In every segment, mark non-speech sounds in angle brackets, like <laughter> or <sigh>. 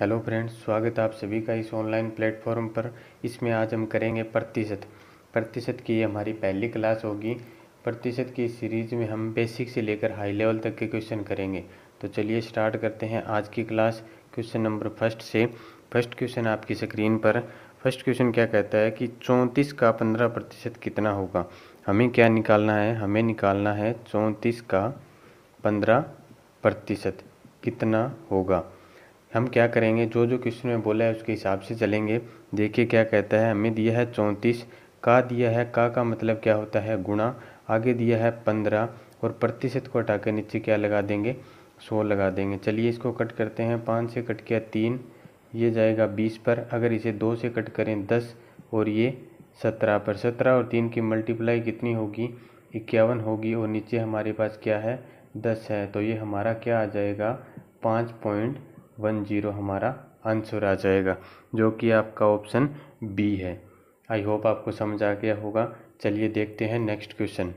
hello friends स्वागत है आप सभी का इस ऑनलाइन प्लेटफॉर्म पर इसमें आज हम करेंगे प्रतिशत प्रतिशत की ये हमारी पहली क्लास होगी प्रतिशत की सीरीज में हम बेसिक से लेकर हाई लेवल तक के क्वेश्चन करेंगे तो चलिए स्टार्ट करते हैं आज की क्लास क्वेश्चन नंबर फर्स्ट से फर्स्ट क्वेश्चन आपकी स्क्रीन पर फर्स्ट क्वेश्चन क्या कहता है कि चौंतीस का पंद्रह प्रतिशत कितना होगा हमें क्या निकालना है हमें निकालना है चौंतीस का पंद्रह प्रतिशत कितना होगा हम क्या करेंगे जो जो क्वेश्चन में बोला है उसके हिसाब से चलेंगे देखिए क्या कहता है हमें दिया है चौंतीस का दिया है का का मतलब क्या होता है गुणा आगे दिया है पंद्रह और प्रतिशत को हटा के नीचे क्या लगा देंगे सौ लगा देंगे चलिए इसको कट करते हैं पाँच से कट किया तीन ये जाएगा बीस पर अगर इसे दो से कट करें दस और ये सत्रह पर सत्रह और तीन की मल्टीप्लाई कितनी होगी इक्यावन होगी और नीचे हमारे पास क्या है दस है तो ये हमारा क्या आ जाएगा पाँच पॉइंट वन जीरो हमारा आंसर आ जाएगा जो कि आपका ऑप्शन बी है आई होप आपको समझ आ गया होगा चलिए देखते हैं नेक्स्ट क्वेश्चन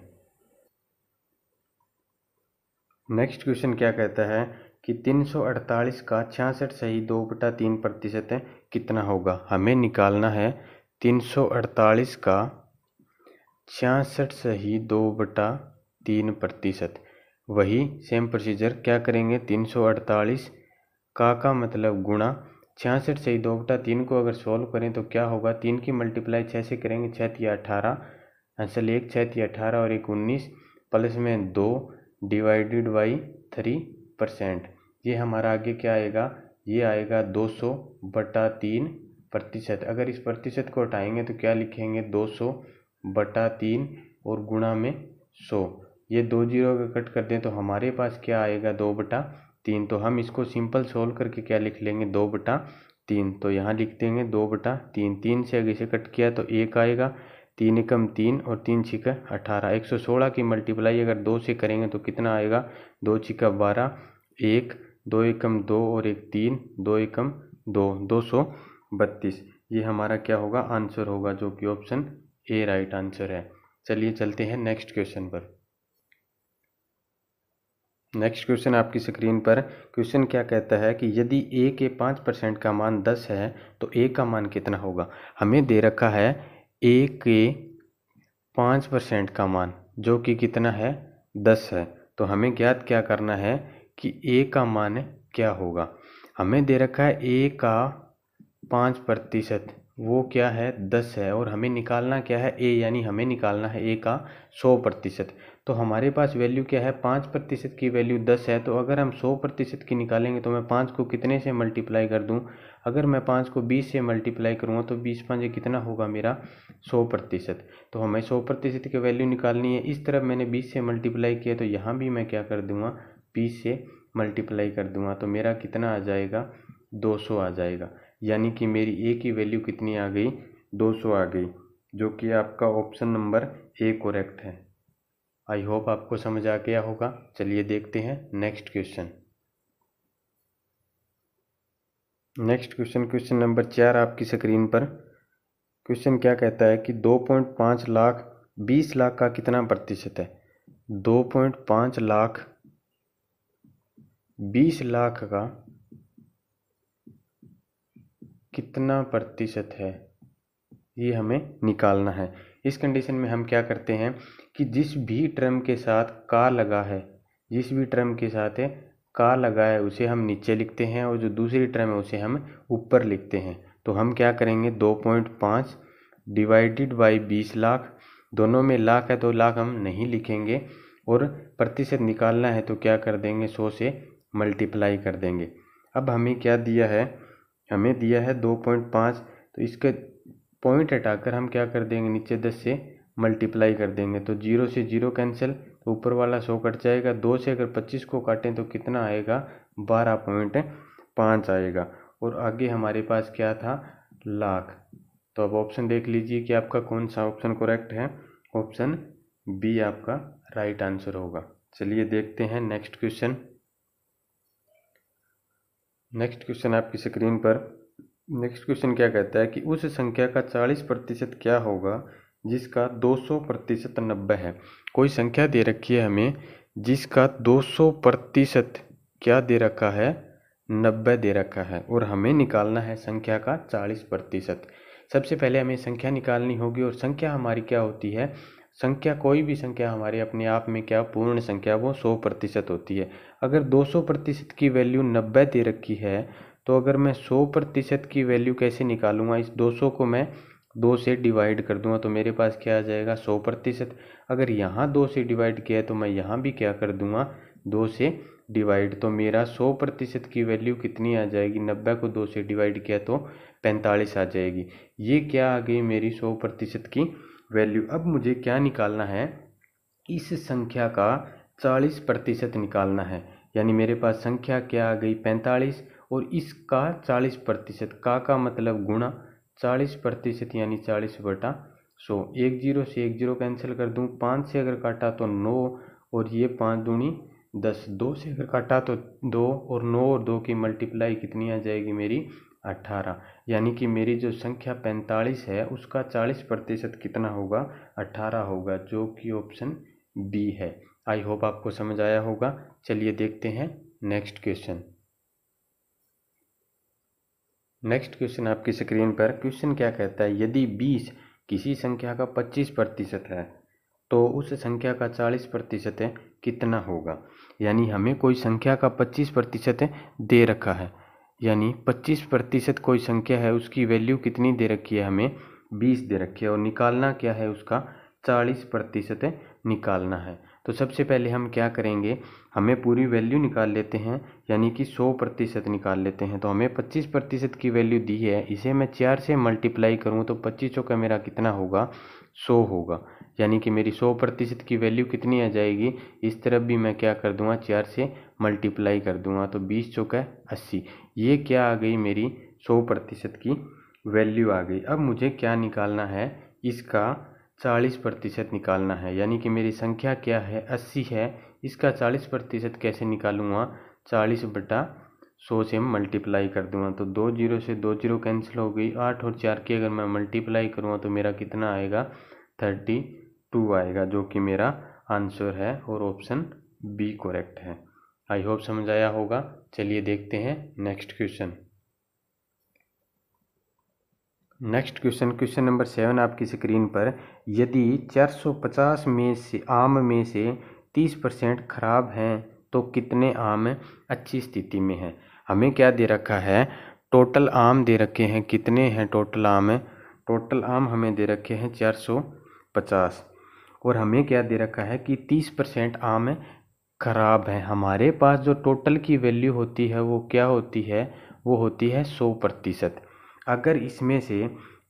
नेक्स्ट क्वेश्चन क्या कहता है कि 348 का छियासठ सही दो बटा तीन प्रतिशत है कितना होगा हमें निकालना है 348 का छियासठ सही दो बटा तीन प्रतिशत वही सेम प्रोसीजर क्या करेंगे 348 का का मतलब गुणा छियासठ से दो बटा तीन को अगर सॉल्व करें तो क्या होगा तीन की मल्टीप्लाई छः से करेंगे छः ती अठारह आंसर एक छः ती अठारह और एक उन्नीस प्लस में दो डिवाइडेड बाई थ्री परसेंट ये हमारा आगे क्या आएगा ये आएगा दो सौ बटा तीन प्रतिशत अगर इस प्रतिशत को हटाएंगे तो क्या लिखेंगे दो सौ बटा तीन और गुणा में सौ ये दो जीरो अगर कट कर दें तो हमारे पास क्या आएगा दो बटा तीन तो हम इसको सिंपल सोल्व करके क्या लिख लेंगे दो बटा तीन तो यहाँ लिख देंगे दो बटा तीन तीन से अगर इसे कट किया तो एक आएगा तीन एकम तीन और तीन छिका अठारह एक सौ सोलह की मल्टीप्लाई अगर दो से करेंगे तो कितना आएगा दो छिका बारह एक दो एकम दो और एक तीन दो एकम दो दो सौ बत्तीस ये हमारा क्या होगा आंसर होगा जो कि ऑप्शन ए राइट आंसर है चलिए चलते हैं नेक्स्ट क्वेश्चन पर नेक्स्ट क्वेश्चन आपकी स्क्रीन पर क्वेश्चन क्या कहता है कि यदि ए के पाँच परसेंट का मान दस है तो ए का मान कितना होगा हमें दे रखा है ए के पाँच परसेंट का मान जो कि कितना है दस है तो हमें ज्ञात क्या करना है कि ए का मान क्या होगा हमें दे रखा है ए का पाँच प्रतिशत वो क्या है दस है और हमें निकालना क्या है ए यानी हमें निकालना है ए का सौ प्रतिशत तो हमारे पास वैल्यू क्या है पाँच प्रतिशत की वैल्यू दस है तो अगर हम सौ प्रतिशत की निकालेंगे तो मैं पाँच को कितने से मल्टीप्लाई कर दूँ अगर मैं पाँच को बीस से मल्टीप्लाई करूँगा तो बीस पाँच कितना होगा मेरा सौ प्रतिशत तो हमें सौ प्रतिशत की वैल्यू निकालनी है इस तरफ मैंने बीस से मल्टीप्लाई किया तो यहाँ भी मैं क्या कर दूँगा बीस से मल्टीप्लाई कर दूँगा तो मेरा कितना आ जाएगा दो सौ आ जाएगा यानी कि मेरी ए की वैल्यू कितनी आ गई 200 आ गई जो कि आपका ऑप्शन नंबर ए करेक्ट है आई होप आपको समझ आ गया होगा चलिए देखते हैं next question next question question number चार आपकी स्क्रीन पर क्वेश्चन क्या कहता है कि दो पॉइंट पाँच लाख बीस लाख का कितना प्रतिशत है दो पॉइंट पाँच लाख बीस लाख का कितना प्रतिशत है ये हमें निकालना है इस कंडीशन में हम क्या करते हैं कि जिस भी टर्म के साथ का लगा है जिस भी टर्म के साथ है का लगा है उसे हम नीचे लिखते हैं और जो दूसरी टर्म है उसे हम ऊपर लिखते हैं तो हम क्या करेंगे दो पॉइंट पाँच डिवाइडेड बाई बीस लाख दोनों में लाख है तो लाख हम नहीं लिखेंगे और प्रतिशत निकालना है तो क्या कर देंगे सौ से मल्टीप्लाई कर देंगे अब हमें क्या दिया है हमें दिया है दो पॉइंट पाँच तो इसके पॉइंट हटाकर हम क्या कर देंगे नीचे दस से मल्टीप्लाई कर देंगे तो जीरो से जीरो कैंसिल तो ऊपर वाला सौ कट जाएगा दो से अगर पच्चीस को काटें तो कितना आएगा बारह पॉइंट पाँच आएगा और आगे हमारे पास क्या था लाख तो अब ऑप्शन देख लीजिए कि आपका कौन सा ऑप्शन करेक्ट है ऑप्शन बी आपका राइट आंसर होगा चलिए देखते हैं नेक्स्ट क्वेश्चन नेक्स्ट क्वेश्चन आपकी स्क्रीन पर नेक्स्ट क्वेश्चन क्या कहता है कि उस संख्या का चालीस प्रतिशत क्या होगा जिसका दो सौ प्रतिशत नब्बे है कोई संख्या दे रखी है हमें जिसका दो सौ प्रतिशत क्या दे रखा है नब्बे दे रखा है और हमें निकालना है संख्या का चालीस प्रतिशत सबसे पहले हमें संख्या निकालनी होगी और संख्या हमारी क्या होती है संख्या कोई भी संख्या हमारे अपने आप में क्या पूर्ण संख्या वो सौ प्रतिशत होती है अगर दो सौ प्रतिशत की वैल्यू नब्बे दे रखी है तो अगर मैं सौ प्रतिशत की वैल्यू कैसे निकालूंगा इस दो सौ को मैं दो से डिवाइड कर दूंगा तो मेरे पास क्या आ जाएगा सौ प्रतिशत अगर यहाँ दो से डिवाइड किया है तो मैं यहाँ भी क्या कर दूंगा दो से डिवाइड तो मेरा सौ प्रतिशत की वैल्यू कितनी आ जाएगी नब्बे को दो से डिवाइड किया तो पैंतालीस आ जाएगी ये क्या आ गई मेरी सौ प्रतिशत की वैल्यू अब मुझे क्या निकालना है इस संख्या का चालीस प्रतिशत निकालना है यानी मेरे पास संख्या क्या आ गई पैंतालीस और इसका चालीस प्रतिशत का का मतलब गुणा चालीस प्रतिशत यानी चालीस बटा सो एक जीरो से एक जीरो कैंसिल कर दूँ पाँच से अगर काटा तो नौ और ये पाँच दूनी दस दो से अगर काटा तो दो और नौ और दो की मल्टीप्लाई कितनी आ जाएगी मेरी अट्ठारह यानी कि मेरी जो संख्या पैंतालीस है उसका चालीस प्रतिशत कितना होगा अट्ठारह होगा जो कि ऑप्शन बी है आई होप आपको समझ आया होगा चलिए देखते हैं नेक्स्ट क्वेश्चन नेक्स्ट क्वेश्चन आपकी स्क्रीन पर क्वेश्चन क्या कहता है यदि बीस किसी संख्या का पच्चीस प्रतिशत है तो उस संख्या का चालीस प्रतिशत कितना होगा यानी हमें कोई संख्या का पच्चीस प्रतिशत दे रखा है यानी पच्चीस प्रतिशत कोई संख्या है उसकी वैल्यू कितनी दे रखी है हमें बीस दे रखी है और निकालना क्या है उसका चालीस प्रतिशत निकालना है तो सबसे पहले हम क्या करेंगे हमें पूरी वैल्यू निकाल लेते हैं यानी कि सौ प्रतिशत निकाल लेते हैं तो हमें पच्चीस प्रतिशत की वैल्यू दी है इसे मैं चार से मल्टीप्लाई करूँ तो पच्चीस सौ का मेरा कितना होगा सौ होगा यानी कि मेरी सौ प्रतिशत की वैल्यू कितनी आ जाएगी इस तरफ भी मैं क्या कर दूंगा चार से मल्टीप्लाई कर दूंगा तो बीस चौका अस्सी ये क्या आ गई मेरी सौ प्रतिशत की वैल्यू आ गई अब मुझे क्या निकालना है इसका चालीस प्रतिशत निकालना है यानी कि मेरी संख्या क्या है अस्सी है इसका चालीस प्रतिशत कैसे निकालूंगा चालीस बटा सौ से मल्टीप्लाई कर दूंगा तो दो जीरो से दो जीरो कैंसिल हो गई आठ और चार की अगर मैं मल्टीप्लाई करूँगा तो मेरा कितना आएगा थर्टी टू आएगा जो कि मेरा आंसर है और ऑप्शन बी करेक्ट है आई होप समझ आया होगा चलिए देखते हैं next question next question question number seven आपकी स्क्रीन पर यदि 450 में से आम में से 30 परसेंट खराब हैं तो कितने आम अच्छी स्थिति में हैं हमें क्या दे रखा है टोटल आम दे रखे हैं कितने हैं टोटल आम टोटल आम हमें दे रखे हैं 450 और हमें क्या दे रखा है कि तीस परसेंट आम खराब है हमारे पास जो टोटल की वैल्यू होती है वो क्या होती है वो होती है सौ प्रतिशत अगर इसमें से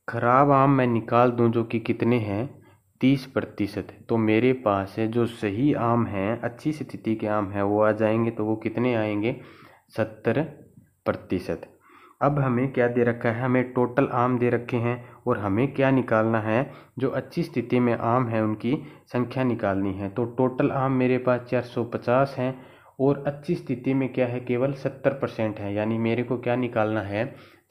खराब आम मैं निकाल दूं जो कि कितने हैं तीस प्रतिशत तो मेरे पास है जो सही आम हैं अच्छी स्थिति के आम हैं वो आ जाएंगे तो वो कितने आएंगे सत्तर प्रतिशत अब हमें क्या दे रखा है हमें टोटल आम दे रखे हैं और हमें क्या निकालना है जो अच्छी स्थिति में आम है उनकी संख्या निकालनी है तो टोटल आम मेरे पास चार सौ पचास हैं और अच्छी स्थिति में क्या है केवल सत्तर परसेंट है यानी मेरे को क्या निकालना है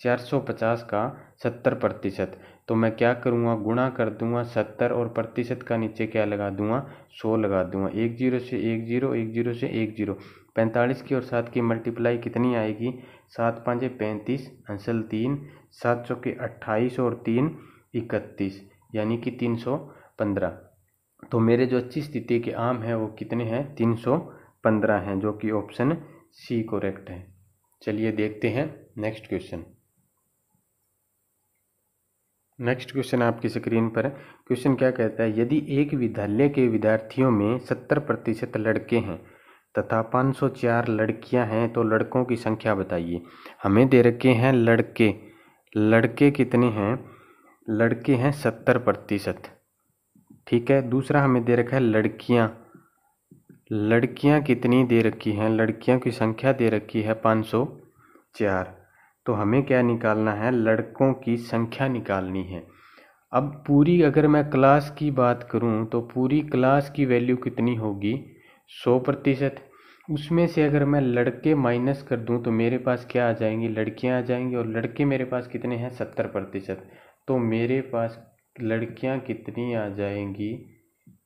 चार सौ पचास का सत्तर प्रतिशत तो मैं क्या करूँगा गुणा कर दूँगा सत्तर और प्रतिशत का नीचे क्या लगा दूँगा सौ लगा दूँगा एक जीरो से एक जीरो एक जीरो से एक जीरो पैंतालीस की और सात की मल्टीप्लाई कितनी आएगी सात पाँचे पैंतीस अंसल तीन सात सौ के अट्ठाईस और तीन इकतीस यानी कि तीन सौ पंद्रह तो मेरे जो अच्छी स्थिति के आम हैं वो कितने हैं तीन सौ पंद्रह हैं जो कि ऑप्शन सी कोरेक्ट है चलिए देखते हैं नेक्स्ट क्वेश्चन नेक्स्ट क्वेश्चन आपकी स्क्रीन पर है क्वेश्चन क्या कहता है यदि एक विद्यालय के विद्यार्थियों में सत्तर प्रतिशत लड़के हैं तथा पाँच सौ चार लड़कियां हैं तो लड़कों की संख्या बताइए हमें दे रखे हैं लड़के लड़के कितने हैं लड़के हैं सत्तर प्रतिशत ठीक है दूसरा हमें दे रखा है लड़कियां लड़कियां कितनी दे रखी हैं लड़कियों की संख्या दे रखी है पाँच सौ चार तो हमें क्या निकालना है लड़कों की संख्या निकालनी है अब पूरी अगर मैं क्लास की बात करूँ तो पूरी क्लास की वैल्यू कितनी होगी सौ प्रतिशत उसमें से अगर मैं लड़के माइनस कर दूं तो मेरे पास क्या आ जाएंगी लड़कियां आ जाएंगी और लड़के मेरे पास कितने हैं सत्तर प्रतिशत तो मेरे पास लड़कियां कितनी आ जाएंगी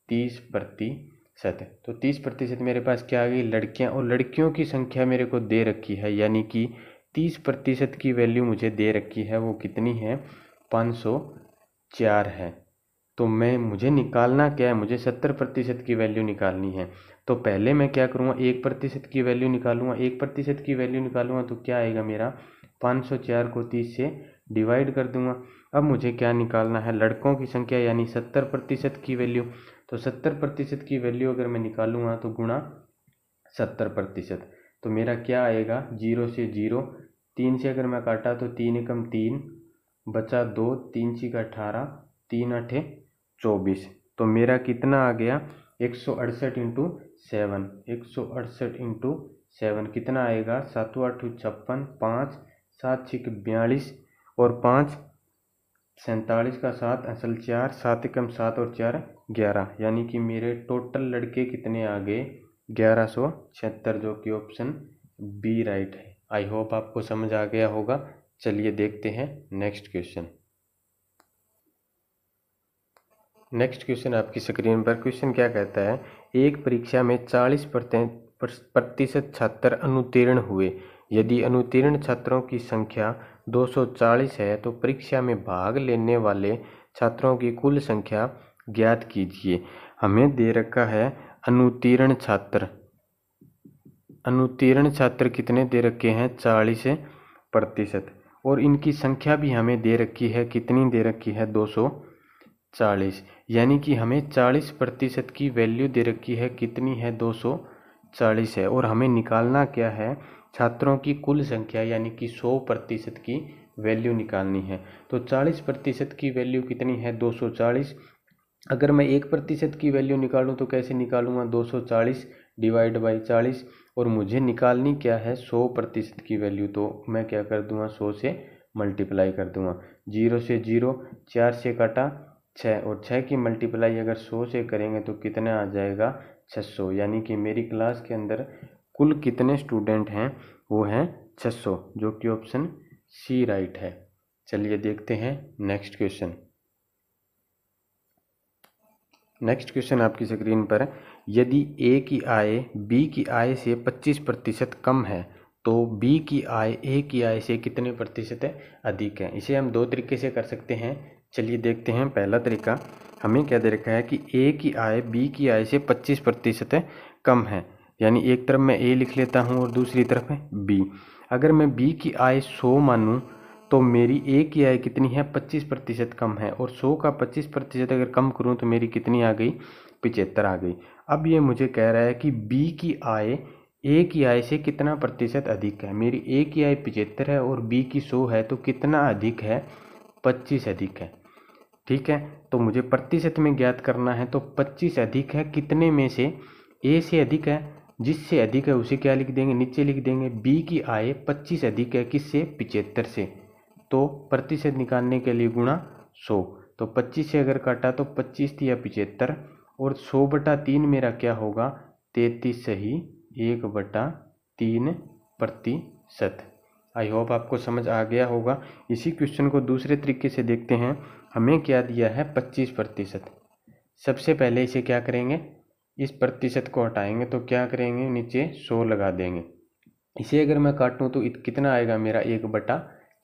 तीस प्रतिशत तो तीस प्रतिशत मेरे पास क्या आ गई लड़कियां और लड़कियों की संख्या मेरे को दे रखी है यानी कि तीस प्रतिशत की वैल्यू मुझे दे रखी है वो कितनी है पाँच सौ चार है तो मैं मुझे निकालना क्या है मुझे सत्तर प्रतिशत की वैल्यू निकालनी है तो पहले मैं क्या करूँगा एक प्रतिशत की वैल्यू निकालूँगा एक प्रतिशत की वैल्यू निकालूँगा तो क्या आएगा मेरा पाँच सौ चार को तीस से डिवाइड कर दूंगा अब मुझे क्या निकालना है लड़कों की संख्या यानी सत्तर प्रतिशत की वैल्यू तो सत्तर प्रतिशत की वैल्यू अगर मैं निकालूंगा तो गुणा सत्तर प्रतिशत तो मेरा क्या आएगा जीरो से जीरो तीन से अगर मैं काटा तो तीन एकम तीन बचा दो तीन सी का अठारह तीन अठे चौबीस तो मेरा कितना आ गया एक सौ अड़सठ इंटू सेवन एक सौ अड़सठ इंटू सेवन कितना आएगा सात आठ छप्पन पाँच सात छिक बयालीस और पाँच सैंतालीस का सात असल चार सात एकम सात और चार ग्यारह यानी कि मेरे टोटल लड़के कितने आ गए ग्यारह सौ छिहत्तर जो कि ऑप्शन बी राइट है आई होप आपको समझ आ गया होगा चलिए देखते हैं नेक्स्ट क्वेश्चन नेक्स्ट क्वेश्चन आपकी स्क्रीन पर क्वेश्चन क्या कहता है एक परीक्षा में चालीस प्रतिशत छात्र अनुत्तीर्ण हुए यदि अनुत्तीर्ण छात्रों की संख्या 240 है तो परीक्षा में भाग लेने वाले छात्रों की कुल संख्या ज्ञात कीजिए हमें दे रखा है अनुत्तीर्ण छात्र अनुत्तीर्ण छात्र कितने दे रखे हैं चालीस प्रतिशत और इनकी संख्या भी हमें दे रखी है कितनी दे रखी है दो सौ चालीस यानी कि हमें चालीस प्रतिशत की वैल्यू दे रखी है कितनी है दो सौ चालीस है और हमें निकालना क्या है छात्रों की कुल संख्या यानी कि सौ प्रतिशत की वैल्यू निकालनी है तो चालीस प्रतिशत की वैल्यू कितनी है दो सौ चालीस अगर मैं एक प्रतिशत की वैल्यू निकालूँ तो कैसे निकालूंगा दो सौ चालीस डिवाइड बाई चालीस और मुझे निकालनी क्या है सौ प्रतिशत की वैल्यू तो मैं क्या कर दूँगा सौ से मल्टीप्लाई कर दूँगा जीरो से जीरो चार से काटा छः और छः की मल्टीप्लाई अगर सौ से करेंगे तो कितने आ जाएगा छः सौ यानी कि मेरी क्लास के अंदर कुल कितने स्टूडेंट हैं वो हैं छः सौ जो कि ऑप्शन सी राइट है चलिए देखते हैं नेक्स्ट क्वेश्चन नेक्स्ट क्वेश्चन आपकी स्क्रीन पर है यदि ए की आय बी की आय से पच्चीस प्रतिशत कम है तो बी की आय ए की आय से कितने प्रतिशत अधिक है इसे हम दो तरीके से कर सकते हैं चलिए देखते हैं पहला तरीका हमें क्या दे रखा है कि ए की आय बी की आय से पच्चीस प्रतिशत कम है यानी एक तरफ मैं ए लिख लेता हूँ और दूसरी तरफ है बी अगर मैं बी की आय सौ मानूँ तो मेरी ए की आय कितनी है पच्चीस प्रतिशत कम है और सौ का पच्चीस प्रतिशत अगर कम करूँ तो मेरी कितनी आ गई पिचहत्तर आ गई अब ये मुझे कह रहा है कि बी की आय ए की आय से कितना प्रतिशत अधिक है मेरी ए की आय पिचहत्तर है और बी की सौ है तो कितना अधिक है पच्चीस अधिक है ठीक है तो मुझे प्रतिशत में ज्ञात करना है तो पच्चीस अधिक है कितने में से ए से अधिक है जिससे अधिक है उसे क्या लिख देंगे नीचे लिख देंगे बी की आय पच्चीस अधिक है किससे पिचहत्तर से तो प्रतिशत निकालने के लिए गुणा सौ तो पच्चीस से अगर काटा तो पच्चीस थी या पिचहत्तर और सौ बटा तीन मेरा क्या होगा तैतीस सही एक बटा तीन प्रतिशत आई होप आपको समझ आ गया होगा इसी क्वेश्चन को दूसरे तरीके से देखते हैं हमें क्या दिया है पच्चीस प्रतिशत सबसे पहले इसे क्या करेंगे इस प्रतिशत को हटाएंगे तो क्या करेंगे नीचे सौ लगा देंगे इसे अगर मैं काटूँ तो कितना आएगा मेरा एक बटा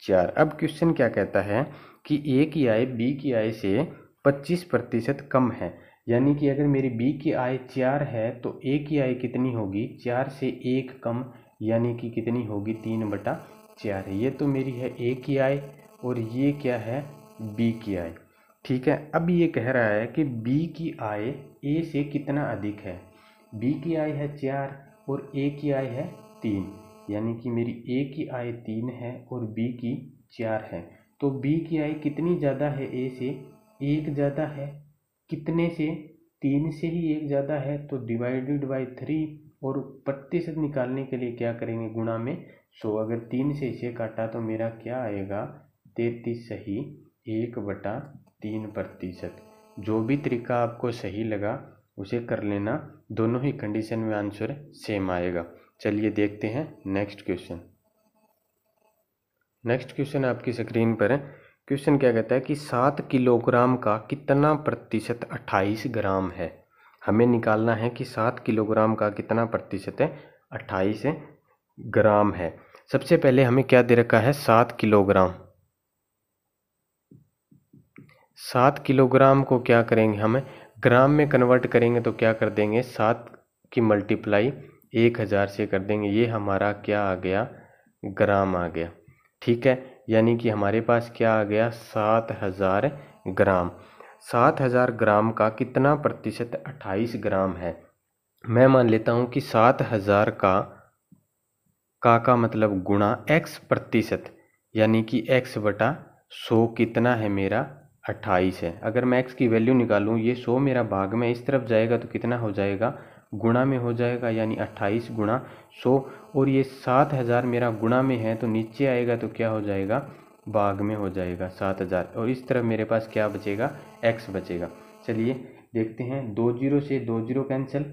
चार अब क्वेश्चन क्या कहता है कि ए की आय बी की आय से पच्चीस प्रतिशत कम है यानी कि अगर मेरी बी की आय चार है तो ए की आय कितनी होगी चार से एक कम यानी कि कितनी होगी तीन बटा चार है ये तो मेरी है ए की आय और ये क्या है बी की आय ठीक है अब ये कह रहा है कि बी की आय ए से कितना अधिक है बी की आय है चार और ए की आय है तीन यानी कि मेरी ए की आय तीन है और बी की चार है तो बी की आय कितनी ज़्यादा है ए से एक ज़्यादा है कितने से तीन से ही एक ज़्यादा है तो डिवाइडेड बाई थ्री और प्रतिशत निकालने के लिए क्या करेंगे गुणा में सो तो अगर तीन से इसे काटा तो मेरा क्या आएगा तैतीस सही एक बटा तीन प्रतिशत जो भी तरीका आपको सही लगा उसे कर लेना दोनों ही कंडीशन में आंसर सेम आएगा चलिए देखते हैं नेक्स्ट क्वेश्चन नेक्स्ट क्वेश्चन आपकी स्क्रीन पर है क्वेश्चन क्या कहता है कि सात किलोग्राम का कितना प्रतिशत अट्ठाईस ग्राम है हमें निकालना है कि सात किलोग्राम का कितना प्रतिशत है अट्ठाईस है ग्राम है सबसे पहले हमें क्या दे रखा है सात किलोग्राम सात किलोग्राम को क्या करेंगे हम ग्राम में कन्वर्ट करेंगे तो क्या कर देंगे सात की मल्टीप्लाई एक हज़ार से कर देंगे ये हमारा क्या आ गया ग्राम आ गया ठीक है यानी कि हमारे पास क्या आ गया सात हज़ार ग्राम सात हज़ार ग्राम का कितना प्रतिशत अट्ठाईस ग्राम है मैं मान लेता हूँ कि सात हज़ार का का का मतलब गुणा एक्स प्रतिशत यानी कि एक्स बटा सौ कितना है मेरा अट्ठाईस है अगर मैं एक्स की वैल्यू निकालूँ ये सौ मेरा भाग में इस तरफ जाएगा तो कितना हो जाएगा गुणा में हो जाएगा यानी अट्ठाईस गुणा सौ और ये सात हज़ार मेरा गुणा में है तो नीचे आएगा तो क्या हो जाएगा भाग में हो जाएगा सात हज़ार और इस तरफ मेरे पास क्या बचेगा एक्स बचेगा चलिए देखते हैं दो जीरो से दो जीरो कैंसिल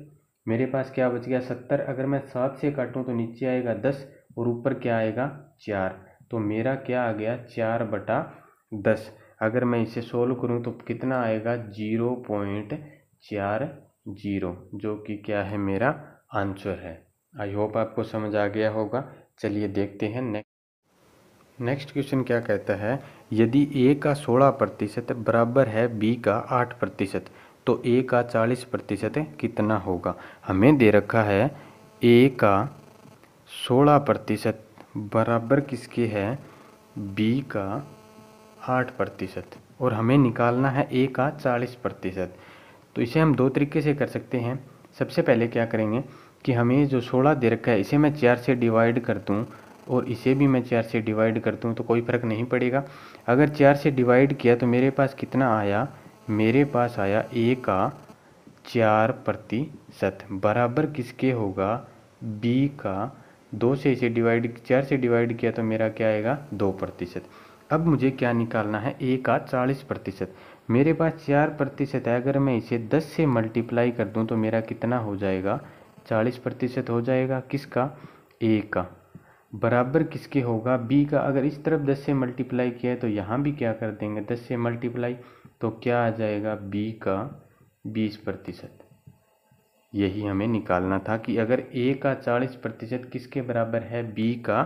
मेरे पास क्या बच गया सत्तर अगर मैं सात से काटूँ तो नीचे आएगा दस और ऊपर क्या आएगा चार तो मेरा क्या आ गया चार बटा दस अगर मैं इसे सोल्व करूँ तो कितना आएगा जीरो पॉइंट चार जीरो जो कि क्या है मेरा आंसर है आई होप आपको समझ आ गया होगा चलिए देखते हैं नेक्स्ट नेक्स्ट क्वेश्चन क्या कहता है यदि ए का सोलह प्रतिशत बराबर है बी का आठ प्रतिशत तो ए का चालीस प्रतिशत कितना होगा हमें दे रखा है ए का सोलह प्रतिशत बराबर किसके है बी का आठ प्रतिशत और हमें निकालना है ए का चालीस प्रतिशत तो इसे हम दो तरीके से कर सकते हैं सबसे पहले क्या करेंगे कि हमें जो सोलह दे रखा है इसे मैं चार से डिवाइड कर दूँ और इसे भी मैं चार से डिवाइड कर दूँ तो कोई फ़र्क नहीं पड़ेगा अगर चार से डिवाइड किया तो मेरे पास कितना आया मेरे पास आया ए का चार प्रतिशत बराबर किसके होगा बी का दो से इसे डिवाइड चार से डिवाइड किया तो मेरा क्या आएगा दो प्रतिशत अब मुझे क्या निकालना है ए का चालीस प्रतिशत मेरे पास चार प्रतिशत है अगर मैं इसे दस से मल्टीप्लाई कर दूं तो मेरा कितना हो जाएगा चालीस प्रतिशत हो जाएगा किसका ए का बराबर किसके होगा बी का अगर इस तरफ दस से मल्टीप्लाई किया है तो यहाँ भी क्या कर देंगे दस से मल्टीप्लाई तो क्या आ जाएगा बी का बीस प्रतिशत यही हमें निकालना था कि अगर ए का चालीस प्रतिशत किसके बराबर है बी का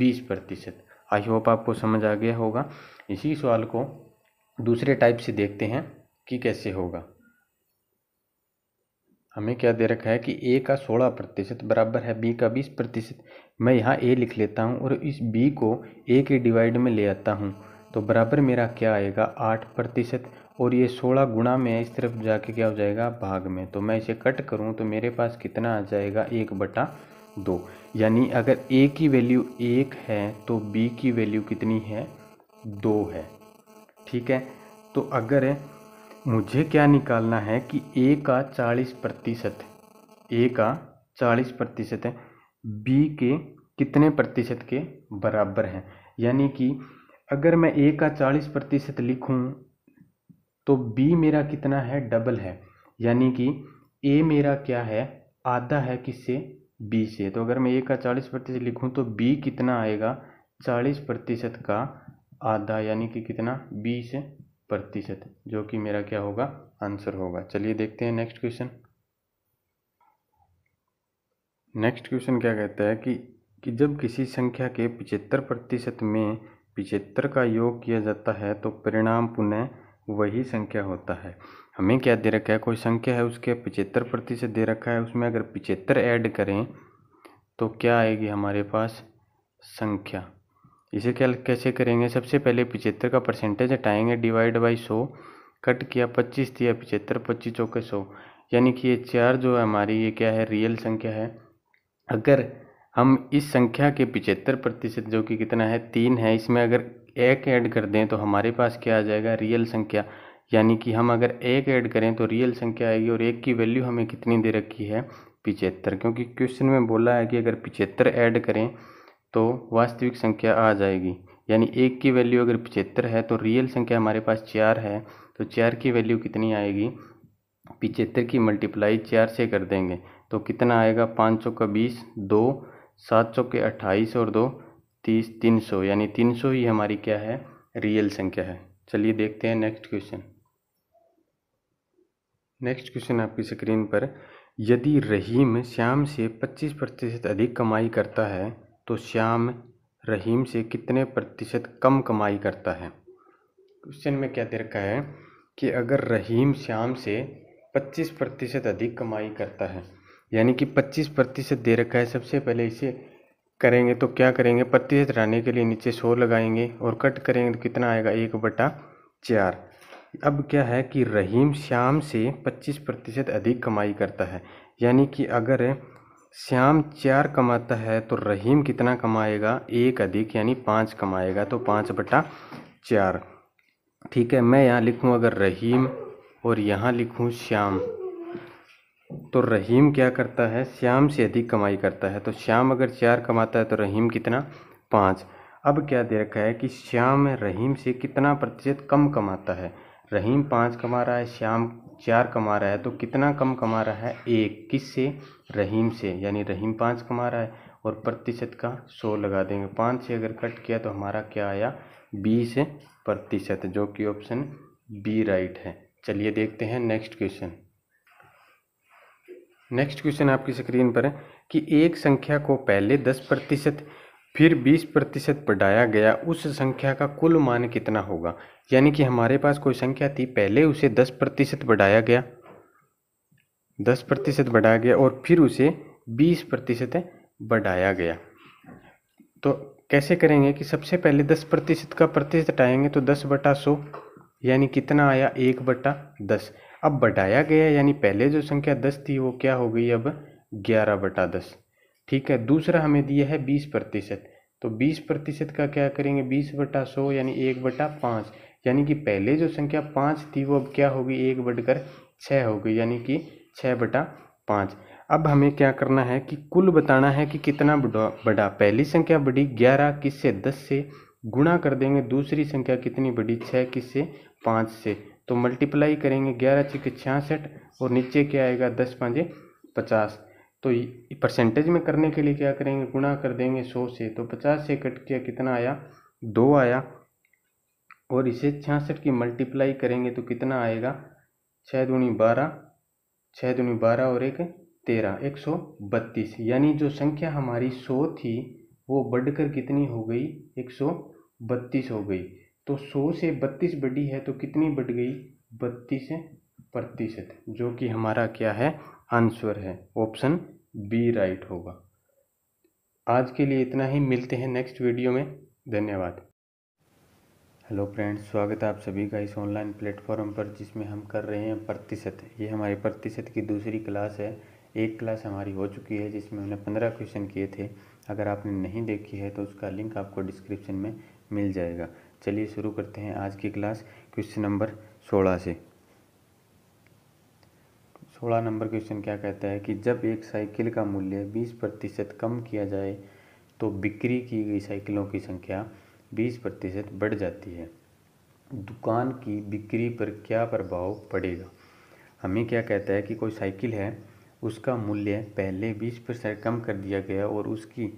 बीस प्रतिशत आई होप आपको समझ आ गया होगा इसी सवाल को दूसरे टाइप से देखते हैं कि कैसे होगा हमें क्या दे रखा है कि ए का सोलह प्रतिशत बराबर है बी का बीस प्रतिशत मैं यहाँ ए लिख लेता हूँ और इस बी को ए के डिवाइड में ले आता हूँ तो बराबर मेरा क्या आएगा आठ प्रतिशत और ये सोलह गुणा में इस तरफ जाके क्या हो जाएगा भाग में तो मैं इसे कट करूँ तो मेरे पास कितना आ जाएगा एक बटा दो यानी अगर ए की वैल्यू एक है तो बी की वैल्यू कितनी है दो है ठीक है तो अगर मुझे क्या निकालना है कि ए का चालीस प्रतिशत ए का चालीस प्रतिशत है बी के कितने प्रतिशत के बराबर हैं यानी कि अगर मैं ए का चालीस प्रतिशत लिखूँ तो बी मेरा कितना है डबल है यानी कि ए मेरा क्या है आधा है किससे बी से तो अगर मैं ए का चालीस प्रतिशत लिखूँ तो बी कितना आएगा चालीस प्रतिशत का आधा यानी कि कितना बीस प्रतिशत जो कि मेरा क्या होगा आंसर होगा चलिए देखते हैं नेक्स्ट क्वेश्चन नेक्स्ट क्वेश्चन क्या कहता है कि कि जब किसी संख्या के पचहत्तर प्रतिशत में पिचहत्तर का योग किया जाता है तो परिणाम पुनः वही संख्या होता है हमें क्या दे रखा है कोई संख्या है उसके पिछहत्तर प्रतिशत दे रखा है उसमें अगर पिछहत्तर ऐड करें तो क्या आएगी हमारे पास संख्या इसे क्या कैसे करेंगे सबसे पहले पिचहत्तर का परसेंटेज हटाएंगे डिवाइड बाई सौ कट किया पच्चीस दिया पिचहत्तर पच्चीस चौके सौ यानी कि ये चार जो है हमारी ये क्या है रियल संख्या है अगर हम इस संख्या के पिचहत्तर प्रतिशत जो कि कितना है तीन है इसमें अगर एक ऐड कर दें तो हमारे पास क्या आ जाएगा रियल संख्या यानी कि हम अगर एक ऐड करें तो रियल संख्या आएगी और एक की वैल्यू हमें कितनी दे रखी है पिचहत्तर क्योंकि क्वेश्चन में बोला है कि अगर पिचहत्तर ऐड करें तो वास्तविक संख्या आ जाएगी यानी एक की वैल्यू अगर पिचहत्तर है तो रियल संख्या हमारे पास चार है तो चार की वैल्यू कितनी आएगी पिचहत्तर की मल्टीप्लाई चार से कर देंगे तो कितना आएगा पाँच सौ का बीस दो सात सौ के अट्ठाईस और दो तीस तीन सौ यानी तीन सौ ही हमारी क्या है रियल संख्या है चलिए देखते हैं नेक्स्ट क्वेश्चन नेक्स्ट क्वेश्चन आपकी स्क्रीन पर यदि रहीम श्याम से पच्चीस प्रतिशत अधिक कमाई करता है तो श्याम रहीम से कितने प्रतिशत कम कमाई करता है क्वेश्चन में क्या दे रखा है कि अगर रहीम श्याम से पच्चीस प्रतिशत अधिक कमाई करता है यानी कि 25 प्रतिशत दे रखा है सबसे पहले इसे करेंगे तो क्या करेंगे प्रतिशत रहने के लिए नीचे सौ लगाएंगे और कट करेंगे तो कितना आएगा एक बटा चार अब क्या है कि रहीम श्याम से 25 प्रतिशत अधिक कमाई करता है यानी कि अगर श्याम चार कमाता है तो रहीम कितना कमाएगा एक अधिक यानी पाँच कमाएगा तो पाँच बटा चार ठीक है मैं यहाँ लिखूँ अगर रहीम और यहाँ लिखूँ श्याम तो रहीम क्या करता है श्याम से अधिक कमाई करता है तो श्याम अगर चार कमाता है तो रहीम कितना पाँच अब क्या दे रखा है कि श्याम रहीम से कितना प्रतिशत कम कमाता है रहीम पाँच कमा रहा है श्याम चार कमा रहा है तो कितना कम कमा रहा है एक किस से रहीम से यानी रहीम पाँच कमा रहा है और प्रतिशत का सौ लगा देंगे पाँच से अगर कट किया तो हमारा क्या आया बीस प्रतिशत जो कि ऑप्शन बी राइट है चलिए देखते हैं नेक्स्ट क्वेश्चन नेक्स्ट क्वेश्चन आपकी स्क्रीन पर है कि एक संख्या को पहले दस प्रतिशत फिर बीस प्रतिशत बढ़ाया गया उस संख्या का कुल मान कितना होगा यानी कि हमारे पास कोई संख्या थी पहले उसे दस प्रतिशत बढ़ाया गया दस प्रतिशत बढ़ाया गया और फिर उसे बीस प्रतिशत बढ़ाया गया तो कैसे करेंगे कि सबसे पहले दस प्रतिशत का प्रतिशत हटाएंगे तो दस बटा सौ यानी कितना आया एक बटा दस अब बढ़ाया गया यानी पहले जो संख्या दस थी वो क्या हो गई अब ग्यारह बटा दस ठीक है दूसरा हमें दिया है बीस प्रतिशत तो बीस प्रतिशत का क्या करेंगे बीस बटा सौ यानी एक बटा पाँच यानी कि पहले जो संख्या पाँच थी वो अब क्या होगी एक बढ़कर छः हो गई यानी कि छः बटा पाँच अब हमें क्या करना है कि कुल बताना है कि कितना बढ़ा पहली संख्या बढ़ी ग्यारह किससे दस से गुणा कर देंगे दूसरी संख्या कितनी बढ़ी छः किससे पाँच से तो मल्टीप्लाई करेंगे ग्यारह छिके छियासठ और नीचे क्या आएगा दस पाँचे पचास तो परसेंटेज में करने के लिए क्या करेंगे गुणा कर देंगे सौ से तो पचास से कट किया कितना आया दो आया और इसे छियासठ की मल्टीप्लाई करेंगे तो कितना आएगा छः दूनी बारह छः दूनी बारह और एक तेरह एक सौ बत्तीस यानी जो संख्या हमारी सौ थी वो बढ़कर कितनी हो गई एक सौ बत्तीस हो गई तो सौ से बत्तीस बढ़ी है तो कितनी बढ़ गई बत्तीस प्रतिशत जो कि हमारा क्या है आंसर है ऑप्शन बी राइट होगा आज के लिए इतना ही मिलते हैं नेक्स्ट वीडियो में धन्यवाद हेलो फ्रेंड्स स्वागत है आप सभी का इस ऑनलाइन प्लेटफॉर्म पर जिसमें हम कर रहे हैं प्रतिशत ये हमारी प्रतिशत की दूसरी क्लास है एक क्लास हमारी हो चुकी है जिसमें हमने पंद्रह क्वेश्चन किए थे अगर आपने नहीं देखी है तो उसका लिंक आपको डिस्क्रिप्शन में मिल जाएगा चलिए शुरू करते हैं आज की क्लास क्वेश्चन नंबर सोलह से सोलह नंबर क्वेश्चन क्या कहता है कि जब एक साइकिल का मूल्य बीस प्रतिशत कम किया जाए तो बिक्री की गई साइकिलों की संख्या बीस प्रतिशत बढ़ जाती है दुकान की बिक्री पर क्या प्रभाव पड़ेगा हमें क्या कहता है कि कोई साइकिल है उसका मूल्य पहले बीस परसेंट कम कर दिया गया और उसकी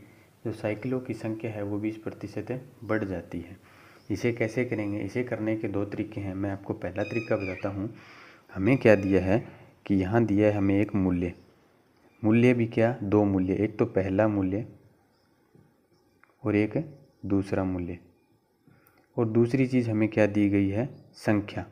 जो साइकिलों की संख्या है वो बीस प्रतिशत बढ़ जाती है इसे कैसे करेंगे इसे करने के दो तरीके हैं मैं आपको पहला तरीका बताता हूँ हमें क्या दिया है कि यहाँ दिया है हमें एक मूल्य मूल्य भी क्या दो मूल्य एक तो पहला मूल्य और एक दूसरा मूल्य और दूसरी चीज़ हमें क्या दी गई है संख्या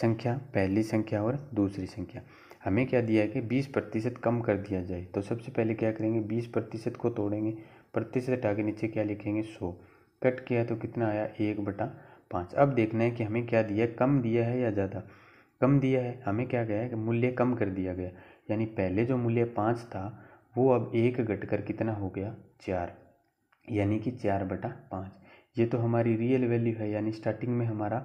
संख्या पहली संख्या और दूसरी संख्या हमें क्या दिया है कि बीस प्रतिशत कम कर दिया जाए तो सबसे पहले क्या करेंगे बीस प्रतिशत को तोड़ेंगे प्रतिशत हटा के नीचे क्या लिखेंगे सौ कट किया तो कितना आया एक बटा पाँच अब देखना है कि हमें क्या दिया कम दिया है या ज़्यादा कम दिया है हमें क्या गया है कि मूल्य कम कर दिया गया यानी पहले जो मूल्य पाँच था वो अब एक घट कर कितना हो गया चार यानी कि चार बटा पाँच ये तो हमारी रियल वैल्यू है यानी स्टार्टिंग में हमारा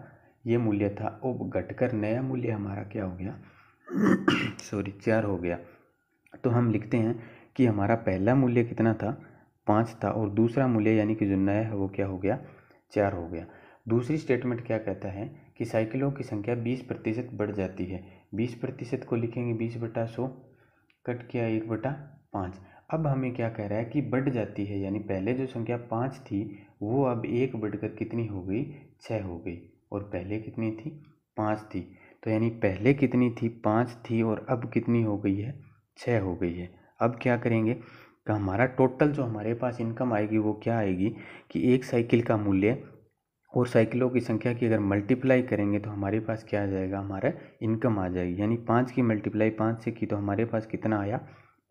ये मूल्य था अब घटकर नया मूल्य हमारा क्या हो गया सॉरी <coughs> चार हो गया तो हम लिखते हैं कि हमारा पहला मूल्य कितना था पाँच था और दूसरा मूल्य यानी कि जो नया है वो क्या हो गया चार हो गया दूसरी स्टेटमेंट क्या कहता है कि साइकिलों की संख्या बीस प्रतिशत बढ़ जाती है बीस प्रतिशत को लिखेंगे बीस बटा सौ कट किया एक बटा पाँच अब हमें क्या कह रहा है कि बढ़ जाती है यानी पहले जो संख्या पाँच थी वो अब एक बढ़कर कितनी हो गई छः हो गई और पहले कितनी थी पाँच थी तो यानी पहले कितनी थी पाँच थी और अब कितनी हो गई है छः हो गई है अब क्या करेंगे का हमारा टोटल जो हमारे पास इनकम आएगी वो क्या आएगी कि एक साइकिल का मूल्य और साइकिलों की संख्या की अगर मल्टीप्लाई करेंगे तो हमारे पास क्या आ जाएगा हमारा इनकम आ जाएगी यानी पाँच की मल्टीप्लाई पाँच से की तो हमारे पास कितना आया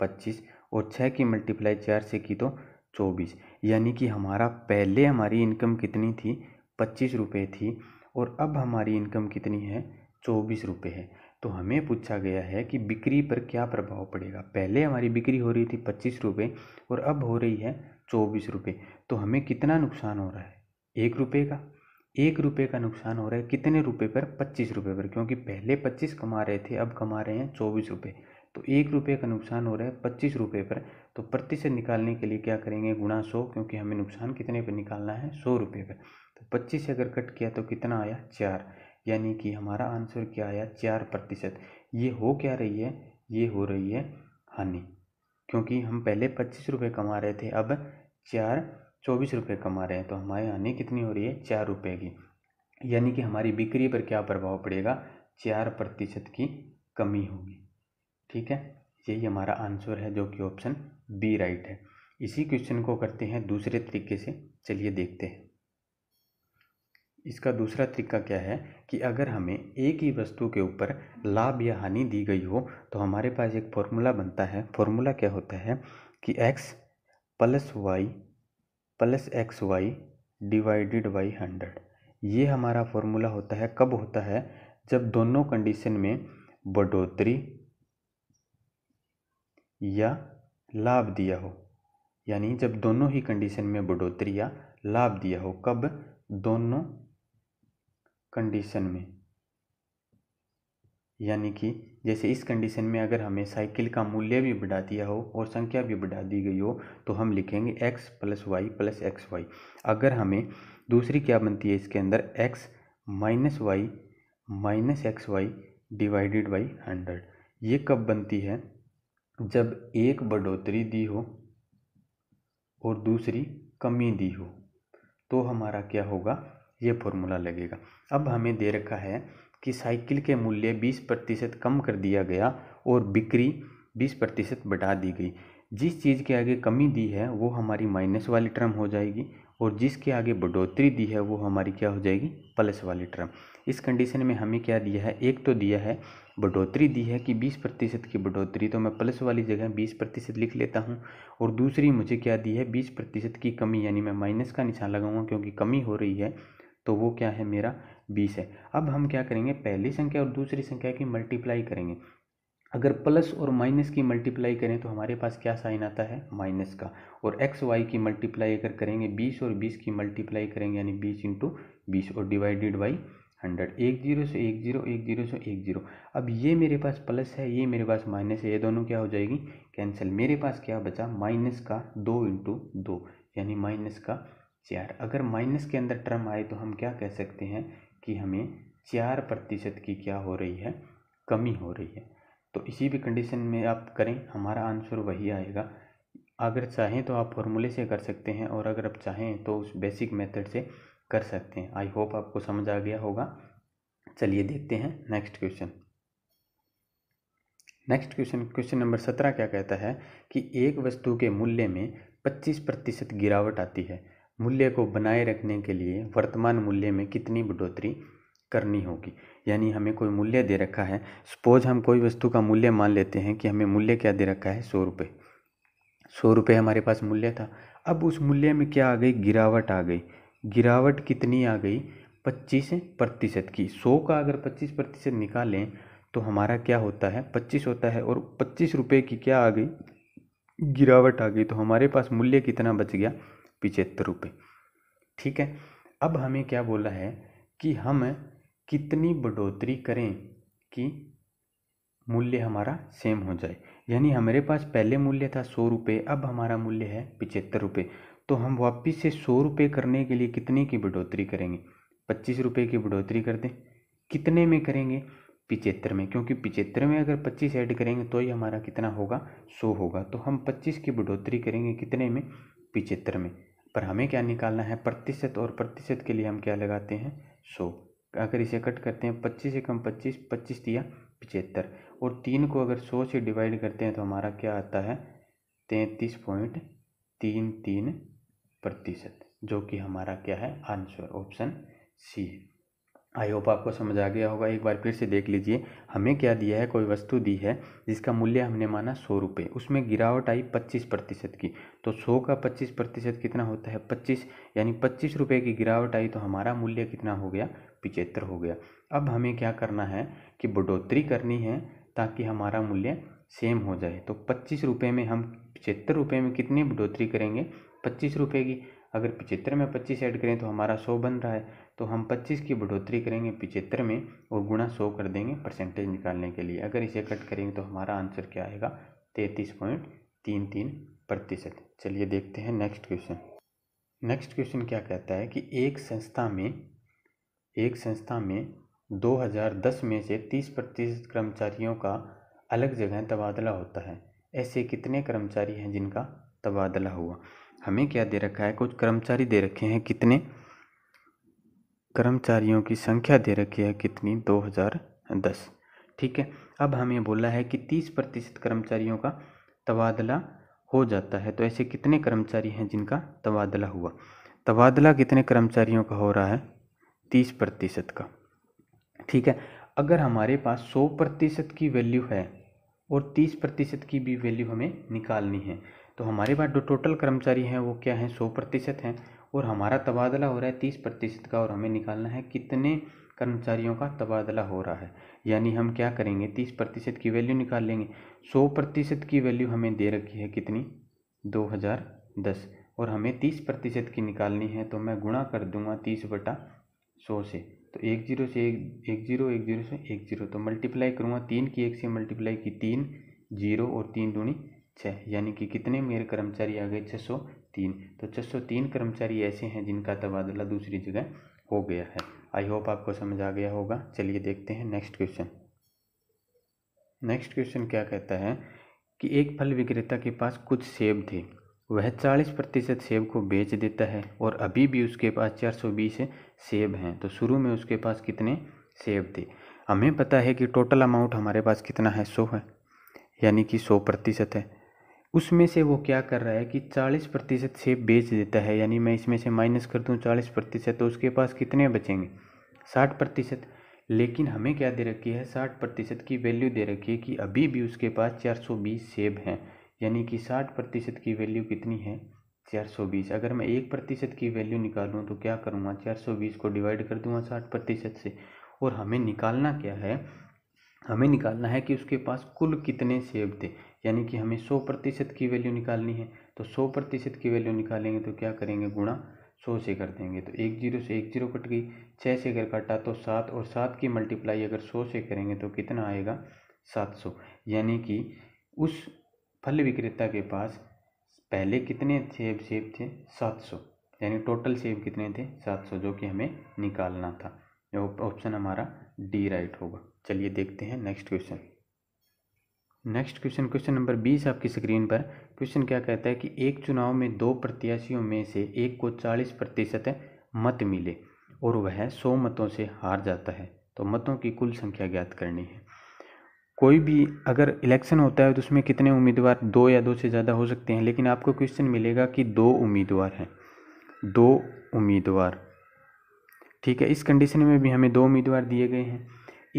पच्चीस और छः की मल्टीप्लाई चार से की तो चौबीस यानी कि हमारा पहले हमारी इनकम कितनी थी पच्चीस रुपये थी और अब हमारी इनकम कितनी है चौबीस रुपये है तो हमें पूछा गया है कि बिक्री पर क्या प्रभाव पड़ेगा पहले हमारी बिक्री हो रही थी पच्चीस रुपये और अब हो रही है चौबीस रुपये तो हमें कितना नुकसान हो रहा है एक रुपये का एक रुपये का नुकसान हो रहा है कितने रुपये पर पच्चीस रुपये पर क्योंकि पहले पच्चीस कमा रहे थे अब कमा रहे हैं चौबीस रुपये तो एक रुपये का नुकसान हो रहा है पच्चीस रुपये पर तो प्रतिशत निकालने के लिए क्या करेंगे गुणा सौ क्योंकि हमें नुकसान कितने पर निकालना है सौ रुपये पर तो पच्चीस से अगर कट किया तो कितना आया चार यानी कि हमारा आंसर क्या आया चार प्रतिशत ये हो क्या रही है ये हो रही है हानि क्योंकि हम पहले पच्चीस रुपये कमा रहे थे अब चार चौबीस रुपये कमा रहे हैं तो हमारी हानि कितनी हो रही है चार रुपये की यानी कि हमारी बिक्री पर क्या प्रभाव पड़ेगा चार प्रतिशत की कमी होगी ठीक है यही हमारा आंसर है जो कि ऑप्शन बी राइट है इसी क्वेश्चन को करते हैं दूसरे तरीके से चलिए देखते हैं इसका दूसरा तरीका क्या है कि अगर हमें एक ही वस्तु के ऊपर लाभ या हानि दी गई हो तो हमारे पास एक फॉर्मूला बनता है फॉर्मूला क्या होता है कि x plus y plus x y divided by hundred ये हमारा फॉर्मूला होता है कब होता है जब दोनों कंडीशन में बढ़ोतरी या लाभ दिया हो यानी जब दोनों ही कंडीशन में बढ़ोतरी या लाभ दिया हो कब दोनों कंडीशन में यानी कि जैसे इस कंडीशन में अगर हमें साइकिल का मूल्य भी बढ़ा दिया हो और संख्या भी बढ़ा दी गई हो तो हम लिखेंगे x plus y plus x y अगर हमें दूसरी क्या बनती है इसके अंदर x minus y minus x y divided by hundred ये कब बनती है जब एक बढ़ोतरी दी हो और दूसरी कमी दी हो तो हमारा क्या होगा ये फॉर्मूला लगेगा अब हमें दे रखा है कि साइकिल के मूल्य 20 प्रतिशत कम कर दिया गया और बिक्री 20 प्रतिशत बढ़ा दी गई जिस चीज़ के आगे कमी दी है वो हमारी माइनस वाली टर्म हो जाएगी और जिसके आगे बढ़ोतरी दी है वो हमारी क्या हो जाएगी प्लस वाली टर्म इस कंडीशन में हमें क्या दिया है एक तो दिया है बढ़ोतरी दी है कि 20 प्रतिशत की बढ़ोतरी तो मैं प्लस वाली जगह 20 प्रतिशत लिख लेता हूँ और दूसरी मुझे क्या दी है 20 प्रतिशत की कमी यानी मैं माइनस का निशान लगाऊंगा क्योंकि कमी हो रही है तो वो क्या है मेरा बीस है अब हम क्या करेंगे पहली संख्या और दूसरी संख्या की मल्टीप्लाई करेंगे अगर प्लस और माइनस की मल्टीप्लाई करें तो हमारे पास क्या साइन आता है माइनस का और एक्स वाई की मल्टीप्लाई अगर करेंगे बीस और बीस की मल्टीप्लाई करेंगे यानी बीस इंटू बीस और डिवाइडेड बाई हंड्रेड एक जीरो से एक जीरो एक जीरो से एक जीरो अब ये मेरे पास प्लस है ये मेरे पास माइनस है ये दोनों क्या हो जाएगी कैंसिल मेरे पास क्या बचा माइनस का दो इंटू दो यानी माइनस का चार अगर माइनस के अंदर टर्म आए तो हम क्या कह सकते हैं कि हमें चार प्रतिशत की क्या हो रही है कमी हो रही है तो इसी भी कंडीशन में आप करें हमारा आंसर वही आएगा अगर चाहें तो आप फॉर्मूले से कर सकते हैं और अगर आप चाहें तो उस बेसिक मेथड से कर सकते हैं आई होप आपको समझ आ गया होगा चलिए देखते हैं next question next question question number सत्रह क्या कहता है कि एक वस्तु के मूल्य में पच्चीस प्रतिशत गिरावट आती है मूल्य को बनाए रखने के लिए वर्तमान मूल्य में कितनी बढ़ोतरी करनी होगी यानी हमें कोई मूल्य दे रखा है सपोज हम कोई वस्तु का मूल्य मान लेते हैं कि हमें मूल्य क्या दे रखा है सौ रुपये सौ रुपये हमारे पास मूल्य था अब उस मूल्य में क्या आ गई गिरावट आ गई गिरावट कितनी आ गई पच्चीस प्रतिशत की सौ का अगर पच्चीस प्रतिशत निकालें तो हमारा क्या होता है पच्चीस होता है और पच्चीस रुपये की क्या आ गई गिरावट आ गई तो हमारे पास मूल्य कितना बच गया पिचहत्तर रुपये ठीक है अब हमें क्या बोला है कि हम कितनी बढ़ोतरी करें कि मूल्य हमारा सेम हो जाए यानी हमारे पास पहले मूल्य था सौ रुपये अब हमारा मूल्य है पिचहत्तर रुपये तो हम वापस से सौ रुपये करने के लिए कितने की बढ़ोतरी करेंगे पच्चीस रुपये की बढ़ोतरी कर दें कितने में करेंगे पिचहत्तर में क्योंकि पिचहत्तर में अगर पच्चीस ऐड करेंगे तो ही हमारा कितना होगा सौ होगा तो हम पच्चीस की बढ़ोतरी करेंगे कितने में पिचहत्तर में पर हमें क्या निकालना है प्रतिशत और प्रतिशत के लिए हम क्या लगाते हैं सौ अगर इसे कट करते हैं पच्चीस से कम पच्चीस पच्चीस दिया पिचहत्तर और तीन को अगर सौ से डिवाइड करते हैं तो हमारा क्या आता है तैंतीस पॉइंट तीन तीन प्रतिशत जो कि हमारा क्या है आंसर ऑप्शन सी है आई होप आपको समझ आ गया होगा एक बार फिर से देख लीजिए हमें क्या दिया है कोई वस्तु दी है जिसका मूल्य हमने माना सौ रुपये उसमें गिरावट आई पच्चीस प्रतिशत की तो सौ का पच्चीस प्रतिशत कितना होता है पच्चीस यानी पच्चीस रुपये की गिरावट आई तो हमारा मूल्य कितना हो गया पिचहत्तर हो गया अब हमें क्या करना है कि बढ़ोतरी करनी है ताकि हमारा मूल्य सेम हो जाए तो पच्चीस रुपये में हम पिचहत्तर रुपये में कितनी बढ़ोतरी करेंगे पच्चीस रुपये की अगर पिचहत्तर में पच्चीस ऐड करें तो हमारा सौ बन रहा है तो हम 25 की बढ़ोतरी करेंगे पिचहत्तर में और गुणा सौ कर देंगे परसेंटेज निकालने के लिए अगर इसे कट करेंगे तो हमारा आंसर क्या आएगा तैंतीस पॉइंट तीन तीन प्रतिशत चलिए देखते हैं नेक्स्ट क्वेश्चन नेक्स्ट क्वेश्चन क्या कहता है कि एक संस्था में एक संस्था में 2010 में से 30 प्रतिशत कर्मचारियों का अलग जगह तबादला होता है ऐसे कितने कर्मचारी हैं जिनका तबादला हुआ हमें क्या दे रखा है कुछ कर्मचारी दे रखे हैं कितने कर्मचारियों की संख्या दे रखी है कितनी दो हज़ार दस ठीक है अब हमें बोला है कि तीस प्रतिशत कर्मचारियों का तबादला हो जाता है तो ऐसे कितने कर्मचारी हैं जिनका तबादला हुआ तबादला कितने कर्मचारियों का हो रहा है तीस प्रतिशत का ठीक है अगर हमारे पास सौ प्रतिशत की वैल्यू है और तीस प्रतिशत की भी वैल्यू हमें निकालनी है तो हमारे पास जो टोटल कर्मचारी हैं वो क्या हैं सौ प्रतिशत हैं और हमारा तबादला हो रहा है तीस प्रतिशत का और हमें निकालना है कितने कर्मचारियों का तबादला हो रहा है यानी हम क्या करेंगे तीस प्रतिशत की वैल्यू निकाल लेंगे सौ प्रतिशत की वैल्यू हमें दे रखी है कितनी दो हज़ार दस और हमें तीस प्रतिशत की निकालनी है तो मैं गुणा कर दूंगा तीस बटा सौ से तो एक जीरो से एक एक जीरो एक जीरो से एक जीरो तो मल्टीप्लाई करूँगा तीन की एक से मल्टीप्लाई की तीन जीरो और तीन दूनी छः यानी कि कितने मेरे कर्मचारी आ गए छः सौ तीन तो छः सौ तीन कर्मचारी ऐसे हैं जिनका तबादला दूसरी जगह हो गया है आई होप आपको समझ आ गया होगा चलिए देखते हैं नेक्स्ट क्वेश्चन नेक्स्ट क्वेश्चन क्या कहता है कि एक फल विक्रेता के पास कुछ सेब थे वह चालीस प्रतिशत सेब को बेच देता है और अभी भी उसके पास चार सौ बीस सेब हैं तो शुरू में उसके पास कितने सेब थे हमें पता है कि टोटल अमाउंट हमारे पास कितना है सौ है यानी कि सौ प्रतिशत है उसमें से वो क्या कर रहा है कि चालीस प्रतिशत सेब बेच देता है यानी मैं इसमें से माइनस कर दूँ चालीस प्रतिशत तो उसके पास कितने बचेंगे साठ प्रतिशत लेकिन हमें क्या दे रखी है साठ प्रतिशत की वैल्यू दे रखी है कि अभी भी उसके पास चार सौ बीस सेब हैं यानी कि साठ प्रतिशत की वैल्यू कितनी है चार सौ बीस अगर मैं एक प्रतिशत की वैल्यू निकालूँ तो क्या करूँगा चार सौ बीस को डिवाइड कर दूँगा साठ प्रतिशत से और हमें निकालना क्या है हमें निकालना है कि उसके पास कुल कितने सेब थे यानी कि हमें सौ प्रतिशत की वैल्यू निकालनी है तो सौ प्रतिशत की वैल्यू निकालेंगे तो क्या करेंगे गुणा सौ से कर देंगे तो एक जीरो से एक जीरो कट गई छः से अगर काटा तो सात और सात की मल्टीप्लाई अगर सौ से करेंगे तो कितना आएगा सात सौ यानी कि उस फल विक्रेता के पास पहले कितने सेब सेब थे सात सौ यानी टोटल सेब कितने थे सात सौ जो कि हमें निकालना था ऑप्शन हमारा डी राइट होगा चलिए देखते हैं next question next question question number बीस आपकी स्क्रीन पर क्वेश्चन क्या कहता है कि एक चुनाव में दो प्रत्याशियों में से एक को चालीस प्रतिशत मत मिले और वह सौ मतों से हार जाता है तो मतों की कुल संख्या ज्ञात करनी है कोई भी अगर इलेक्शन होता है तो उसमें कितने उम्मीदवार दो या दो से ज़्यादा हो सकते हैं लेकिन आपको क्वेश्चन मिलेगा कि दो उम्मीदवार हैं दो उम्मीदवार ठीक है इस कंडीशन में भी हमें दो उम्मीदवार दिए गए हैं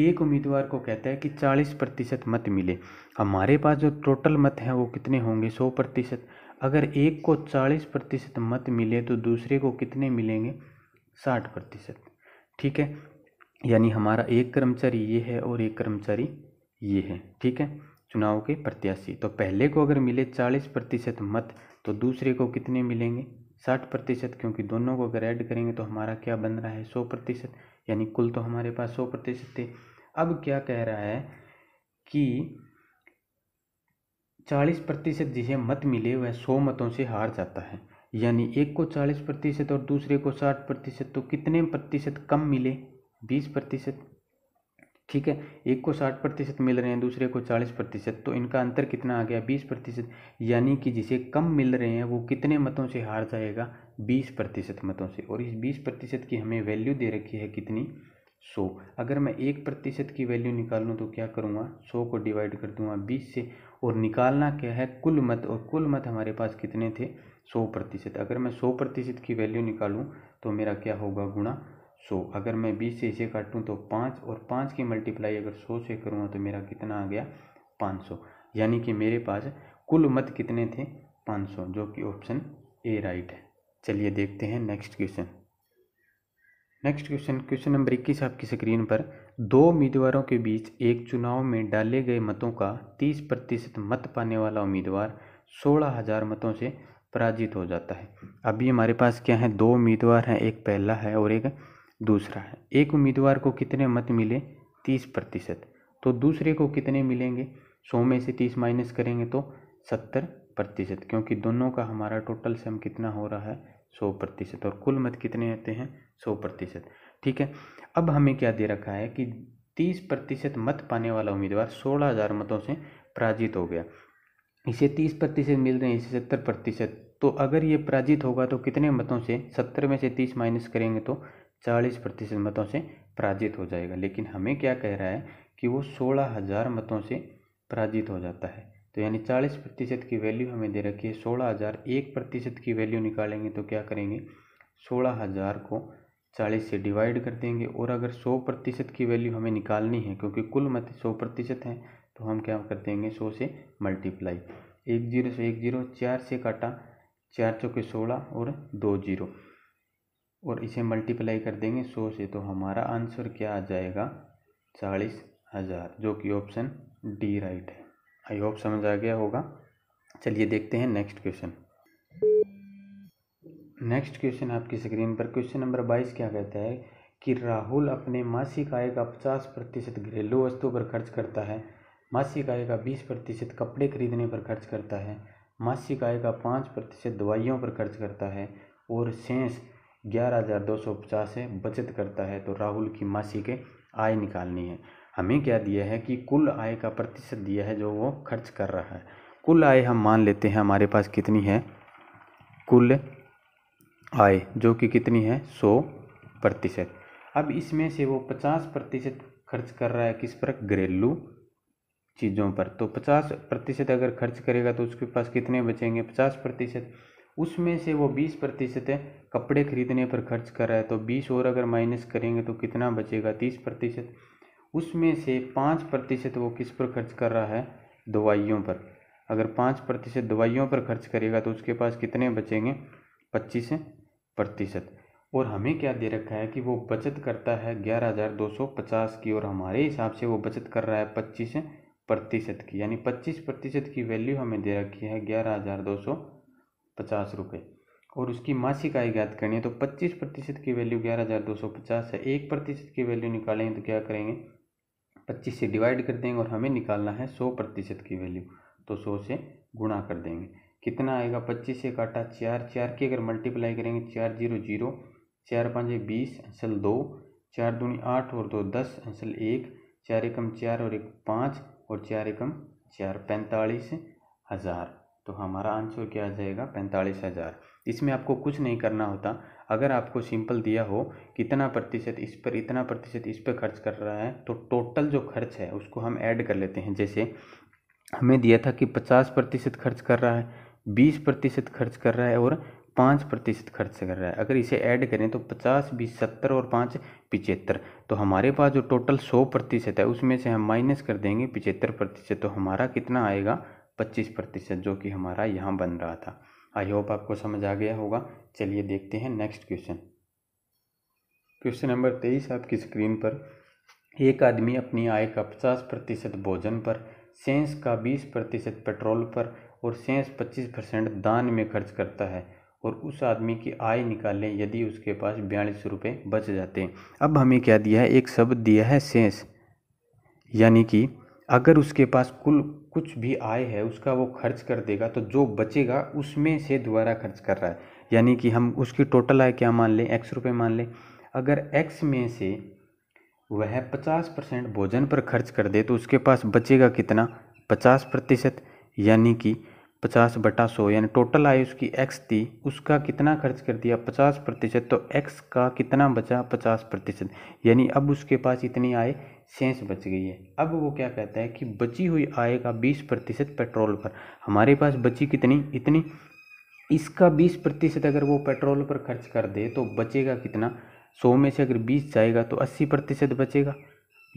एक उम्मीदवार को कहता है कि चालीस प्रतिशत मत मिले हमारे पास जो टोटल मत हैं वो कितने होंगे सौ प्रतिशत अगर एक को चालीस प्रतिशत मत मिले तो दूसरे को कितने मिलेंगे साठ प्रतिशत ठीक है यानी हमारा एक कर्मचारी ये है और एक कर्मचारी ये है ठीक है चुनाव के प्रत्याशी तो पहले को अगर मिले चालीस प्रतिशत मत तो दूसरे को कितने मिलेंगे साठ प्रतिशत क्योंकि दोनों को अगर ऐड करेंगे तो हमारा क्या बन रहा है सौ प्रतिशत यानी कुल तो हमारे पास सौ प्रतिशत थे अब क्या कह रहा है कि चालीस प्रतिशत जिसे मत मिले वह सौ मतों से हार जाता है यानी एक को चालीस प्रतिशत और दूसरे को साठ प्रतिशत तो कितने प्रतिशत कम मिले बीस प्रतिशत ठीक है एक को साठ प्रतिशत मिल रहे हैं दूसरे को चालीस प्रतिशत तो इनका अंतर कितना आ गया बीस प्रतिशत यानी कि जिसे कम मिल रहे हैं वो कितने मतों से हार जाएगा बीस प्रतिशत मतों से और इस बीस प्रतिशत की हमें वैल्यू दे रखी है कितनी सौ अगर मैं एक प्रतिशत की वैल्यू निकाल लूँ तो क्या करूँगा सौ को डिवाइड कर दूँगा बीस से और निकालना क्या है कुल मत और कुल मत हमारे पास कितने थे सौ प्रतिशत अगर मैं सौ प्रतिशत की वैल्यू निकालूँ तो मेरा क्या होगा गुणा सौ अगर मैं बीस से इसे काटूँ तो पाँच और पाँच की मल्टीप्लाई अगर सौ से करूँगा तो मेरा कितना आ गया पाँच सौ यानी कि मेरे पास कुल मत कितने थे पाँच सौ जो कि ऑप्शन ए राइट है चलिए देखते हैं next question next question question number इक्कीस आपकी स्क्रीन पर दो उम्मीदवारों के बीच एक चुनाव में डाले गए मतों का तीस प्रतिशत मत पाने वाला उम्मीदवार सोलह हजार मतों से पराजित हो जाता है अभी हमारे पास क्या है दो उम्मीदवार हैं एक पहला है और एक दूसरा है एक उम्मीदवार को कितने मत मिले तीस प्रतिशत तो दूसरे को कितने मिलेंगे सौ में से तीस माइनस करेंगे तो सत्तर प्रतिशत क्योंकि दोनों का हमारा टोटल सम कितना हो रहा है सौ प्रतिशत और कुल मत कितने आते हैं सौ प्रतिशत ठीक है अब हमें क्या दे रखा है कि तीस प्रतिशत मत पाने वाला उम्मीदवार सोलह हज़ार मतों से पराजित हो गया इसे तीस प्रतिशत मिल रहे हैं इसे सत्तर प्रतिशत तो अगर ये पराजित होगा तो कितने मतों से सत्तर में से तीस माइनस करेंगे तो चालीस प्रतिशत मतों से पराजित हो जाएगा लेकिन हमें क्या कह रहा है कि वो सोलह हज़ार मतों से पराजित हो जाता है तो यानी चालीस प्रतिशत की वैल्यू हमें दे रखी है सोलह हज़ार एक प्रतिशत की वैल्यू निकालेंगे तो क्या करेंगे सोलह हज़ार को चालीस से डिवाइड कर देंगे और अगर सौ प्रतिशत की वैल्यू हमें निकालनी है क्योंकि कुल मत सौ प्रतिशत हैं तो हम क्या कर देंगे सौ से मल्टीप्लाई एक जीरो से एक जीरो चार से काटा चार चौके सोलह और दो जीरो और इसे मल्टीप्लाई कर देंगे सौ से तो हमारा आंसर क्या आ जाएगा चालीस हज़ार जो कि ऑप्शन डी राइट है आई होप समझ आ गया होगा चलिए देखते हैं नेक्स्ट क्वेश्चन नेक्स्ट क्वेश्चन आपकी स्क्रीन पर क्वेश्चन नंबर बाईस क्या कहता है कि राहुल अपने मासिक आय का पचास प्रतिशत घरेलू वस्तु पर खर्च करता है मासिक आय का बीस प्रतिशत कपड़े खरीदने पर खर्च करता है मासिक आय का पाँच प्रतिशत दवाइयों पर खर्च करता है और शेष ग्यारह हज़ार दो सौ पचास है बचत करता है तो राहुल की मासिक आय निकालनी है हमें क्या दिया है कि कुल आय का प्रतिशत दिया है जो वो खर्च कर रहा है कुल आय हम मान लेते हैं हमारे पास कितनी है कुल आय जो कि कितनी है सौ प्रतिशत अब इसमें से वो पचास प्रतिशत खर्च कर रहा है किस पर घरेलू चीज़ों पर तो पचास प्रतिशत अगर खर्च करेगा तो उसके पास कितने बचेंगे पचास प्रतिशत उसमें से वो बीस प्रतिशत कपड़े खरीदने पर खर्च कर रहा है तो बीस और अगर माइनस करेंगे तो कितना बचेगा तीस प्रतिशत उसमें से पाँच प्रतिशत वो किस पर खर्च कर रहा है दवाइयों पर अगर पाँच प्रतिशत दवाइयों पर खर्च करेगा तो उसके पास कितने बचेंगे पच्चीस प्रतिशत और हमें क्या दे रखा है कि वो बचत करता है ग्यारह हज़ार दो सौ पचास की और हमारे हिसाब से वो बचत कर रहा है पच्चीस प्रतिशत की यानी पच्चीस प्रतिशत की वैल्यू हमें दे रखी है ग्यारह हज़ार दो सौ पचास रुपये और उसकी मासिक आय ज्ञात करनी है तो पच्चीस प्रतिशत की वैल्यू ग्यारह हज़ार दो सौ पचास है एक प्रतिशत की वैल्यू निकालेंगे तो क्या करेंगे पच्चीस से डिवाइड कर देंगे और हमें निकालना है सौ प्रतिशत की वैल्यू तो सौ से गुणा कर देंगे कितना आएगा पच्चीस से काटा चार चार की अगर मल्टीप्लाई करेंगे चार जीरो जीरो चार पाँच बीस असल दो चार दूनी आठ और दो दस असल एक चार एकम चार और एक पाँच और चार एकम चार पैंतालीस हज़ार तो हमारा आंसर क्या आ जाएगा पैंतालीस हज़ार इसमें आपको कुछ नहीं करना होता अगर आपको सिंपल दिया हो कितना प्रतिशत इस पर इतना प्रतिशत इस पर खर्च कर रहा है तो टोटल जो खर्च है उसको हम ऐड कर लेते हैं जैसे हमें दिया था कि पचास प्रतिशत खर्च कर रहा है बीस प्रतिशत खर्च कर रहा है और पाँच प्रतिशत खर्च कर रहा है अगर इसे ऐड करें तो पचास बीस सत्तर और पाँच पिचहत्तर तो हमारे पास जो टोटल सौ प्रतिशत है उसमें से हम माइनस कर देंगे पिचहत्तर प्रतिशत तो हमारा कितना आएगा पच्चीस प्रतिशत जो कि हमारा यहाँ बन रहा था आई होप आपको समझ आ गया होगा चलिए देखते हैं नेक्स्ट क्वेश्चन क्वेश्चन नंबर तेईस आपकी स्क्रीन पर एक आदमी अपनी आय का पचास प्रतिशत भोजन पर सेंस का बीस प्रतिशत पेट्रोल पर और सेंस पच्चीस परसेंट दान में खर्च करता है और उस आदमी की आय निकालें यदि उसके पास बयालीस रुपये बच जाते हैं अब हमें क्या दिया है एक शब्द दिया है सेंस यानी कि अगर उसके पास कुल कुछ भी आय है उसका वो खर्च कर देगा तो जो बचेगा उसमें से दोबारा खर्च कर रहा है यानी कि हम उसकी टोटल आय क्या मान लें एक्स रुपये मान लें अगर एक्स में से वह पचास परसेंट भोजन पर खर्च कर दे तो उसके पास बचेगा कितना पचास प्रतिशत यानी कि पचास बटा सौ यानी टोटल आय उसकी एक्स थी उसका कितना खर्च कर दिया पचास प्रतिशत तो एक्स का कितना बचा पचास प्रतिशत यानी अब उसके पास इतनी आय शेष बच गई है अब वो क्या कहता है कि बची हुई आय का बीस प्रतिशत पेट्रोल पर हमारे पास बची कितनी इतनी इसका बीस प्रतिशत अगर वो पेट्रोल पर खर्च कर दे तो बचेगा कितना सौ में से अगर बीस जाएगा तो अस्सी प्रतिशत बचेगा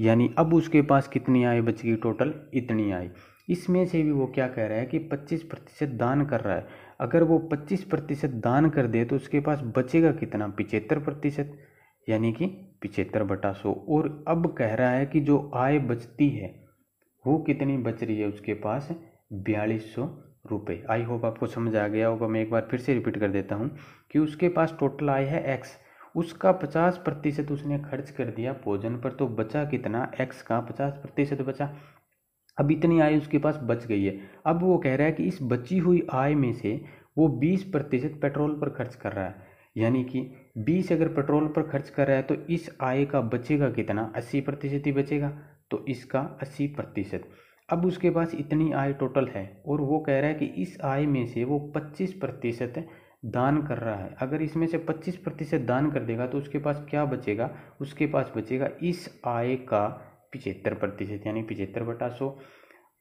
यानी अब उसके पास कितनी आय बच गई टोटल इतनी आय इसमें से भी वो क्या कह रहा है कि 25 प्रतिशत दान कर रहा है अगर वो 25 प्रतिशत दान कर दे तो उसके पास बचेगा कितना पिचहत्तर प्रतिशत यानी कि पिचहत्तर बटा सौ और अब कह रहा है कि जो आय बचती है वो कितनी बच रही है उसके पास बयालीस सौ रुपये आई होप आपको समझ आ गया होगा मैं एक बार फिर से रिपीट कर देता हूँ कि उसके पास टोटल आय है एक्स उसका पचास प्रतिशत उसने खर्च कर दिया भोजन पर तो बचा कितना एक्स का पचास प्रतिशत बचा अब इतनी आय उसके पास बच गई है अब वो कह रहा है कि इस बची हुई आय में से वो बीस प्रतिशत पेट्रोल पर खर्च कर रहा है यानी कि बीस अगर पेट्रोल पर खर्च कर रहा है तो इस आय का बचेगा कितना अस्सी प्रतिशत ही बचेगा तो इसका अस्सी प्रतिशत अब उसके पास इतनी आय टोटल है और वो कह रहा है कि इस आय में से वो पच्चीस प्रतिशत दान कर रहा है अगर इसमें से पच्चीस प्रतिशत दान कर देगा तो उसके पास क्या बचेगा उसके पास बचेगा इस आय का पिचहत्तर प्रतिशत यानी पिचहत्तर बटा सौ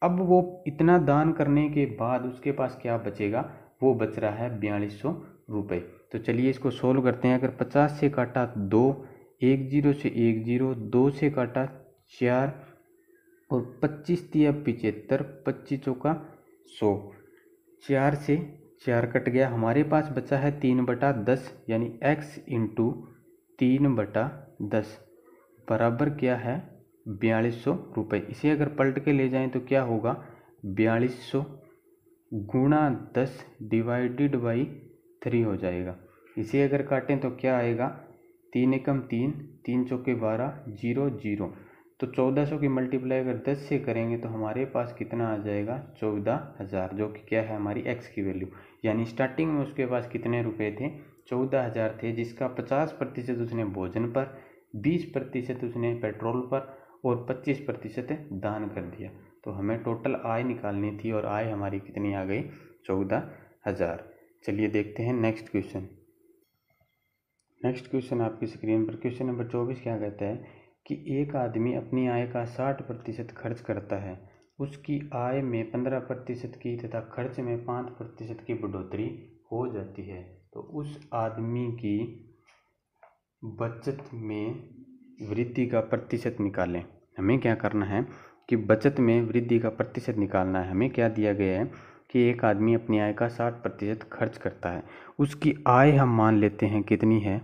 अब वो इतना दान करने के बाद उसके पास क्या बचेगा वो बच रहा है बयालीस सौ रुपये तो चलिए इसको सोल्व करते हैं अगर पचास से काटा दो एक जीरो से एक जीरो दो से काटा चार और पच्चीस दिया पिचहत्तर पच्चीस चौका सौ चार से चार कट गया हमारे पास बचा है तीन बटा दस यानी एक्स इंटू तीन बटा दस बराबर क्या है बयालीस सौ रुपये इसे अगर पलट के ले जाएं तो क्या होगा बयालीस सौ गुणा दस डिवाइडेड बाई थ्री हो जाएगा इसे अगर काटें तो क्या आएगा तीन एकम तीन तीन चौके बारह जीरो जीरो तो चौदह सौ की मल्टीप्लाई अगर दस से करेंगे तो हमारे पास कितना आ जाएगा चौदह हज़ार जो कि क्या है हमारी एक्स की वैल्यू यानी स्टार्टिंग में उसके पास कितने रुपए थे चौदह हज़ार थे जिसका पचास प्रतिशत उसने भोजन पर बीस प्रतिशत उसने पेट्रोल पर और पच्चीस प्रतिशत दान कर दिया तो हमें टोटल आय निकालनी थी और आय हमारी कितनी आ गई चौदह हज़ार चलिए देखते हैं नेक्स्ट क्वेश्चन नेक्स्ट क्वेश्चन आपकी स्क्रीन पर क्वेश्चन नंबर चौबीस क्या कहता है कि एक आदमी अपनी आय का साठ प्रतिशत खर्च करता है उसकी आय में पंद्रह प्रतिशत की तथा खर्च में पाँच प्रतिशत की बढ़ोतरी हो जाती है तो उस आदमी की बचत में वृद्धि का प्रतिशत निकालें हमें क्या करना है कि बचत में वृद्धि का प्रतिशत निकालना है हमें क्या दिया गया है कि एक आदमी अपनी आय का साठ प्रतिशत खर्च करता है उसकी आय हम मान लेते हैं कितनी है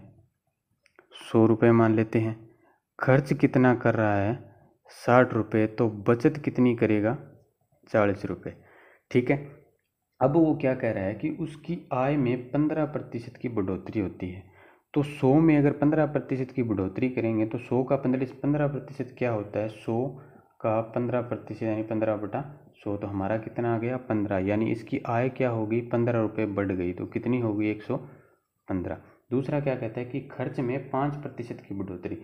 सौ रुपये मान लेते हैं खर्च कितना कर रहा है साठ रुपये तो बचत कितनी करेगा चालीस रुपये ठीक है अब वो क्या कह रहा है कि उसकी आय में पंद्रह प्रतिशत की बढ़ोतरी होती है तो सौ में अगर पंद्रह प्रतिशत की बढ़ोतरी करेंगे तो सौ का पंद्रह पंद्रह प्रतिशत क्या होता है सौ का पंद्रह प्रतिशत यानी पंद्रह बटा सौ तो हमारा कितना आ गया पंद्रह यानी इसकी आय क्या होगी पंद्रह रुपये बढ़ गई तो कितनी होगी एक सौ पंद्रह दूसरा क्या कहता है कि खर्च में पाँच प्रतिशत की बढ़ोतरी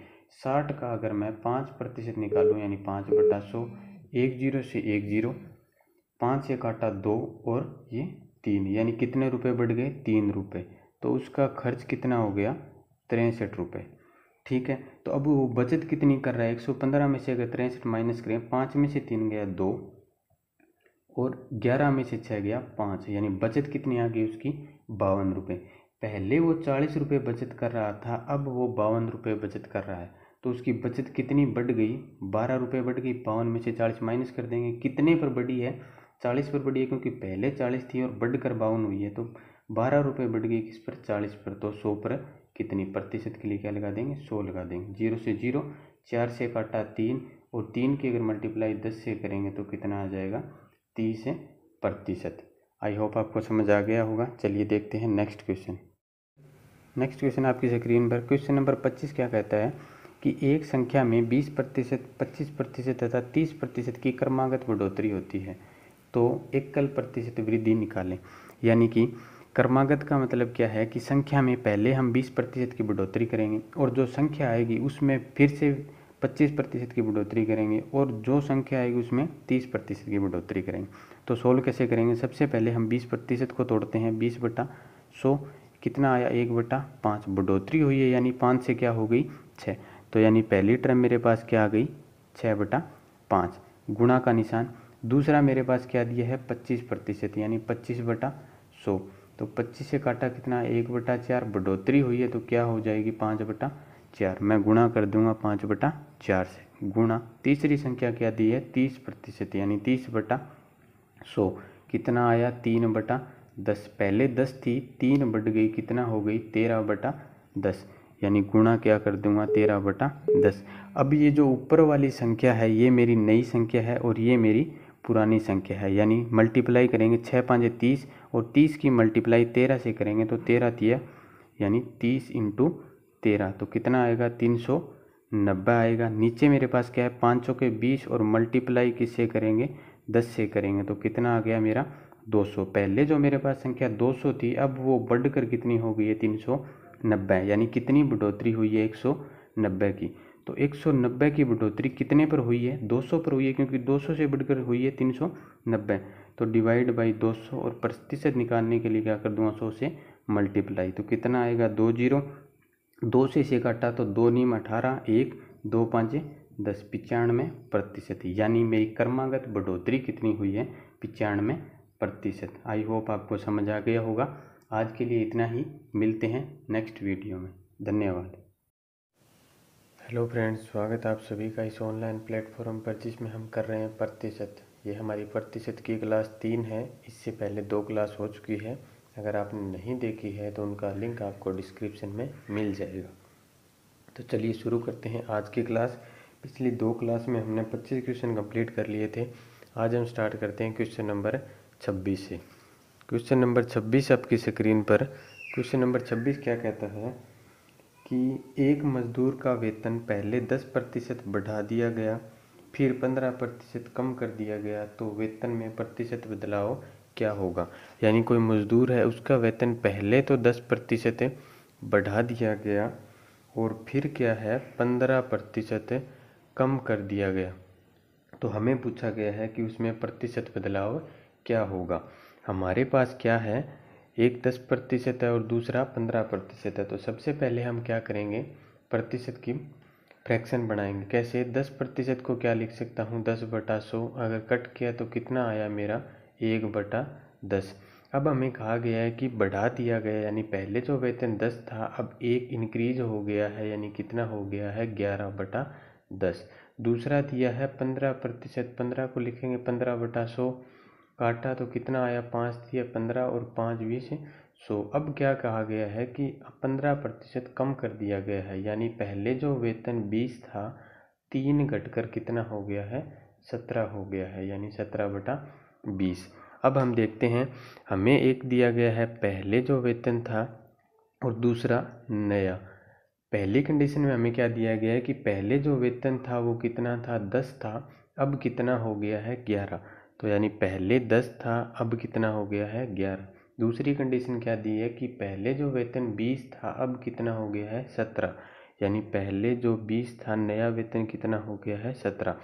साठ का अगर मैं पाँच प्रतिशत निकालूँ यानी पाँच बटा सौ एक जीरो से एक जीरो पाँच से काटा दो और ये तीन यानी कितने रुपए बढ़ गए तीन रुपए तो उसका खर्च कितना हो गया तिरसठ रुपये ठीक है तो अब वो बचत कितनी कर रहा है एक सौ पंद्रह में से अगर तिरसठ माइनस करें पाँच में से तीन गया दो और ग्यारह में से छः गया पाँच यानी बचत कितनी आ गई उसकी बावन रुपये पहले वो चालीस रुपये बचत कर रहा था अब वो बावन रुपये बचत कर रहा है तो उसकी बचत कितनी बढ़ गई बारह रुपये बढ़ गई बावन में से चालीस माइनस कर देंगे कितने पर बढ़ी है चालीस पर बढ़ी है क्योंकि पहले चालीस थी और बढ़ कर बावन हुई है तो बारह रुपये बढ़ गई किस पर चालीस पर तो सौ पर कितनी प्रतिशत के लिए क्या लगा देंगे सौ लगा देंगे जीरो से जीरो चार से काटा तीन और तीन की अगर मल्टीप्लाई दस से करेंगे तो कितना आ जाएगा तीस प्रतिशत आई होप आपको समझ आ गया होगा चलिए देखते हैं नेक्स्ट क्वेश्चन नेक्स्ट क्वेश्चन आपकी स्क्रीन पर क्वेश्चन नंबर पच्चीस क्या कहता है कि एक संख्या में बीस प्रतिशत पच्चीस प्रतिशत तथा तीस प्रतिशत की क्रमागत बढ़ोतरी होती है तो एकल प्रतिशत वृद्धि निकालें यानी कि क्रमागत का मतलब क्या है कि संख्या में पहले हम 20 प्रतिशत की बढ़ोतरी करेंगे और जो संख्या आएगी उसमें फिर से 25 प्रतिशत की बढ़ोतरी करेंगे और जो संख्या आएगी उसमें 30 प्रतिशत की बढ़ोतरी करेंगे तो सोल्व कैसे करेंगे सबसे पहले हम 20 प्रतिशत को तोड़ते हैं 20 बटा सौ कितना आया एक बटा पाँच बढ़ोतरी हुई है यानी पाँच से क्या हो गई छः तो यानी पहली टर्म मेरे पास क्या आ गई छः बटा पाँच गुणा का निशान दूसरा मेरे पास क्या दिया है पच्चीस प्रतिशत यानी पच्चीस बटा सौ तो पच्चीस से काटा कितना एक बटा चार बढ़ोतरी हुई है तो क्या हो जाएगी पाँच बटा चार मैं गुणा कर दूंगा पाँच बटा चार से गुणा तीसरी संख्या क्या दी है तीस प्रतिशत यानी तीस बटा सौ कितना आया तीन बटा दस पहले दस थी तीन बढ़ गई कितना हो गई तेरह बटा दस यानी गुणा क्या कर दूंगा तेरह बटा दस अब ये जो ऊपर वाली संख्या है ये मेरी नई संख्या है और ये मेरी पुरानी संख्या है यानी मल्टीप्लाई करेंगे छः पाँच तीस और तीस की मल्टीप्लाई तेरह से करेंगे तो तेरह तीय यानी तीस इंटू तेरह तो कितना आएगा तीन सौ नब्बे आएगा नीचे मेरे पास क्या है पाँच सौ के बीस और मल्टीप्लाई किससे करेंगे दस से करेंगे तो कितना आ गया मेरा दो सौ पहले जो मेरे पास संख्या दो सौ थी अब वो बढ़कर कितनी हो गई है तीन सौ नब्बे यानी कितनी बढ़ोतरी हुई है एक सौ नब्बे की तो 190 की बढ़ोतरी कितने पर हुई है 200 पर हुई है क्योंकि 200 से बढ़कर हुई है 390 तो डिवाइड बाई 200 और प्रतिशत निकालने के लिए क्या कर दूंगा सौ से मल्टीप्लाई तो कितना आएगा दो जीरो दो से इसे काटा तो दो नीम अठारह एक दो पाँच दस पचानवे प्रतिशत यानी मेरी कर्मागत बढ़ोतरी कितनी हुई है पचानवे प्रतिशत आई होप आपको समझ आ गया होगा आज के लिए इतना ही मिलते हैं नेक्स्ट वीडियो में धन्यवाद हेलो फ्रेंड्स स्वागत है आप सभी का इस ऑनलाइन प्लेटफॉर्म पर जिसमें हम कर रहे हैं प्रतिशत ये हमारी प्रतिशत की क्लास तीन है इससे पहले दो क्लास हो चुकी है अगर आपने नहीं देखी है तो उनका लिंक आपको डिस्क्रिप्शन में मिल जाएगा तो चलिए शुरू करते हैं आज की क्लास पिछली दो क्लास में हमने पच्चीस क्वेश्चन कम्प्लीट कर लिए थे आज हम स्टार्ट करते हैं क्वेश्चन नंबर छब्बीस से क्वेश्चन नंबर छब्बीस आपकी स्क्रीन पर क्वेश्चन नंबर छब्बीस क्या कहता है कि एक मजदूर का वेतन पहले दस प्रतिशत बढ़ा दिया गया फिर पंद्रह प्रतिशत कम कर दिया गया तो वेतन में प्रतिशत बदलाव क्या होगा यानी कोई मज़दूर है उसका वेतन पहले तो दस प्रतिशत बढ़ा दिया गया और फिर क्या है पंद्रह प्रतिशत कम कर दिया गया तो हमें पूछा गया है कि उसमें प्रतिशत बदलाव क्या होगा हमारे पास क्या है एक दस प्रतिशत है और दूसरा पंद्रह प्रतिशत है तो सबसे पहले हम क्या करेंगे प्रतिशत की फ्रैक्शन बनाएंगे कैसे दस प्रतिशत को क्या लिख सकता हूँ दस बटा सौ अगर कट किया तो कितना आया मेरा एक बटा दस अब हमें कहा गया है कि बढ़ा दिया गया यानी पहले जो वेतन दस था अब एक इंक्रीज हो गया है यानी कितना हो गया है ग्यारह बटा दस दूसरा दिया है पंद्रह प्रतिशत पंद्रह को लिखेंगे पंद्रह बटा सौ काटा तो कितना आया पाँच या पंद्रह और पाँच बीस सो अब क्या कहा गया है कि पंद्रह प्रतिशत कम कर दिया गया है यानी पहले जो वेतन बीस था तीन घटकर कितना हो गया है सत्रह हो गया है यानी सत्रह बटा बीस अब हम देखते हैं हमें एक दिया गया है पहले जो वेतन था और दूसरा नया पहली कंडीशन में हमें क्या दिया गया है कि पहले जो वेतन था वो कितना था दस था अब कितना हो गया है ग्यारह तो यानी पहले दस था अब कितना हो गया है ग्यारह दूसरी कंडीशन क्या दी है कि पहले जो वेतन बीस था अब कितना हो गया है सत्रह यानी पहले जो बीस था नया वेतन कितना हो गया है सत्रह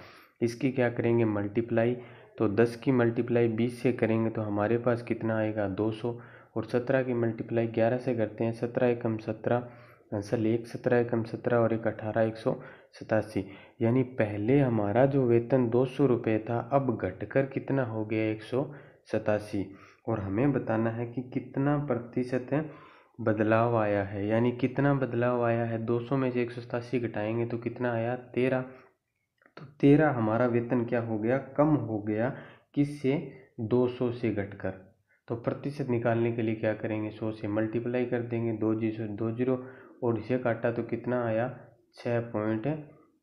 इसकी क्या करेंगे मल्टीप्लाई तो दस की मल्टीप्लाई बीस से करेंगे तो हमारे पास कितना आएगा दो सौ और सत्रह की मल्टीप्लाई ग्यारह से करते हैं सत्रह एकम सत्रह असल एक सत्रह एकम सत्रह और एक अठारह एक सौ सतासी यानी पहले हमारा जो वेतन दो सौ रुपये था अब घटकर कितना हो गया एक सौ सतासी और हमें बताना है कि कितना प्रतिशत बदलाव आया है यानी कितना बदलाव आया है दो सौ में से एक सौ सतासी घटाएंगे तो कितना आया तेरह तो तेरह हमारा वेतन क्या हो गया कम हो गया किससे दो सौ से घटकर तो प्रतिशत निकालने के लिए क्या करेंगे सौ से मल्टीप्लाई कर देंगे दो जीरो दो जीरो और इसे काटा तो कितना आया छः पॉइंट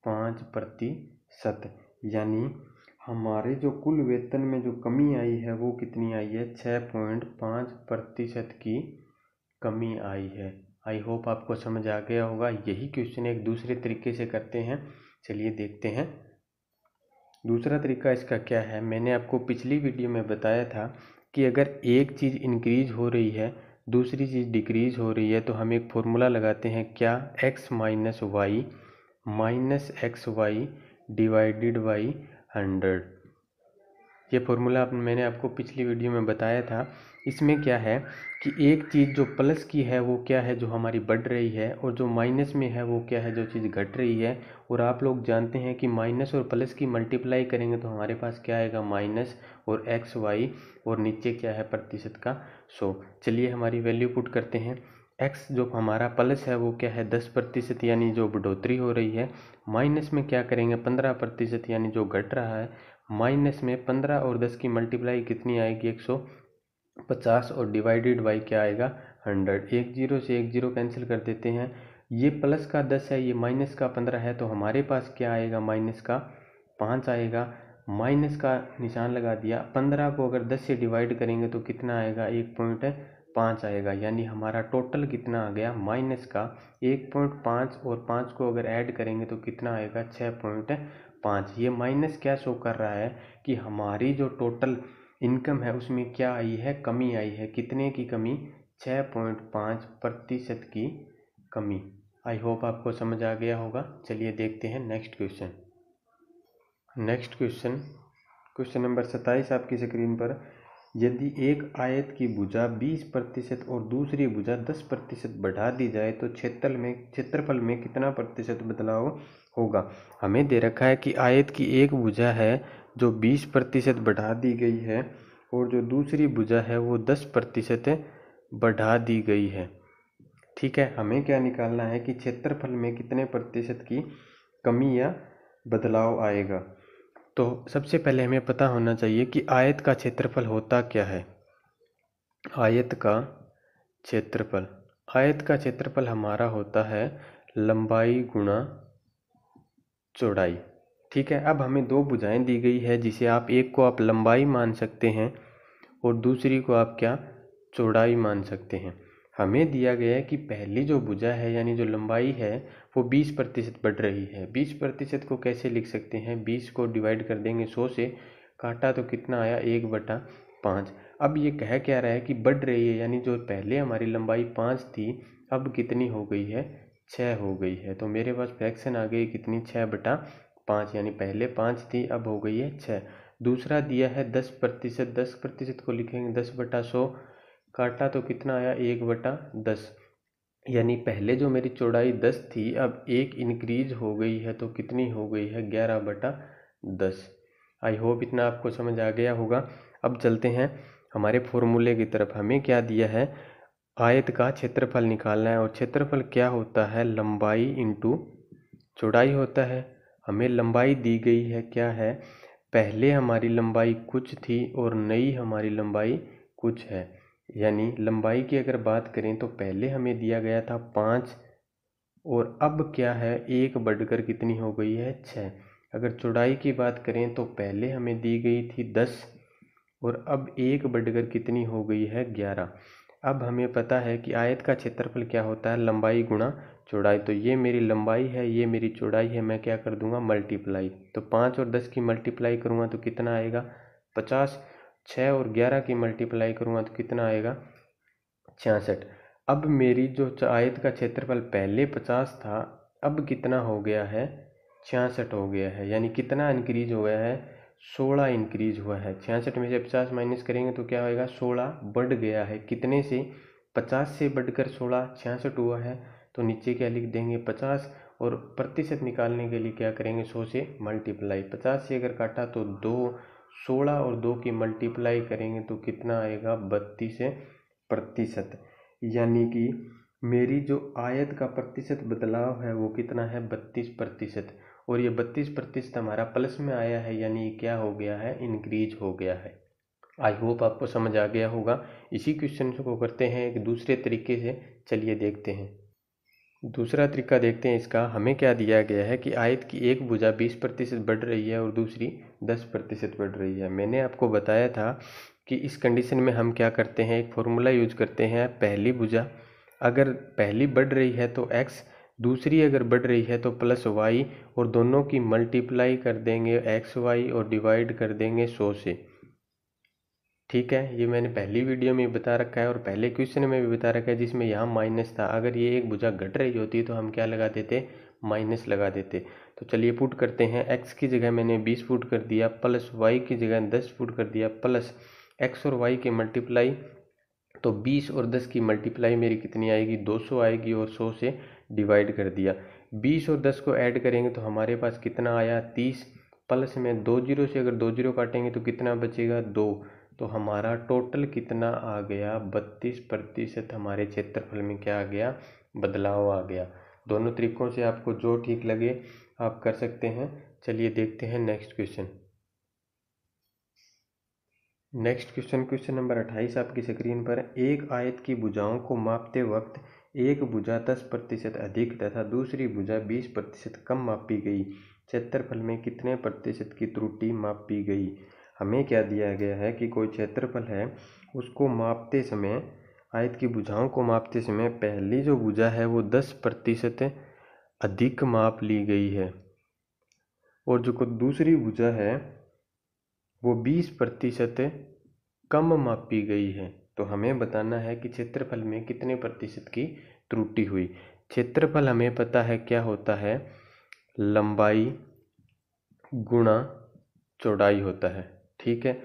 पाँच प्रतिशत यानी हमारे जो कुल वेतन में जो कमी आई है वो कितनी आई है छः पॉइंट पाँच प्रतिशत की कमी आई है आई होप आपको समझ आ गया होगा यही क्वेश्चन एक दूसरे तरीके से करते हैं चलिए देखते हैं दूसरा तरीका इसका क्या है मैंने आपको पिछली वीडियो में बताया था कि अगर एक चीज़ इंक्रीज हो रही है दूसरी चीज़ डिक्रीज़ हो रही है तो हम एक फॉर्मूला लगाते हैं क्या x minus y minus x y divided by hundred ये फॉर्मूला मैंने आपको पिछली वीडियो में बताया था इसमें क्या है कि एक चीज़ जो प्लस की है वो क्या है जो हमारी बढ़ रही है और जो माइनस में है वो क्या है जो चीज़ घट रही है और आप लोग जानते हैं कि माइनस और प्लस की मल्टीप्लाई करेंगे तो हमारे पास क्या आएगा माइनस और एक्स वाई और नीचे क्या है प्रतिशत का सो चलिए हमारी वैल्यू पुट करते हैं एक्स जो हमारा प्लस है वो क्या है दस प्रतिशत यानी जो बढ़ोतरी हो रही है माइनस में क्या करेंगे पंद्रह प्रतिशत यानी जो घट रहा है माइनस में पंद्रह और दस की मल्टीप्लाई कितनी आएगी एक सौ पचास और डिवाइडेड बाई क्या आएगा हंड्रेड एक जीरो से एक जीरो कैंसिल कर देते हैं ये प्लस का दस है ये माइनस का पंद्रह है तो हमारे पास क्या आएगा माइनस का पाँच आएगा माइनस का निशान लगा दिया पंद्रह को अगर दस से डिवाइड करेंगे तो कितना आएगा एक पॉइंट पाँच आएगा यानी हमारा टोटल कितना आ गया माइनस का एक पॉइंट पाँच और पाँच को अगर ऐड करेंगे तो कितना आएगा छः पॉइंट पाँच ये माइनस क्या शो कर रहा है कि हमारी जो टोटल इनकम है उसमें क्या आई है कमी आई है कितने की कमी छः पॉइंट पाँच प्रतिशत की कमी आई होप आपको समझ आ गया होगा चलिए देखते हैं next question next question question number सत्ताईस आपकी स्क्रीन पर यदि एक आयत की भुजा बीस प्रतिशत और दूसरी भुजा दस प्रतिशत बढ़ा दी जाए तो क्षेत्र में क्षेत्रफल में कितना प्रतिशत बदलाव होगा हमें दे रखा है कि आयत की एक भुजा है जो बीस प्रतिशत बढ़ा दी गई है और जो दूसरी भुजा है वो दस प्रतिशत बढ़ा दी गई है ठीक है हमें क्या निकालना है कि क्षेत्रफल में कितने प्रतिशत की कमी या बदलाव आएगा तो सबसे पहले हमें पता होना चाहिए कि आयत का क्षेत्रफल होता क्या है आयत का क्षेत्रफल आयत का क्षेत्रफल हमारा होता है लंबाई गुणा चौड़ाई ठीक है अब हमें दो बुझाएँ दी गई है जिसे आप एक को आप लंबाई मान सकते हैं और दूसरी को आप क्या चौड़ाई मान सकते हैं हमें दिया गया है कि पहली जो भुजा है यानी जो लंबाई है वो बीस प्रतिशत बढ़ रही है बीस प्रतिशत को कैसे लिख सकते हैं बीस को डिवाइड कर देंगे सौ से काटा तो कितना आया एक बटा पाँच अब ये कह क्या रहा है कि बढ़ रही है यानी जो पहले हमारी लंबाई पाँच थी अब कितनी हो गई है छः हो गई है तो मेरे पास फ्रैक्शन आ गई कितनी छः बटा पाँच यानी पहले पाँच थी अब हो गई है छः दूसरा दिया है दस प्रतिशत दस प्रतिशत को लिखेंगे दस बटा सौ काटा तो कितना आया एक बटा दस यानी पहले जो मेरी चौड़ाई दस थी अब एक इनक्रीज हो गई है तो कितनी हो गई है ग्यारह बटा दस आई होप इतना आपको समझ आ गया होगा अब चलते हैं हमारे फॉर्मूले की तरफ हमें क्या दिया है आयत का क्षेत्रफल निकालना है और क्षेत्रफल क्या होता है लंबाई इंटू चौड़ाई होता है हमें लंबाई दी गई है क्या है पहले हमारी लंबाई कुछ थी और नई हमारी लंबाई कुछ है यानी लंबाई की अगर बात करें तो पहले हमें दिया गया था पाँच और अब क्या है एक बढ़कर कितनी हो गई है छः अगर चौड़ाई की बात करें तो पहले हमें दी गई थी दस और अब एक बढ़कर कितनी हो गई है ग्यारह अब हमें पता है कि आयत का क्षेत्रफल क्या होता है लंबाई गुणा चौड़ाई तो ये मेरी लंबाई है ये मेरी चौड़ाई है मैं क्या कर दूंगा मल्टीप्लाई तो पाँच और दस की मल्टीप्लाई करूँगा तो कितना आएगा पचास छः और ग्यारह की मल्टीप्लाई करूँगा हाँ, तो कितना आएगा छियासठ अब मेरी जो आयत का क्षेत्रफल पहले पचास था अब कितना हो गया है छियासठ हो गया है यानी कितना इंक्रीज हो गया है सोलह इंक्रीज हुआ है छियासठ में से पचास माइनस करेंगे तो क्या होएगा सोलह बढ़ गया है कितने से पचास से बढ़कर सोलह छियासठ हुआ है तो नीचे क्या लिख देंगे पचास और प्रतिशत निकालने के लिए क्या करेंगे सौ से मल्टीप्लाई पचास से अगर काटा तो दो सोलह और दो की मल्टीप्लाई करेंगे तो कितना आएगा बत्तीस प्रतिशत यानी कि मेरी जो आयत का प्रतिशत बदलाव है वो कितना है बत्तीस प्रतिशत और ये बत्तीस प्रतिशत हमारा प्लस में आया है यानी क्या हो गया है इनक्रीज हो गया है आई होप आपको समझ आ गया होगा इसी क्वेश्चन को करते हैं एक दूसरे तरीके से चलिए देखते हैं दूसरा तरीका देखते हैं इसका हमें क्या दिया गया है कि आयत की एक भुजा बीस प्रतिशत बढ़ रही है और दूसरी दस प्रतिशत बढ़ रही है मैंने आपको बताया था कि इस कंडीशन में हम क्या करते हैं एक फॉर्मूला यूज करते हैं पहली भुजा अगर पहली बढ़ रही है तो एक्स दूसरी अगर बढ़ रही है तो प्लस वाई और दोनों की मल्टीप्लाई कर देंगे एक्स वाई और डिवाइड कर देंगे सौ से ठीक है ये मैंने पहली वीडियो में बता रखा है और पहले क्वेश्चन में भी बता रखा है जिसमें यहाँ माइनस था अगर ये एक भुजा घट रही होती तो हम क्या लगा देते माइनस लगा देते तो चलिए पुट करते हैं एक्स की जगह मैंने बीस फुट कर दिया प्लस वाई की जगह दस फुट कर दिया प्लस एक्स और वाई के मल्टीप्लाई तो बीस और दस की मल्टीप्लाई मेरी कितनी आएगी दो सौ आएगी और सौ से डिवाइड कर दिया बीस और दस को ऐड करेंगे तो हमारे पास कितना आया तीस प्लस में दो जीरो से अगर दो जीरो काटेंगे तो कितना बचेगा दो तो हमारा टोटल कितना आ गया बत्तीस प्रतिशत हमारे क्षेत्रफल में क्या आ गया बदलाव आ गया दोनों तरीकों से आपको जो ठीक लगे आप कर सकते हैं चलिए देखते हैं next question next question question number अट्ठाईस आपकी स्क्रीन पर एक आयत की भुजाओं को मापते वक्त एक भुजा दस प्रतिशत अधिक तथा दूसरी भुजा बीस प्रतिशत कम मापी गई क्षेत्रफल में कितने प्रतिशत की त्रुटि मापी गई हमें क्या दिया गया है कि कोई क्षेत्रफल है उसको मापते समय आयत की भुजाओं को मापते समय पहली जो भुजा है वो दस प्रतिशत अधिक माप ली गई है और जो दूसरी भुजा है वो बीस प्रतिशत कम मापी गई है तो हमें बताना है कि क्षेत्रफल में कितने प्रतिशत की त्रुटि हुई क्षेत्रफल हमें पता है क्या होता है लंबाई गुणा चौड़ाई होता है ठीक है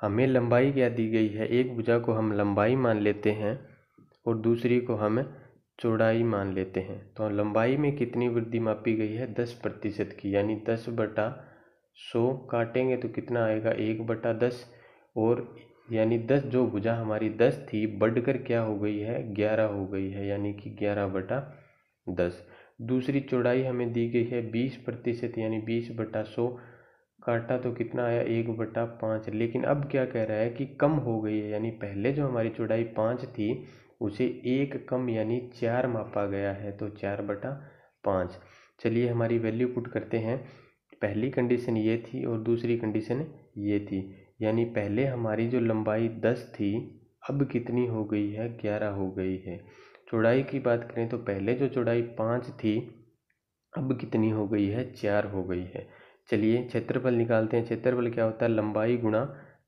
हमें लंबाई क्या दी गई है एक भुजा को हम लंबाई मान लेते हैं और दूसरी को हम चौड़ाई मान लेते हैं तो लंबाई में कितनी वृद्धि मापी गई है दस प्रतिशत की यानी दस बटा सौ काटेंगे तो कितना आएगा एक बटा दस और यानी दस जो भुजा हमारी दस थी बढ़कर क्या हो गई है ग्यारह हो गई है यानी कि ग्यारह बटा दस दूसरी चौड़ाई हमें दी गई है बीस प्रतिशत यानी बीस बटा सौ काटा तो कितना आया एक बटा पाँच लेकिन अब क्या कह रहा है कि कम हो गई है यानी पहले जो हमारी चौड़ाई पाँच थी उसे एक कम यानी चार मापा गया है तो चार बटा पाँच चलिए हमारी वैल्यू पुट करते हैं पहली कंडीशन ये थी और दूसरी कंडीशन ये थी यानी पहले हमारी जो लंबाई दस थी अब कितनी हो गई है ग्यारह हो गई है चौड़ाई की बात करें तो पहले जो चौड़ाई पाँच थी अब कितनी हो गई है चार हो गई है चलिए क्षेत्रफल निकालते हैं क्षेत्रफल क्या होता है लंबाई गुणा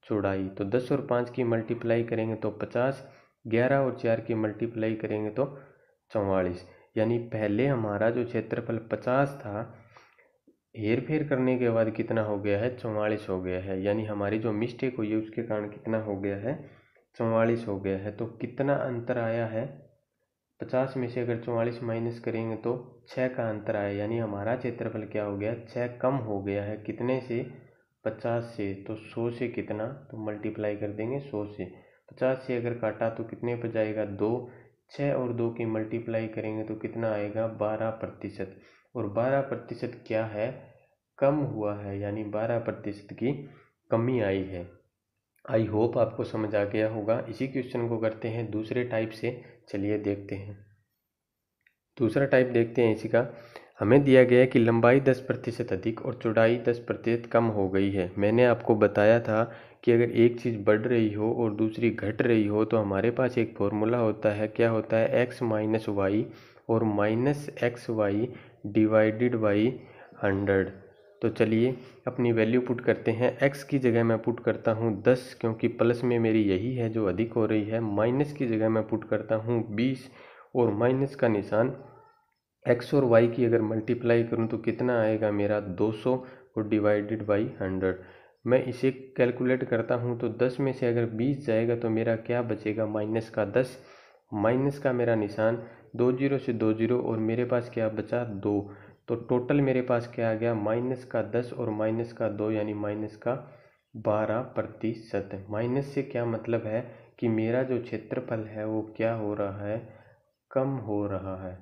चौड़ाई तो दस और पाँच की मल्टीप्लाई करेंगे तो पचास ग्यारह और चार की मल्टीप्लाई करेंगे तो चौवालीस यानी पहले हमारा जो क्षेत्रफल पचास था हेर फेर करने के बाद कितना हो गया है चौवालीस हो गया है यानी हमारी जो मिस्टेक हुई है उसके कारण कितना हो गया है चौवालीस हो गया है तो कितना अंतर आया है पचास में से अगर चौवालीस माइनस करेंगे तो छः का अंतर आया यानी हमारा क्षेत्रफल क्या हो गया छः कम हो गया है कितने से पचास से तो सौ से कितना तो मल्टीप्लाई कर देंगे सौ से पचास से अगर काटा तो कितने पर जाएगा दो छः और दो की मल्टीप्लाई करेंगे तो कितना आएगा बारह प्रतिशत और बारह प्रतिशत क्या है कम हुआ है यानी बारह प्रतिशत की कमी आई है आई होप आपको समझ आ गया होगा इसी क्वेश्चन को करते हैं दूसरे टाइप से चलिए देखते हैं दूसरा टाइप देखते हैं इसी का हमें दिया गया है कि लंबाई दस प्रतिशत अधिक और चौड़ाई दस प्रतिशत कम हो गई है मैंने आपको बताया था कि अगर एक चीज़ बढ़ रही हो और दूसरी घट रही हो तो हमारे पास एक फॉर्मूला होता है क्या होता है एक्स माइनस वाई और minus x y divided by hundred तो चलिए अपनी वैल्यू पुट करते हैं एक्स की जगह मैं पुट करता हूँ दस क्योंकि प्लस में मेरी यही है जो अधिक हो रही है माइनस की जगह मैं पुट करता हूँ बीस और माइनस का निशान एक्स और वाई की अगर मल्टीप्लाई करूँ तो कितना आएगा मेरा 200 और डिवाइडेड बाई हंड्रेड मैं इसे कैलकुलेट करता हूँ तो 10 में से अगर 20 जाएगा तो मेरा क्या बचेगा माइनस का 10 माइनस का मेरा निशान दो जीरो से दो जीरो और मेरे पास क्या बचा दो तो टोटल मेरे पास क्या आ गया माइनस का दस और माइनस का दो यानी माइनस का बारह प्रतिशत माइनस से क्या मतलब है कि मेरा जो क्षेत्रफल है वो क्या हो रहा है कम हो रहा है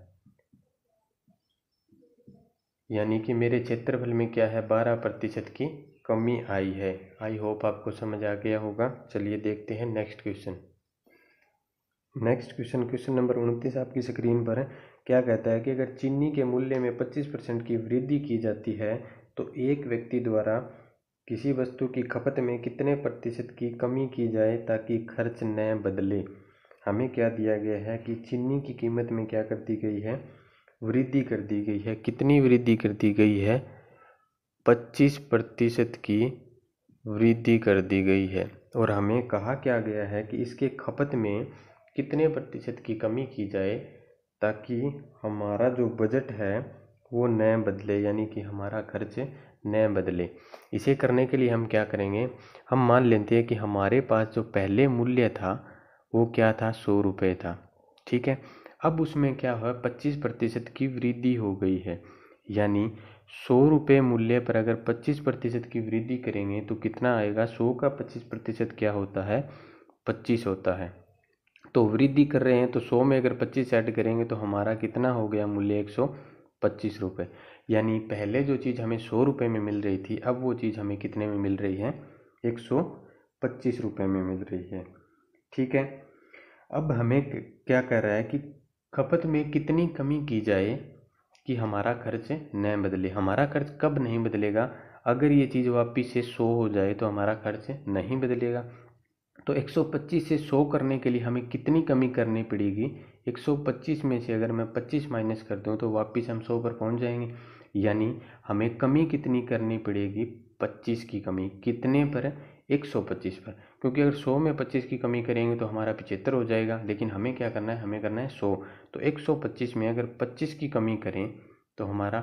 यानी कि मेरे क्षेत्रफल में क्या है बारह प्रतिशत की कमी आई है आई होप आपको समझ आ गया होगा चलिए देखते हैं next question next question question number उनतीस आपकी स्क्रीन पर है क्या कहता है कि अगर चीनी के मूल्य में पच्चीस परसेंट की वृद्धि की जाती है तो एक व्यक्ति द्वारा किसी वस्तु की खपत में कितने प्रतिशत की कमी की जाए ताकि खर्च न बदले हमें क्या दिया गया है कि चीनी की कीमत में क्या कर दी गई है वृद्धि कर दी गई है कितनी वृद्धि कर दी गई है पच्चीस प्रतिशत की वृद्धि कर दी गई है और हमें कहा क्या गया है कि इसके खपत में कितने प्रतिशत की कमी की जाए ताकि हमारा जो बजट है वो न बदले यानी कि हमारा खर्च न बदले इसे करने के लिए हम क्या करेंगे हम मान लेते हैं कि हमारे पास जो पहले मूल्य था वो क्या था सौ रुपये था ठीक है अब उसमें क्या हुआ पच्चीस प्रतिशत की वृद्धि हो गई है यानी सौ रुपये मूल्य पर अगर पच्चीस प्रतिशत की वृद्धि करेंगे तो कितना आएगा सौ का पच्चीस प्रतिशत क्या होता है पच्चीस होता है तो वृद्धि कर रहे हैं तो सौ में अगर पच्चीस ऐड करेंगे तो हमारा कितना हो गया मूल्य एक सौ पच्चीस रुपये यानी पहले जो चीज़ हमें सौ रुपये में मिल रही थी अब वो चीज़ हमें कितने में मिल रही है एक सौ पच्चीस रुपये में मिल रही है ठीक है अब हमें क्या कह रहा है कि खपत में कितनी कमी की जाए कि हमारा खर्च न बदले हमारा खर्च कब नहीं बदलेगा अगर ये चीज़ वापिस से सो हो जाए तो हमारा खर्च नहीं बदलेगा तो 125 से 100 करने के लिए हमें कितनी कमी करनी पड़ेगी 125 में से अगर मैं 25 माइनस कर दूँ तो वापस हम 100 पर पहुंच जाएंगे यानी हमें कमी कितनी करनी पड़ेगी 25 की कमी कितने पर 125 पर क्योंकि अगर सौ में पच्चीस की कमी करेंगे तो हमारा पिचहत्तर हो जाएगा लेकिन हमें क्या करना है हमें करना है सौ तो एक सौ पच्चीस में अगर पच्चीस की कमी करें तो हमारा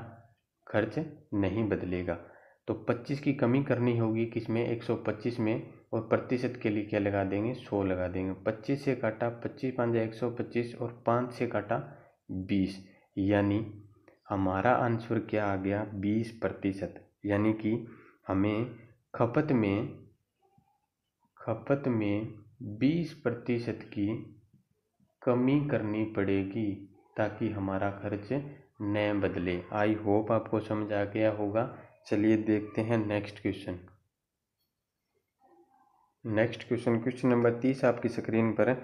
खर्च नहीं बदलेगा तो पच्चीस की कमी करनी होगी किस में एक सौ पच्चीस में और प्रतिशत के लिए क्या लगा देंगे सौ लगा देंगे पच्चीस से काटा पच्चीस पाँच एक सौ पच्चीस और पाँच से काटा बीस यानी हमारा आंसर क्या आ गया बीस प्रतिशत यानी कि हमें खपत में खपत में बीस प्रतिशत की कमी करनी पड़ेगी ताकि हमारा खर्च न बदले आई होप आपको समझ आ गया होगा चलिए देखते हैं next question next question question number तीस आपकी स्क्रीन पर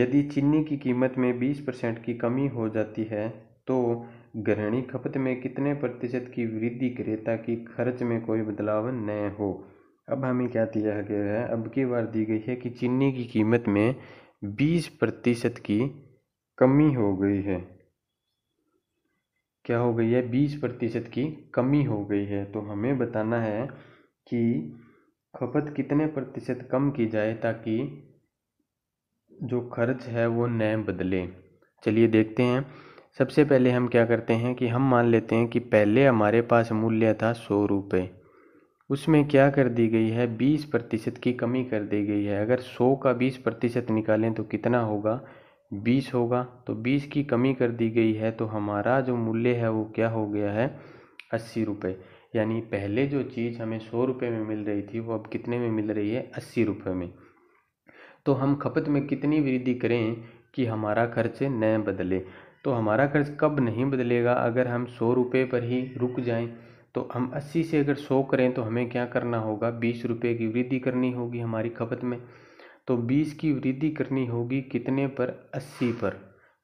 यदि चीनी की कीमत में बीस परसेंट की कमी हो जाती है तो गृहणी खपत में कितने प्रतिशत की वृद्धि करे ताकि खर्च में कोई बदलाव न हो अब हमें क्या दिया गया है अब की बार दी गई है कि चीनी की कीमत में बीस प्रतिशत की कमी हो गई है क्या हो गई है बीस प्रतिशत की कमी हो गई है तो हमें बताना है कि खपत कितने प्रतिशत कम की जाए ताकि जो खर्च है वो न बदले चलिए देखते हैं सबसे पहले हम क्या करते हैं कि हम मान लेते हैं कि पहले हमारे पास मूल्य था सौ रुपये उसमें क्या कर दी गई है बीस प्रतिशत की कमी कर दी गई है अगर सौ का बीस प्रतिशत निकालें तो कितना होगा बीस होगा तो बीस की कमी कर दी गई है तो हमारा जो मूल्य है वो क्या हो गया है अस्सी रुपये यानी पहले जो चीज़ हमें सौ रुपये में मिल रही थी वो अब कितने में मिल रही है अस्सी रुपये में तो हम खपत में कितनी वृद्धि करें कि हमारा खर्च न बदले तो हमारा खर्च कब नहीं बदलेगा अगर हम सौ रुपये पर ही रुक जाएं तो हम 80 से अगर 100 करें तो हमें क्या करना होगा बीस रुपये की वृद्धि करनी होगी हमारी खपत में तो बीस की वृद्धि करनी होगी कितने पर अस्सी पर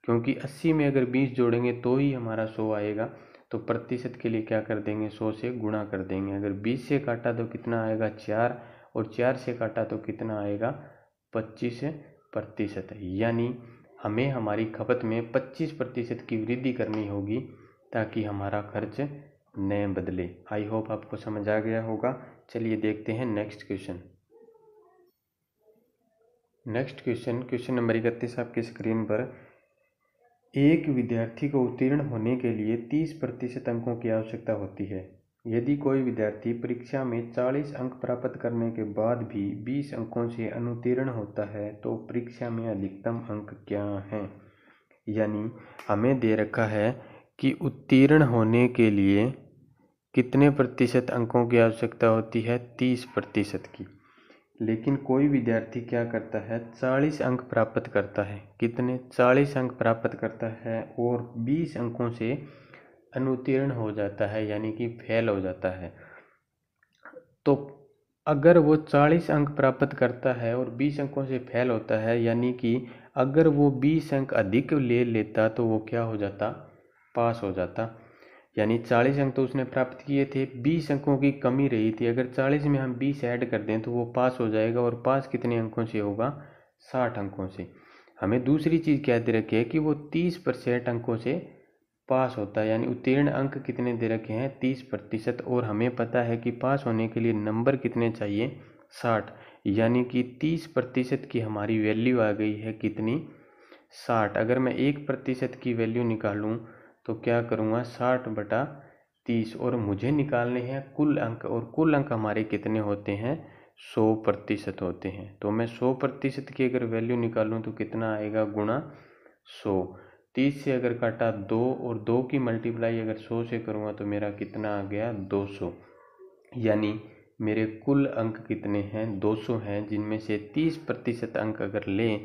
क्योंकि अस्सी में अगर बीस जोड़ेंगे तो ही हमारा सौ आएगा तो प्रतिशत के लिए क्या कर देंगे सौ से गुणा कर देंगे अगर बीस से काटा तो कितना आएगा चार और चार से काटा तो कितना आएगा पच्चीस प्रतिशत यानी हमें हमारी खपत में पच्चीस प्रतिशत की वृद्धि करनी होगी ताकि हमारा खर्च नेम बदले आई होप आपको समझ आ गया होगा चलिए देखते हैं next question next question question number इकतीस आपकी स्क्रीन पर एक विद्यार्थी को उत्तीर्ण होने के लिए तीस प्रतिशत अंकों की आवश्यकता होती है यदि कोई विद्यार्थी परीक्षा में चालीस अंक प्राप्त करने के बाद भी बीस अंकों से अनुत्तीर्ण होता है तो परीक्षा में अधिकतम अंक क्या हैं यानी हमें दे रखा है कि उत्तीर्ण होने के लिए कितने प्रतिशत अंकों की आवश्यकता होती है तीस प्रतिशत की लेकिन कोई विद्यार्थी क्या करता है चालीस अंक प्राप्त करता है कितने चालीस अंक प्राप्त करता है और बीस अंकों से अनुत्तीर्ण हो जाता है यानी कि फेल हो जाता है तो अगर वो चालीस अंक प्राप्त करता है और बीस अंकों से फेल होता है यानी कि अगर वो बीस अंक अधिक ले लेता तो वो क्या हो जाता पास हो जाता यानी चालीस अंक तो उसने प्राप्त किए थे बीस अंकों की कमी रही थी अगर चालीस में हम बीस ऐड कर दें तो वो पास हो जाएगा और पास कितने अंकों से होगा साठ अंकों से हमें दूसरी चीज़ क्या दे रखी है कि वो तीस परसेंट अंकों से पास होता है यानी उत्तीर्ण अंक कितने दे रखे हैं तीस प्रतिशत और हमें पता है कि पास होने के लिए नंबर कितने चाहिए साठ यानी कि तीस प्रतिशत की हमारी वैल्यू आ गई है कितनी साठ अगर मैं एक प्रतिशत की वैल्यू निकालूँ तो क्या करूँगा साठ बटा तीस और मुझे निकालने हैं कुल अंक और कुल अंक हमारे कितने होते हैं सौ प्रतिशत होते हैं तो मैं सौ प्रतिशत की अगर वैल्यू निकालूं तो कितना आएगा गुणा सौ तीस से अगर काटा दो और दो की मल्टीप्लाई अगर सौ से करूँगा तो मेरा कितना आ गया दो सौ यानी मेरे कुल अंक कितने हैं दो सौ हैं जिनमें से तीस प्रतिशत अंक अगर लें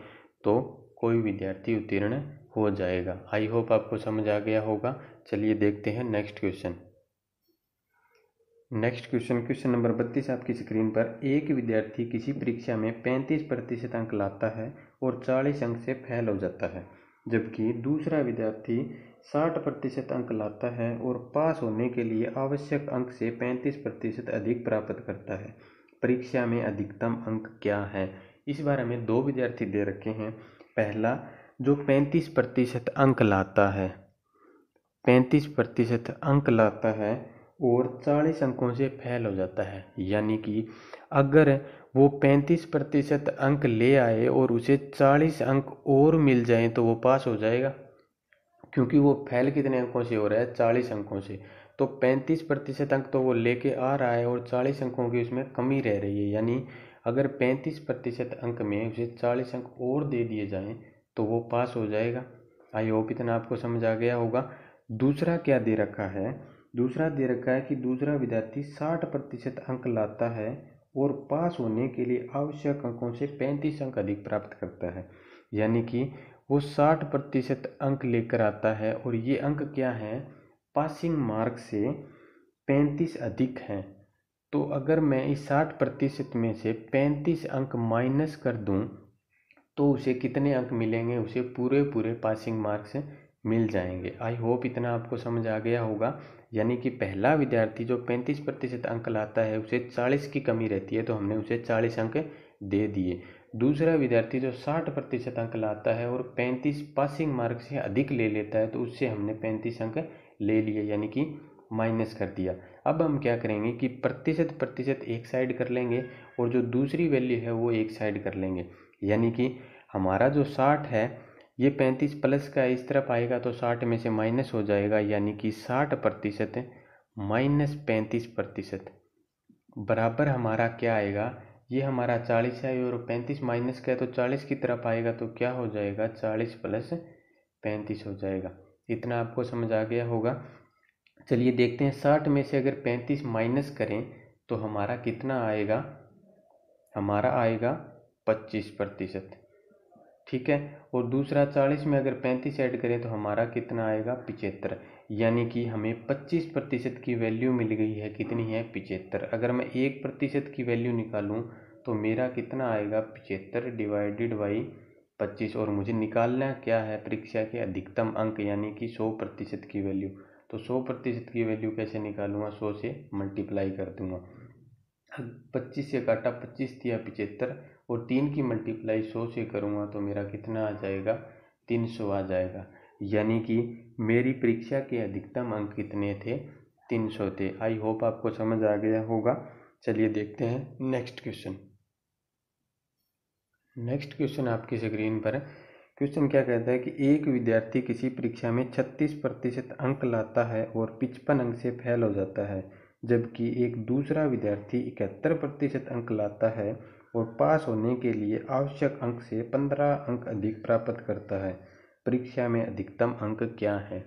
तो कोई विद्यार्थी उत्तीर्ण हो जाएगा आई होप आपको समझ आ गया होगा चलिए देखते हैं next question next question question number बत्तीस आपकी स्क्रीन पर एक विद्यार्थी किसी परीक्षा में पैंतीस प्रतिशत अंक लाता है और चालीस अंक से फेल हो जाता है जबकि दूसरा विद्यार्थी साठ प्रतिशत अंक लाता है और पास होने के लिए आवश्यक अंक से पैंतीस प्रतिशत अधिक प्राप्त करता है परीक्षा में अधिकतम अंक क्या है इस बारे में दो विद्यार्थी दे रखे हैं पहला जो पैंतीस प्रतिशत अंक लाता है पैंतीस प्रतिशत अंक लाता है और चालीस अंकों से फेल हो जाता है यानी कि अगर वो पैंतीस प्रतिशत अंक ले आए और उसे चालीस अंक और मिल जाए तो वो पास हो जाएगा क्योंकि वो फैल कितने अंकों से हो रहा है चालीस अंकों से तो पैंतीस प्रतिशत अंक तो वो लेके आ रहा है और चालीस अंकों की उसमें कमी रह रही है यानी अगर पैंतीस प्रतिशत अंक में उसे चालीस अंक और दे दिए जाएं तो वो पास हो जाएगा आई होप इतना आपको समझ आ गया होगा दूसरा क्या दे रखा है दूसरा दे रखा है कि दूसरा विद्यार्थी साठ प्रतिशत अंक लाता है और पास होने के लिए आवश्यक अंकों से पैंतीस अंक अधिक प्राप्त करता है यानी कि वो साठ प्रतिशत अंक लेकर आता है और ये अंक क्या है पासिंग मार्क से पैंतीस अधिक हैं तो अगर मैं इस साठ प्रतिशत में से पैंतीस अंक माइनस कर दूं तो उसे कितने अंक मिलेंगे उसे पूरे पूरे पासिंग मार्क्स मिल जाएंगे आई होप इतना आपको समझ आ गया होगा यानी कि पहला विद्यार्थी जो पैंतीस प्रतिशत अंक लाता है उसे चालीस की कमी रहती है तो हमने उसे चालीस अंक दे दिए दूसरा विद्यार्थी जो साठ प्रतिशत अंक लाता है और पैंतीस पासिंग मार्क से अधिक ले लेता है तो उससे हमने पैंतीस अंक ले लिए यानी कि माइनस कर दिया अब हम क्या करेंगे कि प्रतिशत प्रतिशत एक साइड कर लेंगे और जो दूसरी वैल्यू है वो एक साइड कर लेंगे यानी कि हमारा जो साठ है ये पैंतीस प्लस का इस तरफ आएगा तो साठ में से माइनस हो जाएगा यानी कि साठ प्रतिशत माइनस पैंतीस प्रतिशत बराबर हमारा क्या आएगा ये हमारा चालीस है और पैंतीस माइनस का है तो चालीस की तरफ आएगा तो क्या हो जाएगा चालीस प्लस पैंतीस हो जाएगा इतना आपको समझ आ गया होगा चलिए देखते हैं साठ में से अगर पैंतीस माइनस करें तो हमारा कितना आएगा हमारा आएगा पच्चीस प्रतिशत ठीक है और दूसरा चालीस में अगर पैंतीस ऐड करें तो हमारा कितना आएगा पिचहत्तर यानी कि हमें पच्चीस प्रतिशत की वैल्यू मिल गई है कितनी है पिचहत्तर अगर मैं एक प्रतिशत की वैल्यू निकालूं तो मेरा कितना आएगा पिचहत्तर डिवाइडेड बाई पच्चीस और मुझे निकालना क्या है परीक्षा के अधिकतम अंक यानी कि सौ प्रतिशत की वैल्यू तो सौ प्रतिशत की वैल्यू कैसे निकालूंगा सौ से मल्टीप्लाई कर दूंगा पच्चीस से काटा पच्चीस दिया पिचहत्तर और तीन की मल्टीप्लाई सौ से करूँगा तो मेरा कितना आ जाएगा तीन सौ आ जाएगा यानी कि मेरी परीक्षा के अधिकतम अंक कितने थे तीन सौ थे आई होप आपको समझ आ गया होगा चलिए देखते हैं नेक्स्ट क्वेश्चन नेक्स्ट क्वेश्चन आपकी स्क्रीन पर है क्वेश्चन क्या कहता है कि एक विद्यार्थी किसी परीक्षा में छत्तीस प्रतिशत अंक लाता है और पिचपन अंक से फेल हो जाता है जबकि एक दूसरा विद्यार्थी इकहत्तर प्रतिशत अंक लाता है और पास होने के लिए आवश्यक अंक से पंद्रह अंक अधिक प्राप्त करता है परीक्षा में अधिकतम अंक क्या है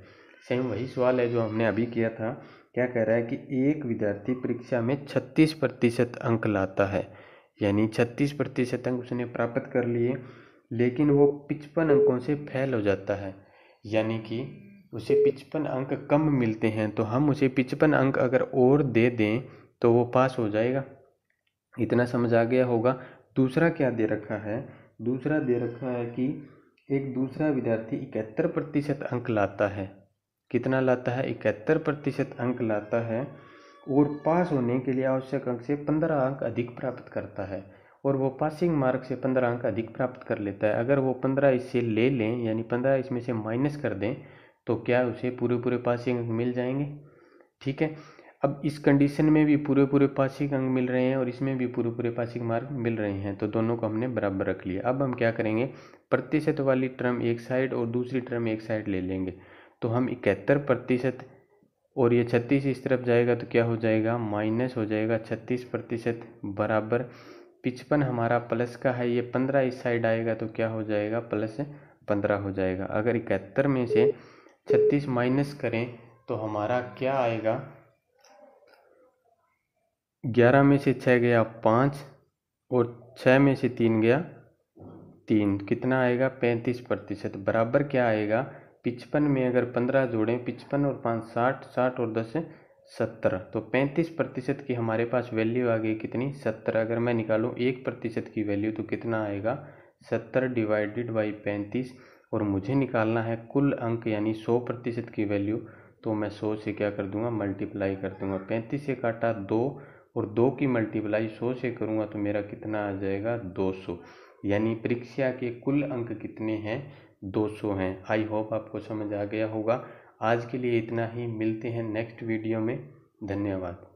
सेम वही सवाल है जो हमने अभी किया था क्या कह रहा है कि एक विद्यार्थी परीक्षा में छत्तीस प्रतिशत अंक लाता है यानी छत्तीस प्रतिशत अंक उसने प्राप्त कर लिए लेकिन वो पिचपन अंकों से फैल हो जाता है यानी कि उसे पिचपन अंक कम मिलते हैं तो हम उसे पिचपन अंक अगर और दे दें तो वो पास हो जाएगा इतना समझ आ गया होगा दूसरा क्या दे रखा है दूसरा दे रखा है कि एक दूसरा विद्यार्थी इकहत्तर प्रतिशत अंक लाता है कितना लाता है इकहत्तर प्रतिशत अंक लाता है और पास होने के लिए आवश्यक अंक से पंद्रह अंक अधिक प्राप्त करता है और वो पासिंग मार्क से पंद्रह अंक अधिक प्राप्त कर लेता है अगर वो पंद्रह इससे ले लें यानी पंद्रह इसमें से माइनस कर दें तो क्या उसे पूरे पूरे पासिंग अंक मिल जाएंगे ठीक है अब इस कंडीशन में भी पूरे पूरे पासिक अंग मिल रहे हैं और इसमें भी पूरे पूरे पासिक मार्ग मिल रहे हैं तो दोनों को हमने बराबर रख लिया अब हम क्या करेंगे प्रतिशत वाली टर्म एक साइड और दूसरी टर्म एक साइड ले लेंगे तो हम इकहत्तर प्रतिशत और ये छत्तीस इस तरफ जाएगा तो क्या हो जाएगा माइनस हो जाएगा छत्तीस प्रतिशत बराबर पिचपन हमारा प्लस का है ये पंद्रह इस साइड आएगा तो क्या हो जाएगा प्लस पंद्रह हो जाएगा अगर इकहत्तर में से छत्तीस माइनस करें तो हमारा क्या आएगा ग्यारह में से छः गया पाँच और छः में से तीन गया तीन कितना आएगा पैंतीस प्रतिशत बराबर क्या आएगा पिचपन में अगर पंद्रह जोड़ें पिचपन और पाँच साठ साठ और दस सत्तर तो पैंतीस प्रतिशत की हमारे पास वैल्यू आ गई कितनी सत्तर अगर मैं निकालूँ एक प्रतिशत की वैल्यू तो कितना आएगा सत्तर डिवाइडेड बाई पैंतीस और मुझे निकालना है कुल अंक यानी सौ प्रतिशत की वैल्यू तो मैं सौ से क्या कर दूंगा मल्टीप्लाई कर दूंगा पैंतीस से काटा दो और दो की मल्टीप्लाई सौ से करूँगा तो मेरा कितना आ जाएगा दो सौ यानी परीक्षा के कुल अंक कितने हैं दो सौ हैं आई होप आपको समझ आ गया होगा आज के लिए इतना ही मिलते हैं नेक्स्ट वीडियो में धन्यवाद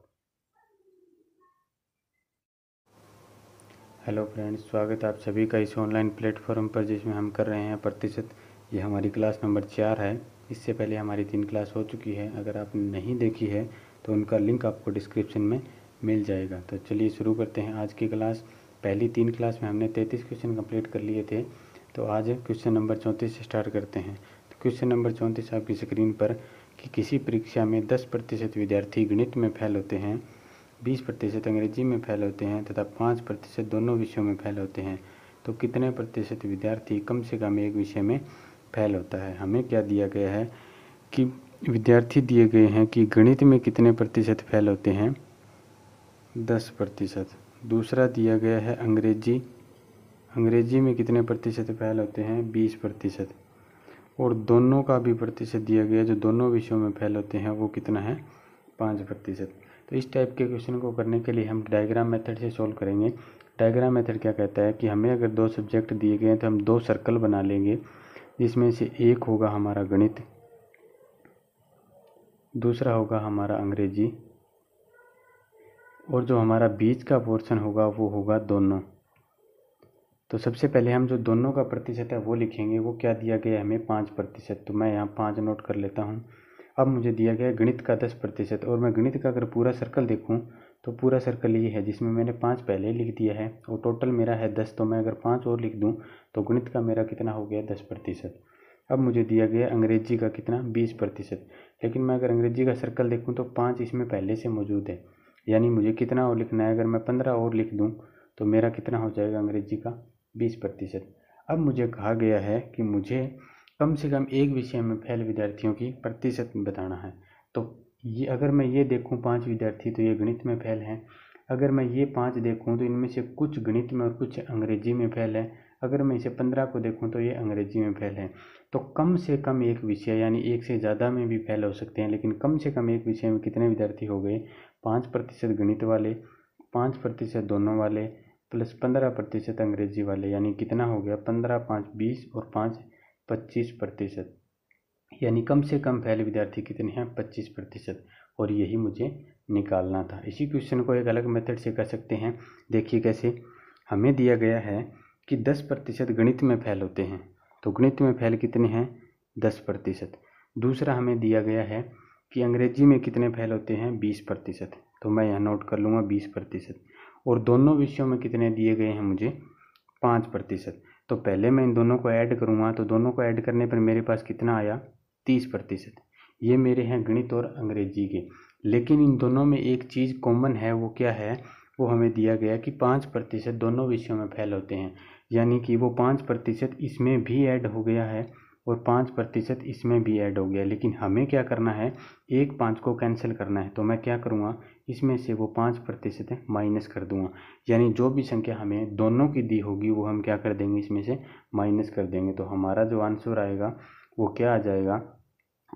हेलो फ्रेंड्स स्वागत है आप सभी का इस ऑनलाइन प्लेटफॉर्म पर जिसमें हम कर रहे हैं प्रतिशत ये हमारी क्लास नंबर चार है इससे पहले हमारी तीन क्लास हो चुकी है अगर आपने नहीं देखी है तो उनका लिंक आपको डिस्क्रिप्शन में मिल जाएगा तो चलिए शुरू करते हैं आज की क्लास पहली तीन क्लास में हमने तैंतीस क्वेश्चन कंप्लीट कर लिए थे तो आज क्वेश्चन नंबर चौंतीस स्टार्ट करते हैं तो क्वेश्चन नंबर चौंतीस आपकी स्क्रीन पर कि किसी परीक्षा में दस प्रतिशत विद्यार्थी गणित में फैल होते हैं बीस प्रतिशत अंग्रेजी में फैल होते हैं तथा पाँच प्रतिशत दोनों विषयों में फैल होते हैं तो कितने प्रतिशत विद्यार्थी कम से कम एक विषय में फैल होता है हमें क्या दिया गया है कि विद्यार्थी दिए गए हैं कि गणित में कितने प्रतिशत फैल होते हैं दस प्रतिशत दूसरा दिया गया है अंग्रेजी अंग्रेजी में कितने प्रतिशत फैल होते हैं बीस प्रतिशत और दोनों का भी प्रतिशत दिया गया जो दोनों विषयों में फैल होते हैं वो कितना है पाँच प्रतिशत तो इस टाइप के क्वेश्चन को करने के लिए हम डायग्राम मेथड से सॉल्व करेंगे डायग्राम मेथड क्या कहता है कि हमें अगर दो सब्जेक्ट दिए गए हैं तो हम दो सर्कल बना लेंगे जिसमें से एक होगा हमारा गणित दूसरा होगा हमारा अंग्रेजी और जो हमारा बीच का पोर्शन होगा वो होगा दोनों तो सबसे पहले हम जो दोनों का प्रतिशत है वो लिखेंगे वो क्या दिया गया हमें पाँच प्रतिशत तो मैं यहाँ पाँच नोट कर लेता हूँ अब मुझे दिया गया गणित का दस प्रतिशत और मैं गणित का अगर पूरा सर्कल देखूँ तो पूरा सर्कल ये है जिसमें मैंने पाँच पहले लिख दिया है और टोटल मेरा है दस तो मैं अगर पाँच और लिख दूँ तो गणित का मेरा कितना हो गया दस प्रतिशत अब मुझे दिया गया अंग्रेजी का कितना बीस प्रतिशत लेकिन मैं अगर अंग्रेजी का सर्कल देखूँ तो पाँच इसमें पहले से मौजूद है यानी मुझे कितना और लिखना है अगर मैं पंद्रह और लिख दूँ तो मेरा कितना हो जाएगा अंग्रेजी का बीस प्रतिशत अब मुझे कहा गया है कि मुझे कम से कम एक विषय में फैल विद्यार्थियों की प्रतिशत बताना है तो ये अगर मैं ये देखूँ पाँच विद्यार्थी तो ये गणित में फैल हैं अगर मैं ये पाँच देखूँ तो इनमें से कुछ गणित में और कुछ अंग्रेजी में फैल है अगर मैं इसे पंद्रह को देखूँ तो ये अंग्रेजी में फैल है तो कम से कम एक विषय यानी एक से ज़्यादा में भी फैल हो सकते हैं लेकिन कम से कम एक विषय में कितने विद्यार्थी हो गए पाँच प्रतिशत गणित वाले पाँच प्रतिशत दोनों वाले प्लस पंद्रह प्रतिशत अंग्रेजी वाले यानी कितना हो गया पंद्रह पाँच बीस और पाँच पच्चीस प्रतिशत यानी कम से कम फैल विद्यार्थी कितने हैं पच्चीस प्रतिशत और यही मुझे निकालना था इसी क्वेश्चन को एक अलग मेथड से कर सकते हैं देखिए कैसे हमें दिया गया है कि दस प्रतिशत गणित में फैल होते हैं तो गणित में फैल कितने हैं दस प्रतिशत दूसरा हमें दिया गया है कि अंग्रेजी में कितने फेल होते हैं बीस प्रतिशत तो मैं यह नोट कर लूँगा बीस प्रतिशत और दोनों विषयों में कितने दिए गए हैं मुझे पाँच प्रतिशत तो पहले मैं इन दोनों को ऐड करूँगा तो दोनों को ऐड करने पर मेरे पास कितना आया तीस प्रतिशत ये मेरे हैं गणित और अंग्रेजी के लेकिन इन दोनों में एक चीज़ कॉमन है वो क्या है वो हमें दिया गया कि पाँच प्रतिशत दोनों विषयों में फैल होते हैं यानी कि वो पाँच प्रतिशत इसमें भी ऐड हो गया है और पाँच प्रतिशत इसमें भी ऐड हो गया लेकिन हमें क्या करना है एक पाँच को कैंसिल करना है तो मैं क्या करूँगा इसमें से वो पाँच प्रतिशत माइनस कर दूँगा यानी जो भी संख्या हमें दोनों की दी होगी वो हम क्या कर देंगे इसमें से माइनस कर देंगे तो हमारा जो आंसर आएगा वो क्या आ जाएगा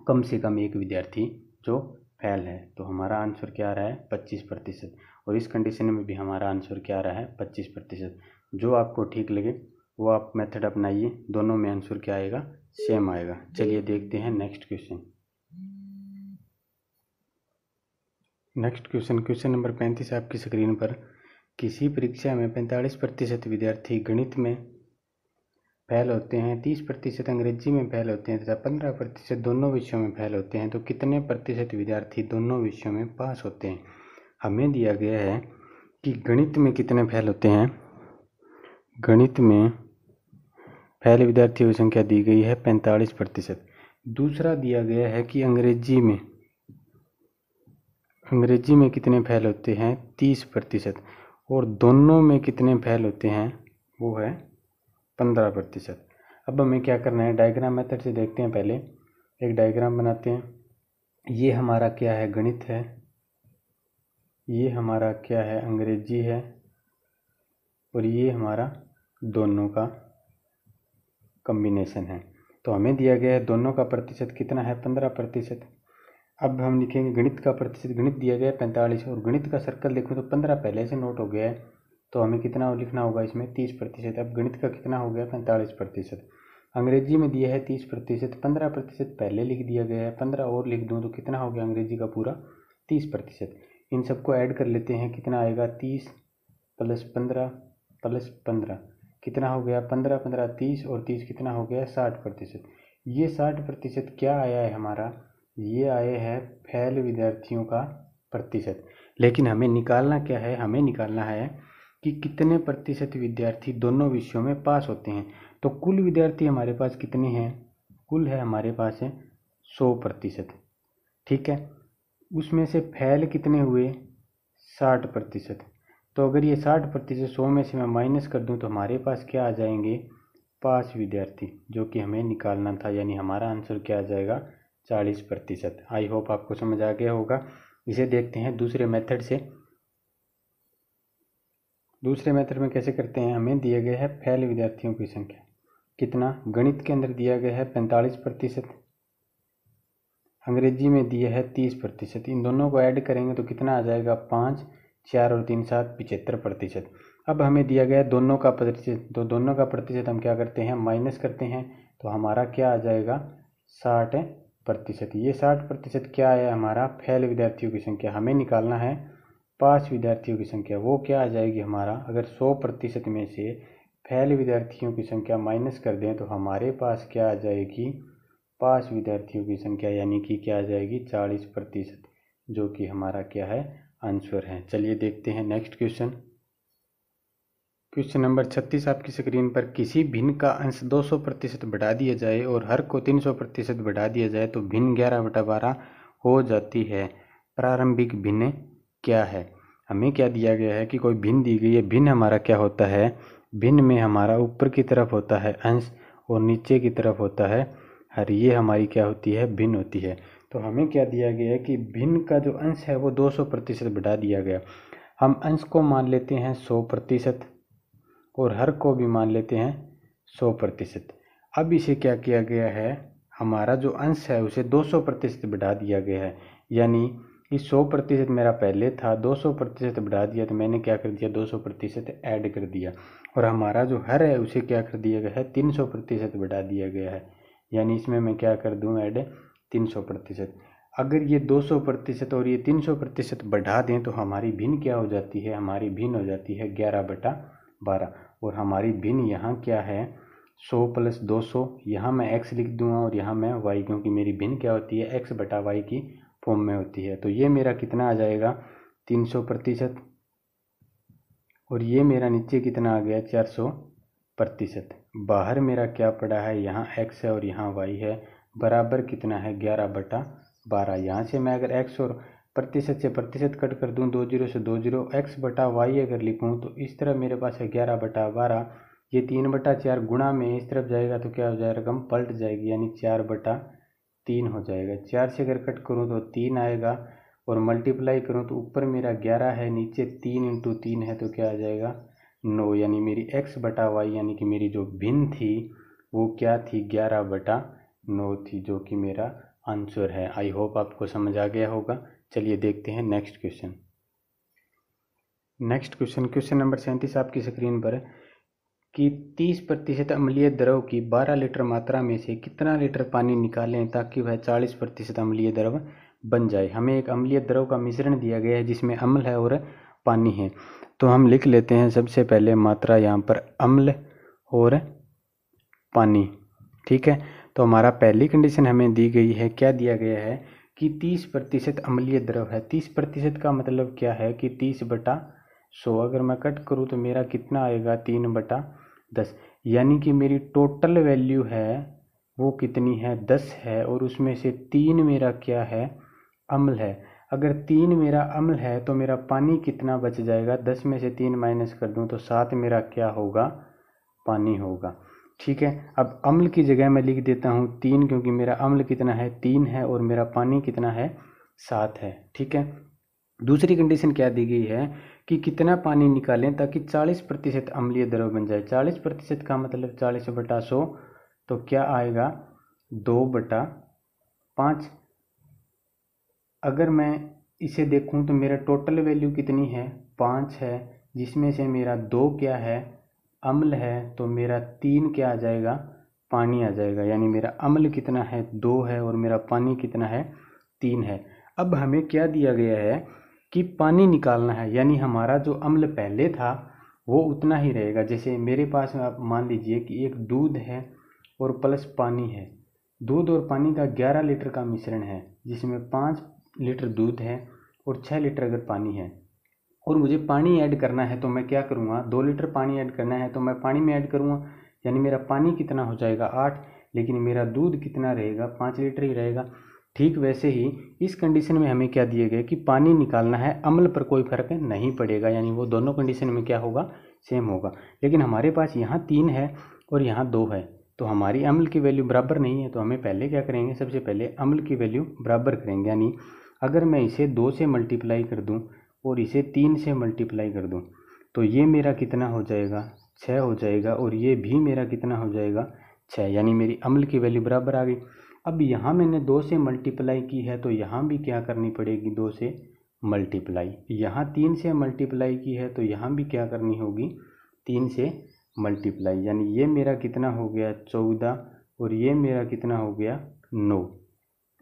कम से कम एक विद्यार्थी जो फैल है तो हमारा आंसर क्या आ रहा है पच्चीस प्रतिशत और इस कंडीशन में भी हमारा आंसर क्या आ रहा है पच्चीस प्रतिशत जो आपको ठीक लगे वो आप मेथड अपनाइए दोनों में आंसर क्या आएगा सेम आएगा चलिए देखते हैं next question next question question number पैंतीस आपकी स्क्रीन पर किसी परीक्षा में पैंतालीस प्रतिशत विद्यार्थी गणित में फैल होते हैं तीस प्रतिशत अंग्रेजी में फैल होते हैं तथा पंद्रह प्रतिशत दोनों विषयों में फैल होते हैं तो कितने प्रतिशत विद्यार्थी दोनों विषयों में पास होते हैं हमें दिया गया है कि गणित में कितने फैल होते हैं गणित में पहले विद्यार्थियों की संख्या दी गई है पैंतालीस प्रतिशत दूसरा दिया गया है कि अंग्रेजी में अंग्रेजी में कितने फैल होते हैं तीस प्रतिशत और दोनों में कितने फैल होते हैं वो है पंद्रह प्रतिशत अब हमें क्या करना है डायग्राम मेथड से देखते हैं पहले एक डायग्राम बनाते हैं ये हमारा क्या है गणित है ये हमारा क्या है अंग्रेजी है और ये हमारा दोनों का कम्बिनेशन है तो हमें दिया गया है दोनों का प्रतिशत कितना है पंद्रह प्रतिशत अब हम लिखेंगे गणित का प्रतिशत गणित दिया गया है पैंतालीस और गणित का सर्कल देखो तो पंद्रह पहले से नोट हो गया है तो हमें कितना लिखना होगा इसमें तीस प्रतिशत अब गणित का कितना हो गया पैंतालीस प्रतिशत अंग्रेजी में दिया है तीस प्रतिशत पंद्रह प्रतिशत पहले लिख दिया गया है पंद्रह और लिख दूँ तो कितना हो गया अंग्रेजी का पूरा तीस प्रतिशत इन सबको ऐड कर लेते हैं कितना आएगा तीस प्लस पंद्रह प्लस पंद्रह कितना हो गया पंद्रह पंद्रह तीस और तीस कितना हो गया साठ प्रतिशत ये साठ प्रतिशत क्या आया है हमारा ये आए है फैल विद्यार्थियों का प्रतिशत लेकिन हमें निकालना क्या है हमें निकालना है कि कितने प्रतिशत विद्यार्थी दोनों विषयों में पास होते हैं तो कुल विद्यार्थी हमारे पास कितने हैं कुल है हमारे पास है सौ प्रतिशत ठीक है उसमें से फैल कितने हुए साठ प्रतिशत तो अगर ये साठ प्रतिशत सौ में से मैं माइनस कर दूँ तो हमारे पास क्या आ जाएंगे पाँच विद्यार्थी जो कि हमें निकालना था यानी हमारा आंसर क्या आ जाएगा चालीस प्रतिशत आई होप आपको समझ आ गया होगा इसे देखते हैं दूसरे मेथड से दूसरे मेथड में कैसे करते हैं हमें दिया गया है फैल विद्यार्थियों की संख्या कितना गणित के अंदर दिया गया है पैंतालीस प्रतिशत अंग्रेजी में दिया है तीस प्रतिशत इन दोनों को ऐड करेंगे तो कितना आ जाएगा पाँच चार और तीन सात पिचहत्तर प्रतिशत अब हमें दिया गया दोनों का प्रतिशत तो दोनों का प्रतिशत हम क्या करते हैं माइनस करते हैं तो हमारा क्या आ जाएगा साठ प्रतिशत ये साठ प्रतिशत क्या है हमारा फैल विद्यार्थियों की संख्या हमें निकालना है पाँच विद्यार्थियों की संख्या वो क्या आ जाएगी हमारा अगर सौ प्रतिशत में से फैल विद्यार्थियों की संख्या माइनस कर दें तो हमारे पास क्या आ जाएगी पाँच विद्यार्थियों की संख्या यानी कि क्या आ जाएगी चालीस प्रतिशत जो कि हमारा क्या है आंसर है चलिए देखते हैं नेक्स्ट क्वेश्चन क्वेश्चन नंबर छत्तीस आपकी स्क्रीन पर किसी भिन्न का अंश 200 प्रतिशत बढ़ा दिया जाए और हर को 300 प्रतिशत बढ़ा दिया जाए तो भिन्न ग्यारह बटा बारह हो जाती है प्रारंभिक भिन्न क्या है हमें क्या दिया गया है कि कोई भिन्न दी गई है भिन्न हमारा क्या होता है भिन्न में हमारा ऊपर की तरफ होता है अंश और नीचे की तरफ होता है हर ये हमारी क्या होती है भिन्न होती है तो हमें क्या दिया गया है कि भिन्न का जो अंश है वो 200 प्रतिशत बढ़ा दिया गया हम अंश को मान लेते हैं 100 प्रतिशत और हर को भी मान लेते हैं 100 प्रतिशत अब इसे क्या किया गया है हमारा जो अंश है उसे 200 प्रतिशत बढ़ा दिया गया है यानी इस 100 प्रतिशत मेरा पहले था 200 प्रतिशत बढ़ा दिया तो मैंने क्या कर दिया 200 प्रतिशत ऐड कर दिया और हमारा जो हर है उसे क्या कर दिया गया है 300 प्रतिशत बढ़ा दिया गया है यानी इसमें मैं क्या कर दूँ ऐड तीन सौ प्रतिशत अगर ये दो सौ प्रतिशत और ये तीन सौ प्रतिशत बढ़ा दें तो हमारी भिन्न क्या हो जाती है हमारी भिन्न हो जाती है ग्यारह बटा बारह और हमारी भिन्न यहाँ क्या है सौ प्लस दो सौ यहाँ मैं एक्स लिख दूँगा और यहाँ मैं वाई क्योंकि मेरी भिन्न क्या होती है एक्स बटा वाई की फॉर्म में होती है तो ये मेरा कितना आ जाएगा तीन सौ प्रतिशत और ये मेरा नीचे कितना आ गया चार सौ प्रतिशत बाहर मेरा क्या पड़ा है यहाँ एक्स है और यहाँ वाई है बराबर कितना है ग्यारह बटा बारह यहाँ से मैं अगर एक्स और प्रतिशत से प्रतिशत कट कर दूँ दो जीरो से दो जीरो एक्स बटा वाई अगर लिखूँ तो इस तरह मेरे पास है ग्यारह बटा बारह ये तीन बटा चार गुणा में इस तरफ जाएगा तो क्या हो जाएगा रकम पलट जाएगी यानी चार बटा तीन हो जाएगा चार से अगर कट करूँ तो तीन आएगा और मल्टीप्लाई करूँ तो ऊपर मेरा ग्यारह है नीचे तीन इंटू तीन है तो क्या आ जाएगा नौ यानी मेरी एक्स बटा वाई यानी कि मेरी जो भिन्न थी वो क्या थी ग्यारह बटा नो थी जो कि मेरा आंसर है आई होप आपको समझ आ गया होगा चलिए देखते हैं next question next question question number सैंतीस आपकी स्क्रीन पर कि तीस प्रतिशत अम्लीय द्रव की बारह लीटर मात्रा में से कितना लीटर पानी निकालें ताकि वह चालीस प्रतिशत अम्लीय द्रव बन जाए हमें एक अम्लीय द्रव का मिश्रण दिया गया है जिसमें अम्ल है और पानी है तो हम लिख लेते हैं सबसे पहले मात्रा यहाँ पर अम्ल और पानी ठीक है तो हमारा पहली कंडीशन हमें दी गई है क्या दिया गया है कि तीस प्रतिशत अम्लीय द्रव है तीस प्रतिशत का मतलब क्या है कि तीस बटा सौ अगर मैं कट करूँ तो मेरा कितना आएगा तीन बटा दस यानी कि मेरी टोटल वैल्यू है वो कितनी है दस है और उसमें से तीन मेरा क्या है अम्ल है अगर तीन मेरा अम्ल है तो मेरा पानी कितना बच जाएगा दस में से तीन माइनस कर दूँ तो सात मेरा क्या होगा पानी होगा ठीक है अब अम्ल की जगह मैं लिख देता हूँ तीन क्योंकि मेरा अम्ल कितना है तीन है और मेरा पानी कितना है सात है ठीक है दूसरी कंडीशन क्या दी गई है कि कितना पानी निकालें ताकि 40 प्रतिशत अम्लीय द्रव बन जाए 40 प्रतिशत का मतलब 40 बटा सौ तो क्या आएगा दो बटा पाँच अगर मैं इसे देखूं तो मेरा टोटल वैल्यू कितनी है पाँच है जिसमें से मेरा दो क्या है अम्ल है तो मेरा तीन क्या आ जाएगा पानी आ जाएगा यानी मेरा अम्ल कितना है दो है और मेरा पानी कितना है तीन है अब हमें क्या दिया गया है कि पानी निकालना है यानी हमारा जो अम्ल पहले था वो उतना ही रहेगा जैसे मेरे पास आप मान लीजिए कि एक दूध है और प्लस पानी है दूध और पानी का 11 लीटर का मिश्रण है जिसमें 5 लीटर दूध है और 6 लीटर अगर पानी है और मुझे पानी ऐड करना है तो मैं क्या करूँगा दो लीटर पानी ऐड करना है तो मैं पानी में ऐड करूँगा यानी मेरा पानी कितना हो जाएगा आठ लेकिन मेरा दूध कितना रहेगा पाँच लीटर ही रहेगा ठीक वैसे ही इस कंडीशन में हमें क्या दिए गए कि पानी निकालना है अम्ल पर कोई फ़र्क नहीं पड़ेगा यानी वो दोनों कंडीशन में क्या होगा सेम होगा लेकिन हमारे पास यहाँ तीन है और यहाँ दो है तो हमारी अम्ल की वैल्यू बराबर नहीं है तो हमें पहले क्या करेंगे सबसे पहले अम्ल की वैल्यू बराबर करेंगे यानी अगर मैं इसे दो से मल्टीप्लाई कर दूँ और इसे तीन से मल्टीप्लाई कर दूँ तो ये मेरा कितना हो जाएगा छः हो जाएगा और ये भी मेरा कितना हो जाएगा छः यानी मेरी अमल की वैल्यू बराबर आ गई अब यहाँ मैंने दो से मल्टीप्लाई की है तो यहाँ भी क्या करनी पड़ेगी दो से मल्टीप्लाई यहाँ तीन से मल्टीप्लाई की है तो यहाँ भी क्या करनी होगी तीन से मल्टीप्लाई यानी ये मेरा कितना हो गया चौदह और ये मेरा कितना हो गया नौ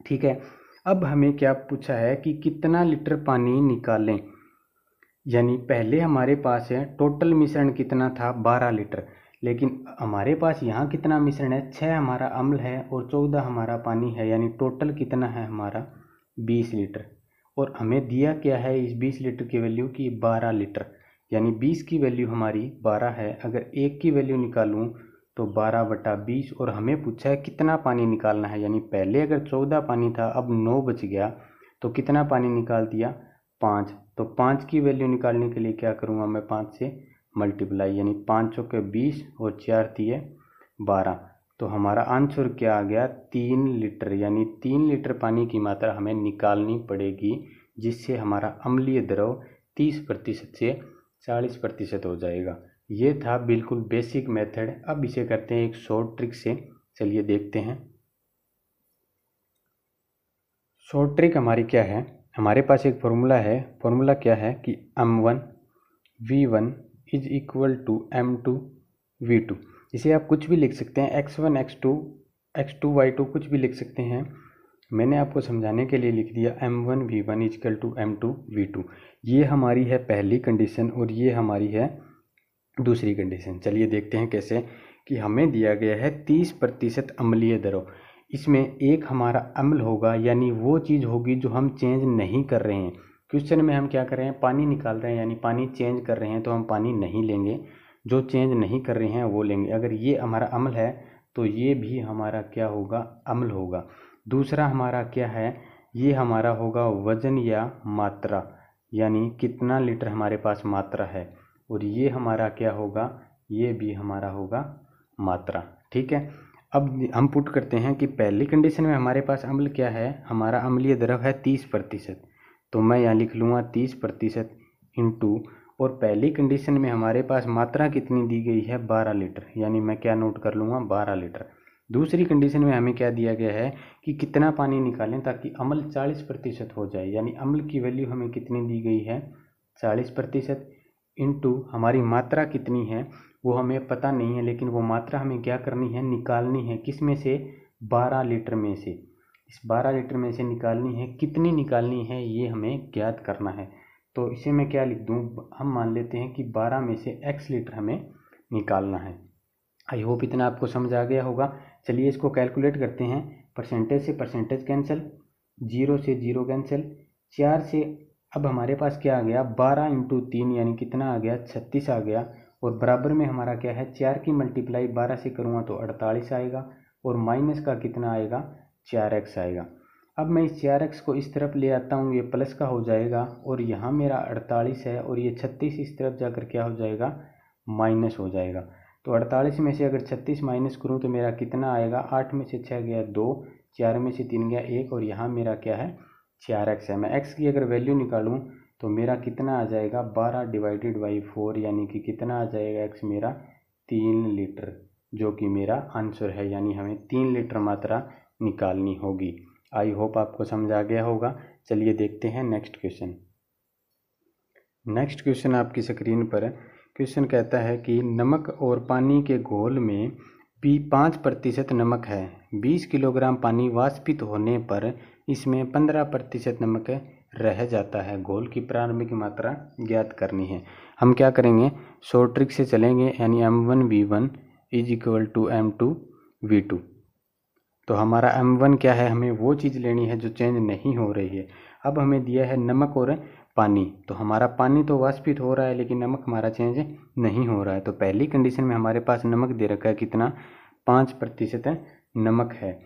ठीक है अब हमें क्या पूछा है कि कितना लीटर पानी निकालें यानी पहले हमारे पास है टोटल मिश्रण कितना था 12 लीटर लेकिन हमारे पास यहाँ कितना मिश्रण है छः हमारा अम्ल है और चौदह हमारा पानी है यानी टोटल कितना है हमारा बीस लीटर और हमें दिया क्या है इस बीस लीटर की वैल्यू की बारह लीटर यानी बीस की वैल्यू हमारी बारह है अगर एक की वैल्यू निकालूँ तो बारह बटा बीस और हमें पूछा है कितना पानी निकालना है यानी पहले अगर चौदह पानी था अब नौ बच गया तो कितना पानी निकाल दिया पाँच तो पाँच की वैल्यू निकालने के लिए क्या करूँगा मैं पाँच से मल्टीप्लाई यानी पाँच सौ के बीस और चार तीय बारह तो हमारा आंसर क्या आ गया तीन लीटर यानी तीन लीटर पानी की मात्रा हमें निकालनी पड़ेगी जिससे हमारा अम्लीय द्रव तीस प्रतिशत से चालीस प्रतिशत हो जाएगा ये था बिल्कुल बेसिक मेथड अब इसे करते हैं एक शॉर्ट ट्रिक से चलिए देखते हैं शॉर्ट ट्रिक हमारी क्या है हमारे पास एक फॉर्मूला है फॉर्मूला क्या है कि M one V one is equal to M two V two इसे आप कुछ भी लिख सकते हैं x one x two x two y two कुछ भी लिख सकते हैं मैंने आपको समझाने के लिए लिख दिया M one V one is equal to M two V two ये हमारी है पहली कंडीशन और ये हमारी है दूसरी कंडीशन चलिए देखते हैं कैसे कि हमें दिया गया है तीस प्रतिशत अमलीय दरों इसमें एक हमारा अमल होगा यानी वो चीज़ होगी जो हम चेंज नहीं कर रहे हैं क्वेश्चन में हम क्या कर रहे हैं पानी निकाल रहे हैं यानी पानी चेंज कर रहे हैं तो हम पानी नहीं लेंगे जो चेंज नहीं कर रहे हैं वो लेंगे अगर ये हमारा अमल है तो ये भी हमारा क्या होगा अमल होगा दूसरा हमारा क्या है ये हमारा होगा वजन या मात्रा यानी कितना लीटर हमारे पास मात्रा है और ये हमारा क्या होगा ये भी हमारा होगा मात्रा ठीक है अब हम पुट करते हैं कि पहली कंडीशन में हमारे पास अम्ल क्या है हमारा अम्लीय द्रव है तीस प्रतिशत तो मैं यहाँ लिख लूँगा तीस प्रतिशत इंटू और पहली कंडीशन में हमारे पास मात्रा कितनी दी गई है बारह लीटर यानी मैं क्या नोट कर लूँगा बारह लीटर दूसरी कंडीशन में हमें क्या दिया गया है कि कितना पानी निकालें ताकि अम्ल चालीस प्रतिशत हो जाए यानी अम्ल की वैल्यू हमें कितनी दी गई है चालीस प्रतिशत इनटू हमारी मात्रा कितनी है वो हमें पता नहीं है लेकिन वो मात्रा हमें क्या करनी है निकालनी है किस में से बारह लीटर में से इस बारह लीटर में से निकालनी है कितनी निकालनी है ये हमें ज्ञात करना है तो इसे मैं क्या लिख दूँ हम मान लेते हैं कि बारह में से एक्स लीटर हमें निकालना है आई होप इतना आपको समझ आ गया होगा चलिए इसको कैलकुलेट करते हैं परसेंटेज से परसेंटेज कैंसिल जीरो से जीरो कैंसिल चार से अब हमारे पास क्या आ गया बारह इंटू तीन यानी कितना आ गया छत्तीस आ गया और बराबर में हमारा क्या है चार की मल्टीप्लाई बारह से करूँगा तो अड़तालीस आएगा और माइनस का कितना आएगा चार एक्स आएगा अब मैं इस चार एक्स को इस तरफ ले आता हूँ ये प्लस का हो जाएगा और यहाँ मेरा अड़तालीस है और ये छत्तीस इस तरफ जाकर क्या हो जाएगा माइनस हो जाएगा तो अड़तालीस में से अगर छत्तीस माइनस करूँ तो मेरा कितना आएगा आठ में से छः गया दो चार में से तीन गया एक और यहाँ मेरा क्या है चार एक्स है मैं एक्स की अगर वैल्यू निकालूँ तो मेरा कितना आ जाएगा बारह डिवाइडेड बाई फोर यानी कि कितना आ जाएगा एक्स मेरा तीन लीटर जो कि मेरा आंसर है यानी हमें तीन लीटर मात्रा निकालनी होगी आई होप आपको समझ आ गया होगा चलिए देखते हैं नेक्स्ट क्वेश्चन नेक्स्ट क्वेश्चन आपकी स्क्रीन पर है क्वेश्चन कहता है कि नमक और पानी के घोल में पी पाँच प्रतिशत नमक है बीस किलोग्राम पानी वाष्पित होने पर इसमें पंद्रह प्रतिशत नमक रह जाता है घोल की प्रारंभिक मात्रा ज्ञात करनी है हम क्या करेंगे सोट्रिक से चलेंगे यानी M one V one is equal to M two V two तो हमारा एम वन क्या है हमें वो चीज़ लेनी है जो चेंज नहीं हो रही है अब हमें दिया है नमक और पानी तो हमारा पानी तो वाष्पित हो रहा है लेकिन नमक हमारा चेंज नहीं हो रहा है तो पहली कंडीशन में हमारे पास नमक दे रखा है कितना पाँच प्रतिशत नमक है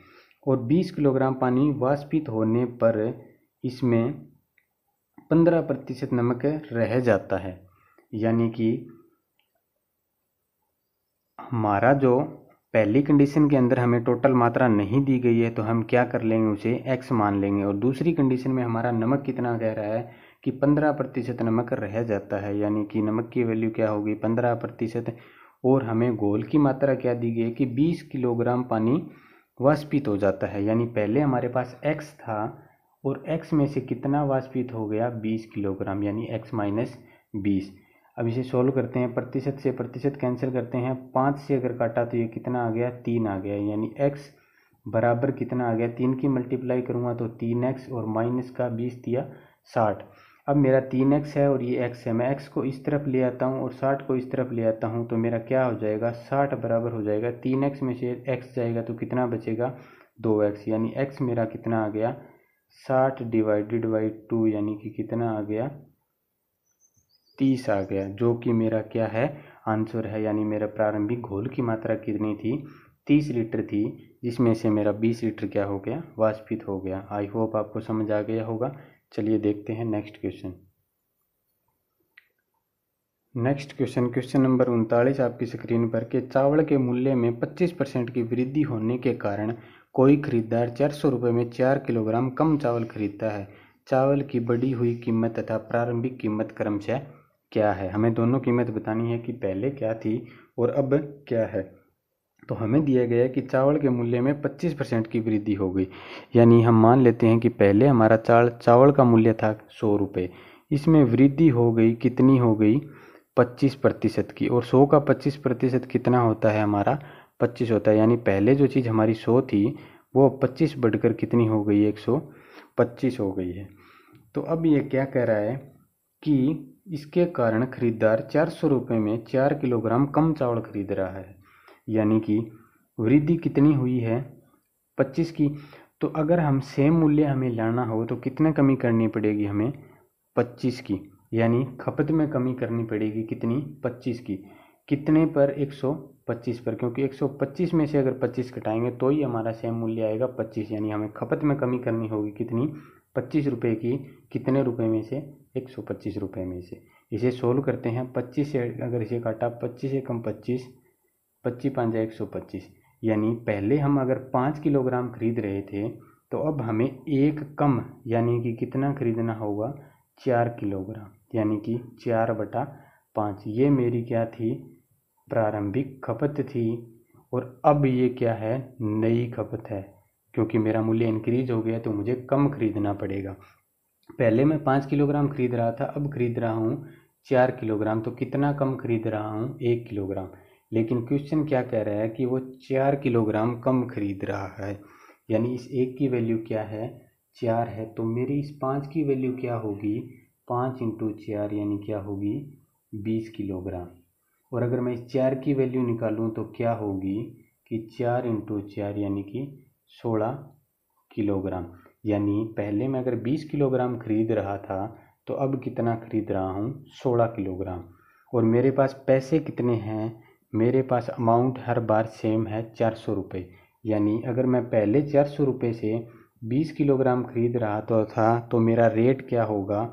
और 20 किलोग्राम पानी वाष्पित होने पर इसमें 15 प्रतिशत नमक रह जाता है यानी कि हमारा जो पहली कंडीशन के अंदर हमें टोटल मात्रा नहीं दी गई है तो हम क्या कर लेंगे उसे एक्स मान लेंगे और दूसरी कंडीशन में हमारा नमक कितना कह रहा है कि पंद्रह प्रतिशत नमक रह जाता है यानी कि नमक की वैल्यू क्या होगी पंद्रह प्रतिशत और हमें घोल की मात्रा क्या दी गई है कि बीस किलोग्राम पानी वाष्पित हो जाता है यानी पहले हमारे पास एक्स था और एक्स में से कितना वाष्पित हो गया बीस किलोग्राम यानी एक्स माइनस बीस अब इसे सॉल्व करते हैं प्रतिशत से प्रतिशत कैंसिल करते हैं पाँच से अगर काटा तो ये कितना आ गया तीन आ गया यानी एक्स बराबर कितना आ गया तीन की मल्टीप्लाई करूँगा तो तीन एक्स और माइनस का बीस दिया साठ अब मेरा तीन एक्स है और ये एक्स है मैं एक्स को इस तरफ ले आता हूँ और साठ को इस तरफ ले आता हूँ तो मेरा क्या हो जाएगा साठ बराबर हो जाएगा तीन एक्स में से एक्स जाएगा तो कितना बचेगा दो एक्स यानी एक्स मेरा कितना आ गया साठ डिवाइडेड बाई टू यानी कि कितना आ गया तीस आ गया जो कि मेरा क्या है आंसर है यानी मेरा प्रारंभिक घोल की मात्रा कितनी थी तीस लीटर थी जिसमें से मेरा बीस लीटर क्या हो गया वाष्पित हो गया आई होप आपको समझ आ गया होगा चलिए देखते हैं next question next question question number उनतालीस आपकी स्क्रीन पर के चावल के मूल्य में 25 परसेंट की वृद्धि होने के कारण कोई खरीदार चार सौ रुपये में चार किलोग्राम कम चावल खरीदता है चावल की बढ़ी हुई कीमत तथा प्रारंभिक कीमत क्रमशः क्या है हमें दोनों कीमत बतानी है कि पहले क्या थी और अब क्या है तो हमें दिया गया है कि चावल के मूल्य में 25 परसेंट की वृद्धि हो गई यानी हम मान लेते हैं कि पहले हमारा चावल चावल का मूल्य था सौ रुपये इसमें वृद्धि हो गई कितनी हो गई 25 प्रतिशत की और सौ का 25 प्रतिशत कितना होता है हमारा 25 होता है यानी पहले जो चीज़ हमारी सौ थी वो 25 बढ़कर कितनी हो गई एक सौ पच्चीस हो गई है तो अब ये क्या कह रहा है कि इसके कारण खरीदार चार सौ रुपये में चार किलोग्राम कम चावल खरीद रहा है यानी कि वृद्धि कितनी हुई है पच्चीस की तो अगर हम सेम मूल्य हमें लाना हो तो कितने कमी करनी पड़ेगी हमें पच्चीस की यानी खपत में कमी करनी पड़ेगी कितनी पच्चीस की कितने पर एक सौ पच्चीस पर क्योंकि एक सौ पच्चीस में से अगर पच्चीस कटाएंगे तो ही हमारा सेम मूल्य आएगा पच्चीस यानी हमें खपत में कमी करनी होगी कितनी पच्चीस रुपये की कितने रुपये में से एक सौ पच्चीस रुपये में से इसे सोल्व करते हैं पच्चीस से अगर इसे काटा पच्चीस से कम पच्चीस पच्चीस पाँच एक सौ पच्चीस यानी पहले हम अगर पाँच किलोग्राम खरीद रहे थे तो अब हमें एक कम यानी कि कितना खरीदना होगा चार किलोग्राम यानी कि चार बटा पाँच ये मेरी क्या थी प्रारंभिक खपत थी और अब ये क्या है नई खपत है क्योंकि मेरा मूल्य इंक्रीज हो गया तो मुझे कम खरीदना पड़ेगा पहले मैं पाँच किलोग्राम खरीद रहा था अब खरीद रहा हूँ चार किलोग्राम तो कितना कम खरीद रहा हूँ एक किलोग्राम लेकिन क्वेश्चन क्या कह रहा है कि वो चार किलोग्राम कम खरीद रहा है यानी इस एक की वैल्यू क्या है चार है तो मेरी इस पाँच की वैल्यू क्या होगी पाँच इंटू चार यानी क्या होगी बीस किलोग्राम और अगर मैं इस चार की वैल्यू निकालूं तो क्या होगी कि चार इंटू चार यानी कि सोलह किलोग्राम यानी पहले मैं अगर बीस किलोग्राम खरीद रहा था तो अब कितना खरीद रहा हूँ सोलह किलोग्राम और मेरे पास पैसे कितने हैं मेरे पास अमाउंट हर बार सेम है चार सौ रुपये यानी अगर मैं पहले चार सौ रुपये से बीस किलोग्राम खरीद रहा तो था तो मेरा रेट क्या होगा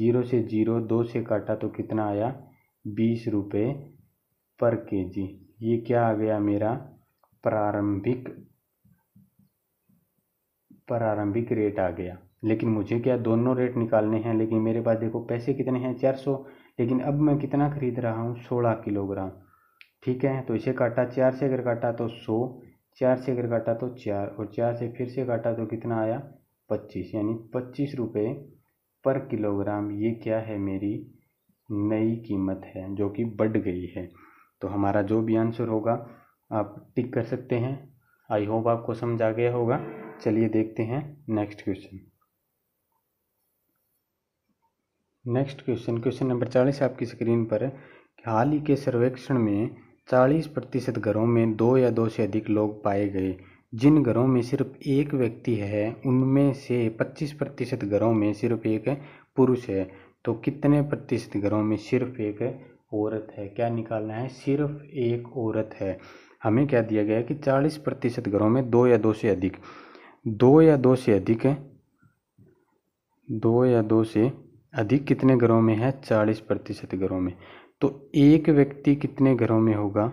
जीरो से जीरो दो से काटा तो कितना आया बीस रुपये पर के जी ये क्या आ गया मेरा प्रारंभिक प्रारंभिक रेट आ गया लेकिन मुझे क्या दोनों रेट निकालने हैं लेकिन मेरे पास देखो पैसे कितने हैं चार सौ लेकिन अब मैं कितना खरीद रहा हूँ सोलह किलोग्राम ठीक है तो इसे काटा चार से अगर काटा तो सौ चार से अगर काटा तो चार और चार से फिर से काटा तो कितना आया पच्चीस यानी पच्चीस रुपये पर किलोग्राम ये क्या है मेरी नई कीमत है जो कि बढ़ गई है तो हमारा जो भी आंसर होगा आप टिक कर सकते हैं आई होप आपको समझ आ गया होगा चलिए देखते हैं next question next question question number चालीस आपकी स्क्रीन पर है हाल ही के सर्वेक्षण में चालीस प्रतिशत घरों में दो या दो से अधिक लोग पाए गए जिन घरों में सिर्फ एक व्यक्ति है उनमें से पच्चीस प्रतिशत घरों में सिर्फ एक पुरुष है तो कितने प्रतिशत घरों में सिर्फ एक औरत है क्या निकालना है सिर्फ एक औरत है हमें क्या दिया गया है कि चालीस प्रतिशत घरों में दो या दो से अधिक दो या दो से अधिक दो या दो से अधिक कितने घरों में है चालीस प्रतिशत घरों में तो एक व्यक्ति कितने घरों में होगा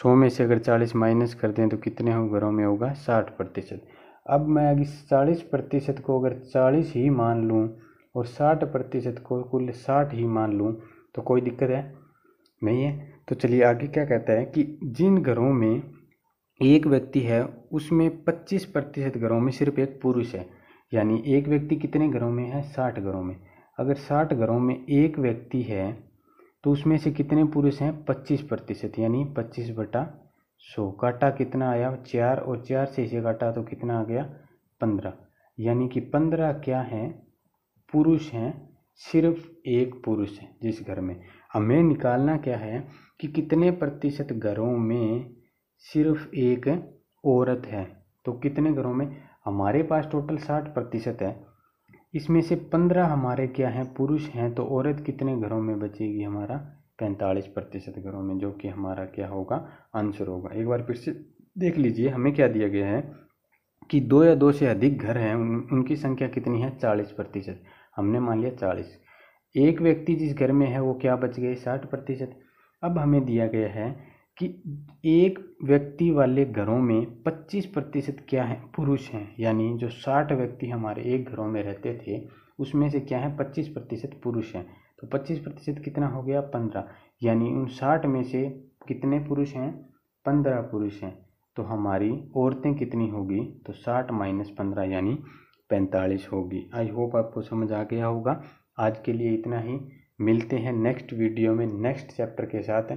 सौ में से अगर चालीस माइनस कर दें तो कितने हो घरों में होगा साठ प्रतिशत अब मैं अगर चालीस प्रतिशत को अगर चालीस ही मान लूँ और साठ प्रतिशत को कुल साठ ही मान लूँ तो कोई दिक्कत है नहीं है तो चलिए आगे क्या कहता है कि जिन घरों में एक व्यक्ति है उसमें पच्चीस प्रतिशत घरों में सिर्फ एक पुरुष है यानी एक व्यक्ति कितने घरों में है साठ घरों में अगर साठ घरों में एक व्यक्ति है तो उसमें से कितने पुरुष हैं पच्चीस प्रतिशत यानी पच्चीस बटा सौ काटा कितना आया चार और चार से इसे काटा तो कितना आ गया पंद्रह यानी कि पंद्रह क्या हैं पुरुष हैं सिर्फ एक पुरुष है जिस घर में हमें निकालना क्या है कि कितने प्रतिशत घरों में सिर्फ एक औरत है तो कितने घरों में हमारे पास टोटल साठ प्रतिशत है इसमें से पंद्रह हमारे क्या हैं पुरुष हैं तो औरत कितने घरों में बचेगी हमारा पैंतालीस प्रतिशत घरों में जो कि हमारा क्या होगा आंसर होगा एक बार फिर से देख लीजिए हमें क्या दिया गया है कि दो या दो से अधिक घर हैं उन, उनकी संख्या कितनी है चालीस प्रतिशत हमने मान लिया चालीस एक व्यक्ति जिस घर में है वो क्या बच गए साठ प्रतिशत अब हमें दिया गया है कि एक व्यक्ति वाले घरों में पच्चीस प्रतिशत क्या है पुरुष हैं यानी जो साठ व्यक्ति हमारे एक घरों में रहते थे उसमें से क्या है पच्चीस प्रतिशत पुरुष हैं तो पच्चीस प्रतिशत कितना हो गया पंद्रह यानी उन साठ में से कितने पुरुष हैं पंद्रह पुरुष हैं तो हमारी औरतें कितनी होगी तो साठ माइनस पंद्रह यानी पैंतालीस होगी आई होप आपको समझ आ गया होगा आज के लिए इतना ही मिलते हैं नेक्स्ट वीडियो में नेक्स्ट चैप्टर के साथ